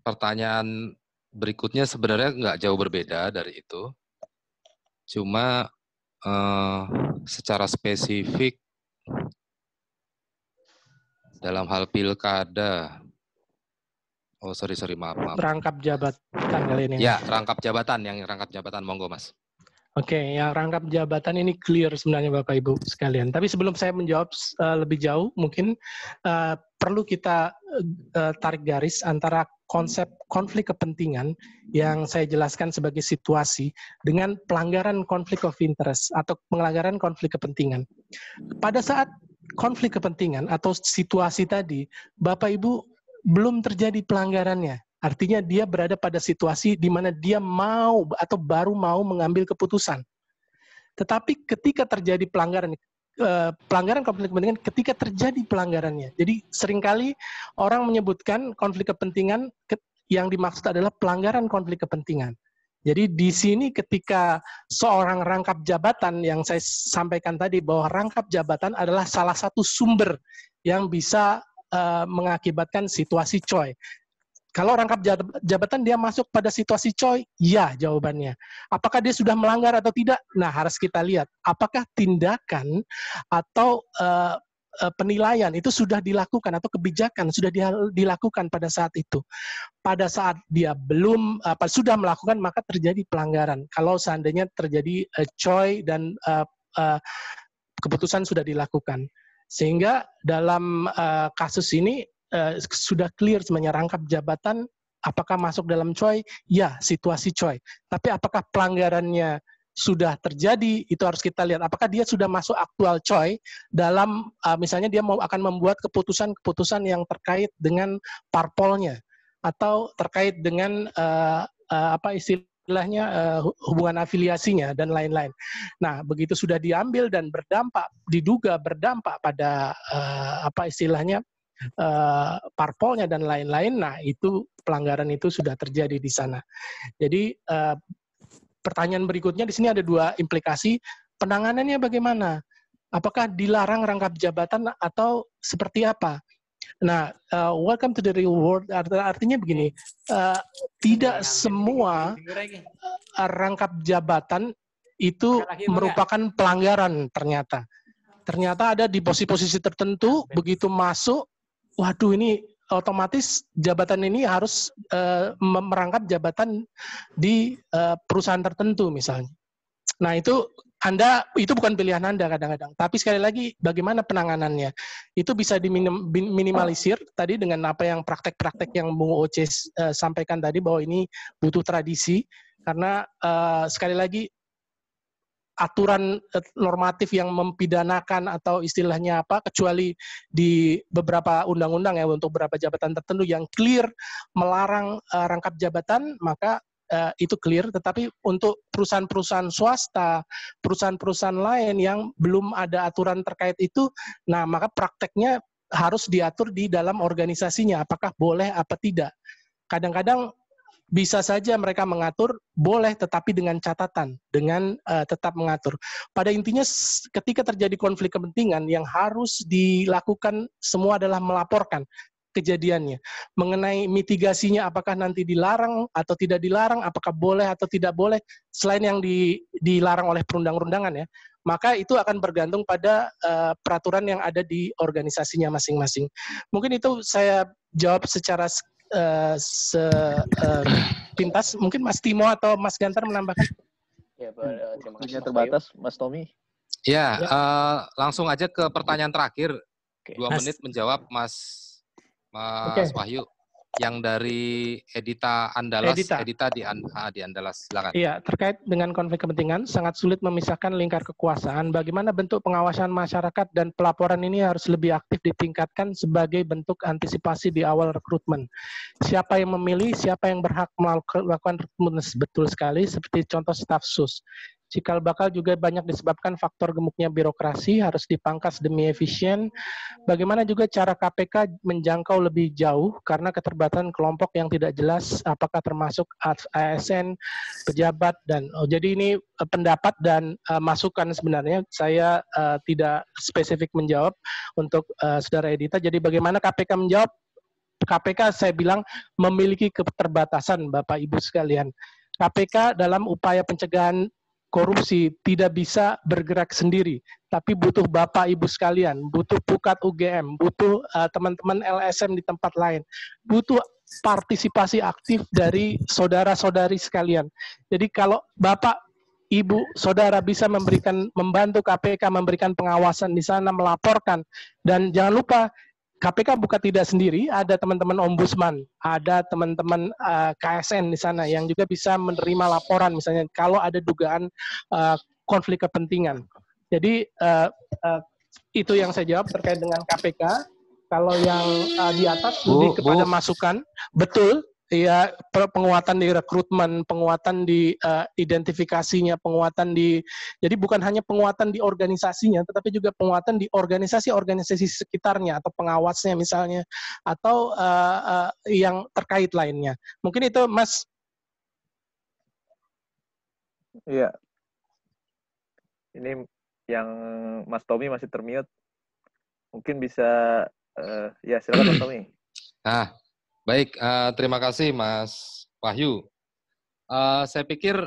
S1: pertanyaan berikutnya sebenarnya nggak jauh berbeda dari itu. Cuma uh, secara spesifik dalam hal pilkada Oh, sorry, sorry, maaf, maaf.
S2: Rangkap jabatan kali ini. Ya,
S1: rangkap jabatan yang rangkap jabatan, monggo, Mas.
S2: Oke, okay, yang rangkap jabatan ini clear sebenarnya Bapak Ibu sekalian. Tapi sebelum saya menjawab uh, lebih jauh, mungkin uh, perlu kita uh, tarik garis antara konsep konflik kepentingan yang saya jelaskan sebagai situasi dengan pelanggaran konflik of interest atau pelanggaran konflik kepentingan. Pada saat konflik kepentingan atau situasi tadi, Bapak Ibu belum terjadi pelanggarannya. Artinya dia berada pada situasi di mana dia mau atau baru mau mengambil keputusan. Tetapi ketika terjadi pelanggaran, eh, pelanggaran konflik kepentingan ketika terjadi pelanggarannya. Jadi seringkali orang menyebutkan konflik kepentingan yang dimaksud adalah pelanggaran konflik kepentingan. Jadi di sini ketika seorang rangkap jabatan yang saya sampaikan tadi bahwa rangkap jabatan adalah salah satu sumber yang bisa Eh, mengakibatkan situasi coy. Kalau rangkap jabatan dia masuk pada situasi coy, ya jawabannya. Apakah dia sudah melanggar atau tidak? Nah, harus kita lihat apakah tindakan atau uh, penilaian itu sudah dilakukan atau kebijakan sudah dilakukan pada saat itu. Pada saat dia belum apa sudah melakukan maka terjadi pelanggaran. Kalau seandainya terjadi uh, coy dan uh, uh, keputusan sudah dilakukan. Sehingga dalam uh, kasus ini uh, sudah clear sebenarnya rangkap jabatan apakah masuk dalam coy? Ya, situasi coy. Tapi apakah pelanggarannya sudah terjadi itu harus kita lihat apakah dia sudah masuk aktual coy dalam uh, misalnya dia mau akan membuat keputusan-keputusan yang terkait dengan parpolnya atau terkait dengan uh, uh, apa istilah istilahnya uh, hubungan afiliasinya dan lain-lain. Nah, begitu sudah diambil dan berdampak diduga berdampak pada uh, apa istilahnya uh, parpolnya dan lain-lain. Nah, itu pelanggaran itu sudah terjadi di sana. Jadi uh, pertanyaan berikutnya di sini ada dua implikasi penanganannya bagaimana? Apakah dilarang rangkap jabatan atau seperti apa? Nah, uh, welcome to the real world art artinya begini, uh, tidak semua uh, rangkap jabatan itu merupakan pelanggaran ternyata. Ternyata ada di posisi-posisi tertentu begitu masuk, waduh ini otomatis jabatan ini harus uh, merangkap jabatan di uh, perusahaan tertentu misalnya. Nah, itu anda itu bukan pilihan Anda kadang-kadang. Tapi sekali lagi bagaimana penanganannya? Itu bisa diminimalisir tadi dengan apa yang praktek-praktek yang Bung Oce uh, sampaikan tadi bahwa ini butuh tradisi karena uh, sekali lagi aturan eh, normatif yang mempidanakan atau istilahnya apa kecuali di beberapa undang-undang ya untuk beberapa jabatan tertentu yang clear melarang uh, rangkap jabatan maka uh, itu clear. Tetapi untuk perusahaan-perusahaan swasta, perusahaan-perusahaan lain yang belum ada aturan terkait itu, nah maka prakteknya harus diatur di dalam organisasinya. Apakah boleh apa tidak? Kadang-kadang bisa saja mereka mengatur boleh tetapi dengan catatan dengan uh, tetap mengatur pada intinya ketika terjadi konflik kepentingan yang harus dilakukan semua adalah melaporkan kejadiannya. Mengenai mitigasinya apakah nanti dilarang atau tidak dilarang, apakah boleh atau tidak boleh selain yang di, dilarang oleh perundang-undangan ya. Maka itu akan bergantung pada uh, peraturan yang ada di organisasinya masing-masing. Mungkin itu saya jawab secara uh, se, Uh, Mungkin Mas Timo atau Mas Gantar menambahkan.
S1: Ya,
S3: terbatas, Mas Tommy.
S1: Ya, ya. Uh, langsung aja ke pertanyaan terakhir. Okay. Dua mas, menit menjawab Mas Mas okay. Wahyu yang dari Edita Andalas, Edita, Edita di, An ah, di Andalas, silakan. Iya,
S2: terkait dengan konflik kepentingan, sangat sulit memisahkan lingkar kekuasaan. Bagaimana bentuk pengawasan masyarakat dan pelaporan ini harus lebih aktif ditingkatkan sebagai bentuk antisipasi di awal rekrutmen. Siapa yang memilih, siapa yang berhak melakukan rekrutmen, betul sekali, seperti contoh staf sus. Cikal bakal juga banyak disebabkan faktor gemuknya birokrasi harus dipangkas demi efisien. Bagaimana juga cara KPK menjangkau lebih jauh karena keterbatasan kelompok yang tidak jelas apakah termasuk ASN, pejabat dan oh, jadi ini eh, pendapat dan uh, masukan sebenarnya saya uh, tidak spesifik menjawab untuk uh, saudara Edita. Jadi bagaimana KPK menjawab KPK saya bilang memiliki keterbatasan Bapak Ibu sekalian. KPK dalam upaya pencegahan korupsi tidak bisa bergerak sendiri, tapi butuh Bapak Ibu sekalian, butuh Pukat UGM, butuh eh, teman-teman uh, LSM di tempat lain, butuh partisipasi aktif dari saudara-saudari sekalian. Jadi kalau Bapak Ibu, saudara bisa memberikan membantu KPK memberikan pengawasan di sana melaporkan dan jangan lupa KPK buka tidak sendiri, ada teman-teman ombudsman, ada teman-teman uh, eh, KSN di sana yang juga bisa menerima laporan misalnya kalau ada dugaan uh, konflik kepentingan. Jadi uh, uh, itu yang saya jawab terkait dengan KPK. Kalau yang uh, di atas lebih kepada bu. masukan, betul ya penguatan di rekrutmen, penguatan di uh, identifikasinya, penguatan di jadi bukan hanya penguatan di organisasinya, tetapi juga penguatan di organisasi-organisasi sekitarnya atau pengawasnya misalnya atau uh, uh, yang terkait lainnya. Mungkin itu Mas.
S6: Iya.
S3: Ini yang Mas Tommy masih termute. Mungkin bisa uh, ya silakan Mas Tommy.
S1: Ah, Baik, uh, terima kasih Mas Wahyu. Uh, saya pikir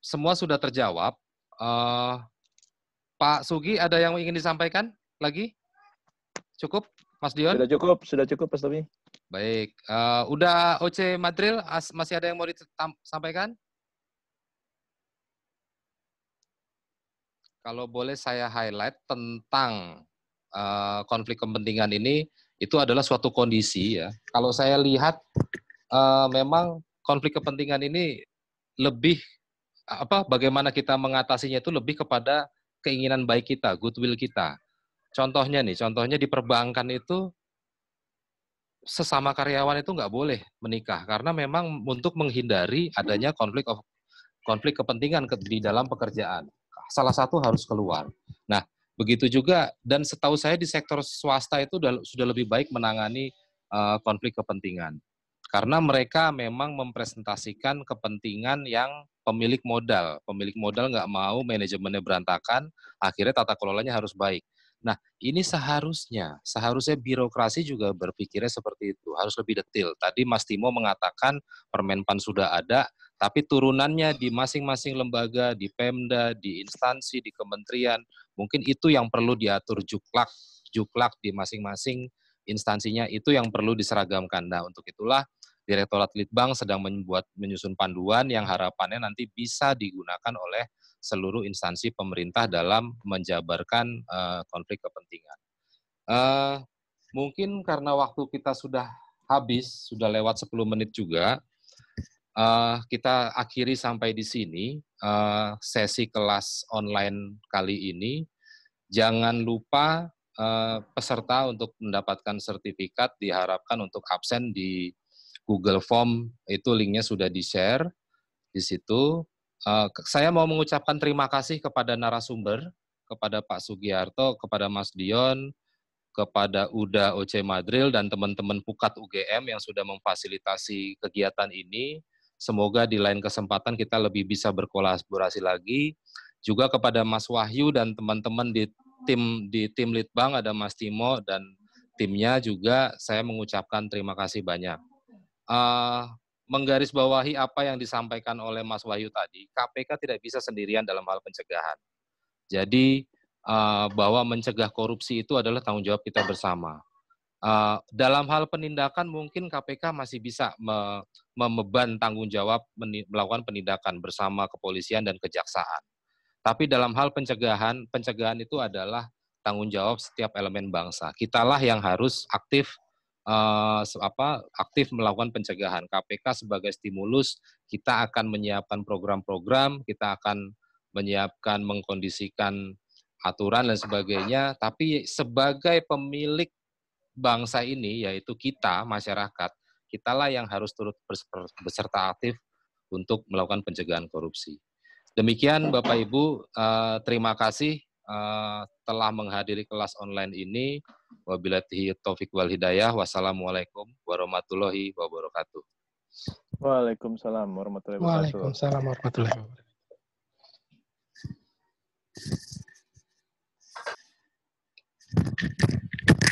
S1: semua sudah terjawab. Uh, Pak Sugi, ada yang ingin disampaikan lagi? Cukup, Mas Dion? Sudah cukup, sudah cukup, Mas Tommy. Baik, uh, udah OC Madril, masih ada yang mau disampaikan? Kalau boleh saya highlight tentang uh, konflik kepentingan ini, itu adalah suatu kondisi ya. Kalau saya lihat uh, memang konflik kepentingan ini lebih apa bagaimana kita mengatasinya itu lebih kepada keinginan baik kita, goodwill kita. Contohnya nih, contohnya di perbankan itu sesama karyawan itu nggak boleh menikah karena memang untuk menghindari adanya konflik of, konflik kepentingan di dalam pekerjaan. Salah satu harus keluar. Nah, Begitu juga dan setahu saya di sektor swasta itu sudah, lebih baik menangani uh, konflik kepentingan. Karena mereka memang mempresentasikan kepentingan yang pemilik modal. Pemilik modal nggak mau manajemennya berantakan, akhirnya tata kelolanya harus baik. Nah, ini seharusnya, seharusnya birokrasi juga berpikirnya seperti itu, harus lebih detail Tadi Mas Timo mengatakan Permenpan sudah ada, tapi turunannya di masing-masing lembaga, di Pemda, di instansi, di kementerian, mungkin itu yang perlu diatur juklak, juklak di masing-masing instansinya itu yang perlu diseragamkan. Nah, untuk itulah Direktorat Litbang sedang membuat menyusun panduan yang harapannya nanti bisa digunakan oleh seluruh instansi pemerintah dalam menjabarkan uh, konflik kepentingan. Uh, mungkin karena waktu kita sudah habis, sudah lewat 10 menit juga, Uh, kita akhiri sampai di sini uh, sesi kelas online kali ini. Jangan lupa uh, peserta untuk mendapatkan sertifikat diharapkan untuk absen di Google Form itu linknya sudah di share di situ. Uh, saya mau mengucapkan terima kasih kepada narasumber, kepada Pak Sugiharto, kepada Mas Dion, kepada UDA OC Madril dan teman-teman Pukat UGM yang sudah memfasilitasi kegiatan ini Semoga di lain kesempatan kita lebih bisa berkolaborasi lagi. Juga kepada Mas Wahyu dan teman-teman di tim di tim Litbang ada Mas Timo dan timnya juga saya mengucapkan terima kasih banyak. Uh, menggarisbawahi apa yang disampaikan oleh Mas Wahyu tadi, KPK tidak bisa sendirian dalam hal pencegahan. Jadi uh, bahwa mencegah korupsi itu adalah tanggung jawab kita bersama. Uh, dalam hal penindakan mungkin KPK masih bisa me membeban tanggung jawab melakukan penindakan bersama kepolisian dan kejaksaan. Tapi dalam hal pencegahan, pencegahan itu adalah tanggung jawab setiap elemen bangsa. Kitalah yang harus aktif uh, apa aktif melakukan pencegahan. KPK sebagai stimulus, kita akan menyiapkan program-program, kita akan menyiapkan mengkondisikan aturan dan sebagainya, tapi sebagai pemilik bangsa ini yaitu kita masyarakat kitalah yang harus turut berserta aktif untuk melakukan pencegahan korupsi. Demikian iya. Bapak Ibu, eh, terima kasih eh, telah menghadiri kelas online ini. Wabillahi taufik wal hidayah. Wassalamualaikum warahmatullahi wabarakatuh.
S3: Waalaikumsalam warahmatullahi wabarakatuh. Waalaikumsalam warahmatullahi wabarakatuh.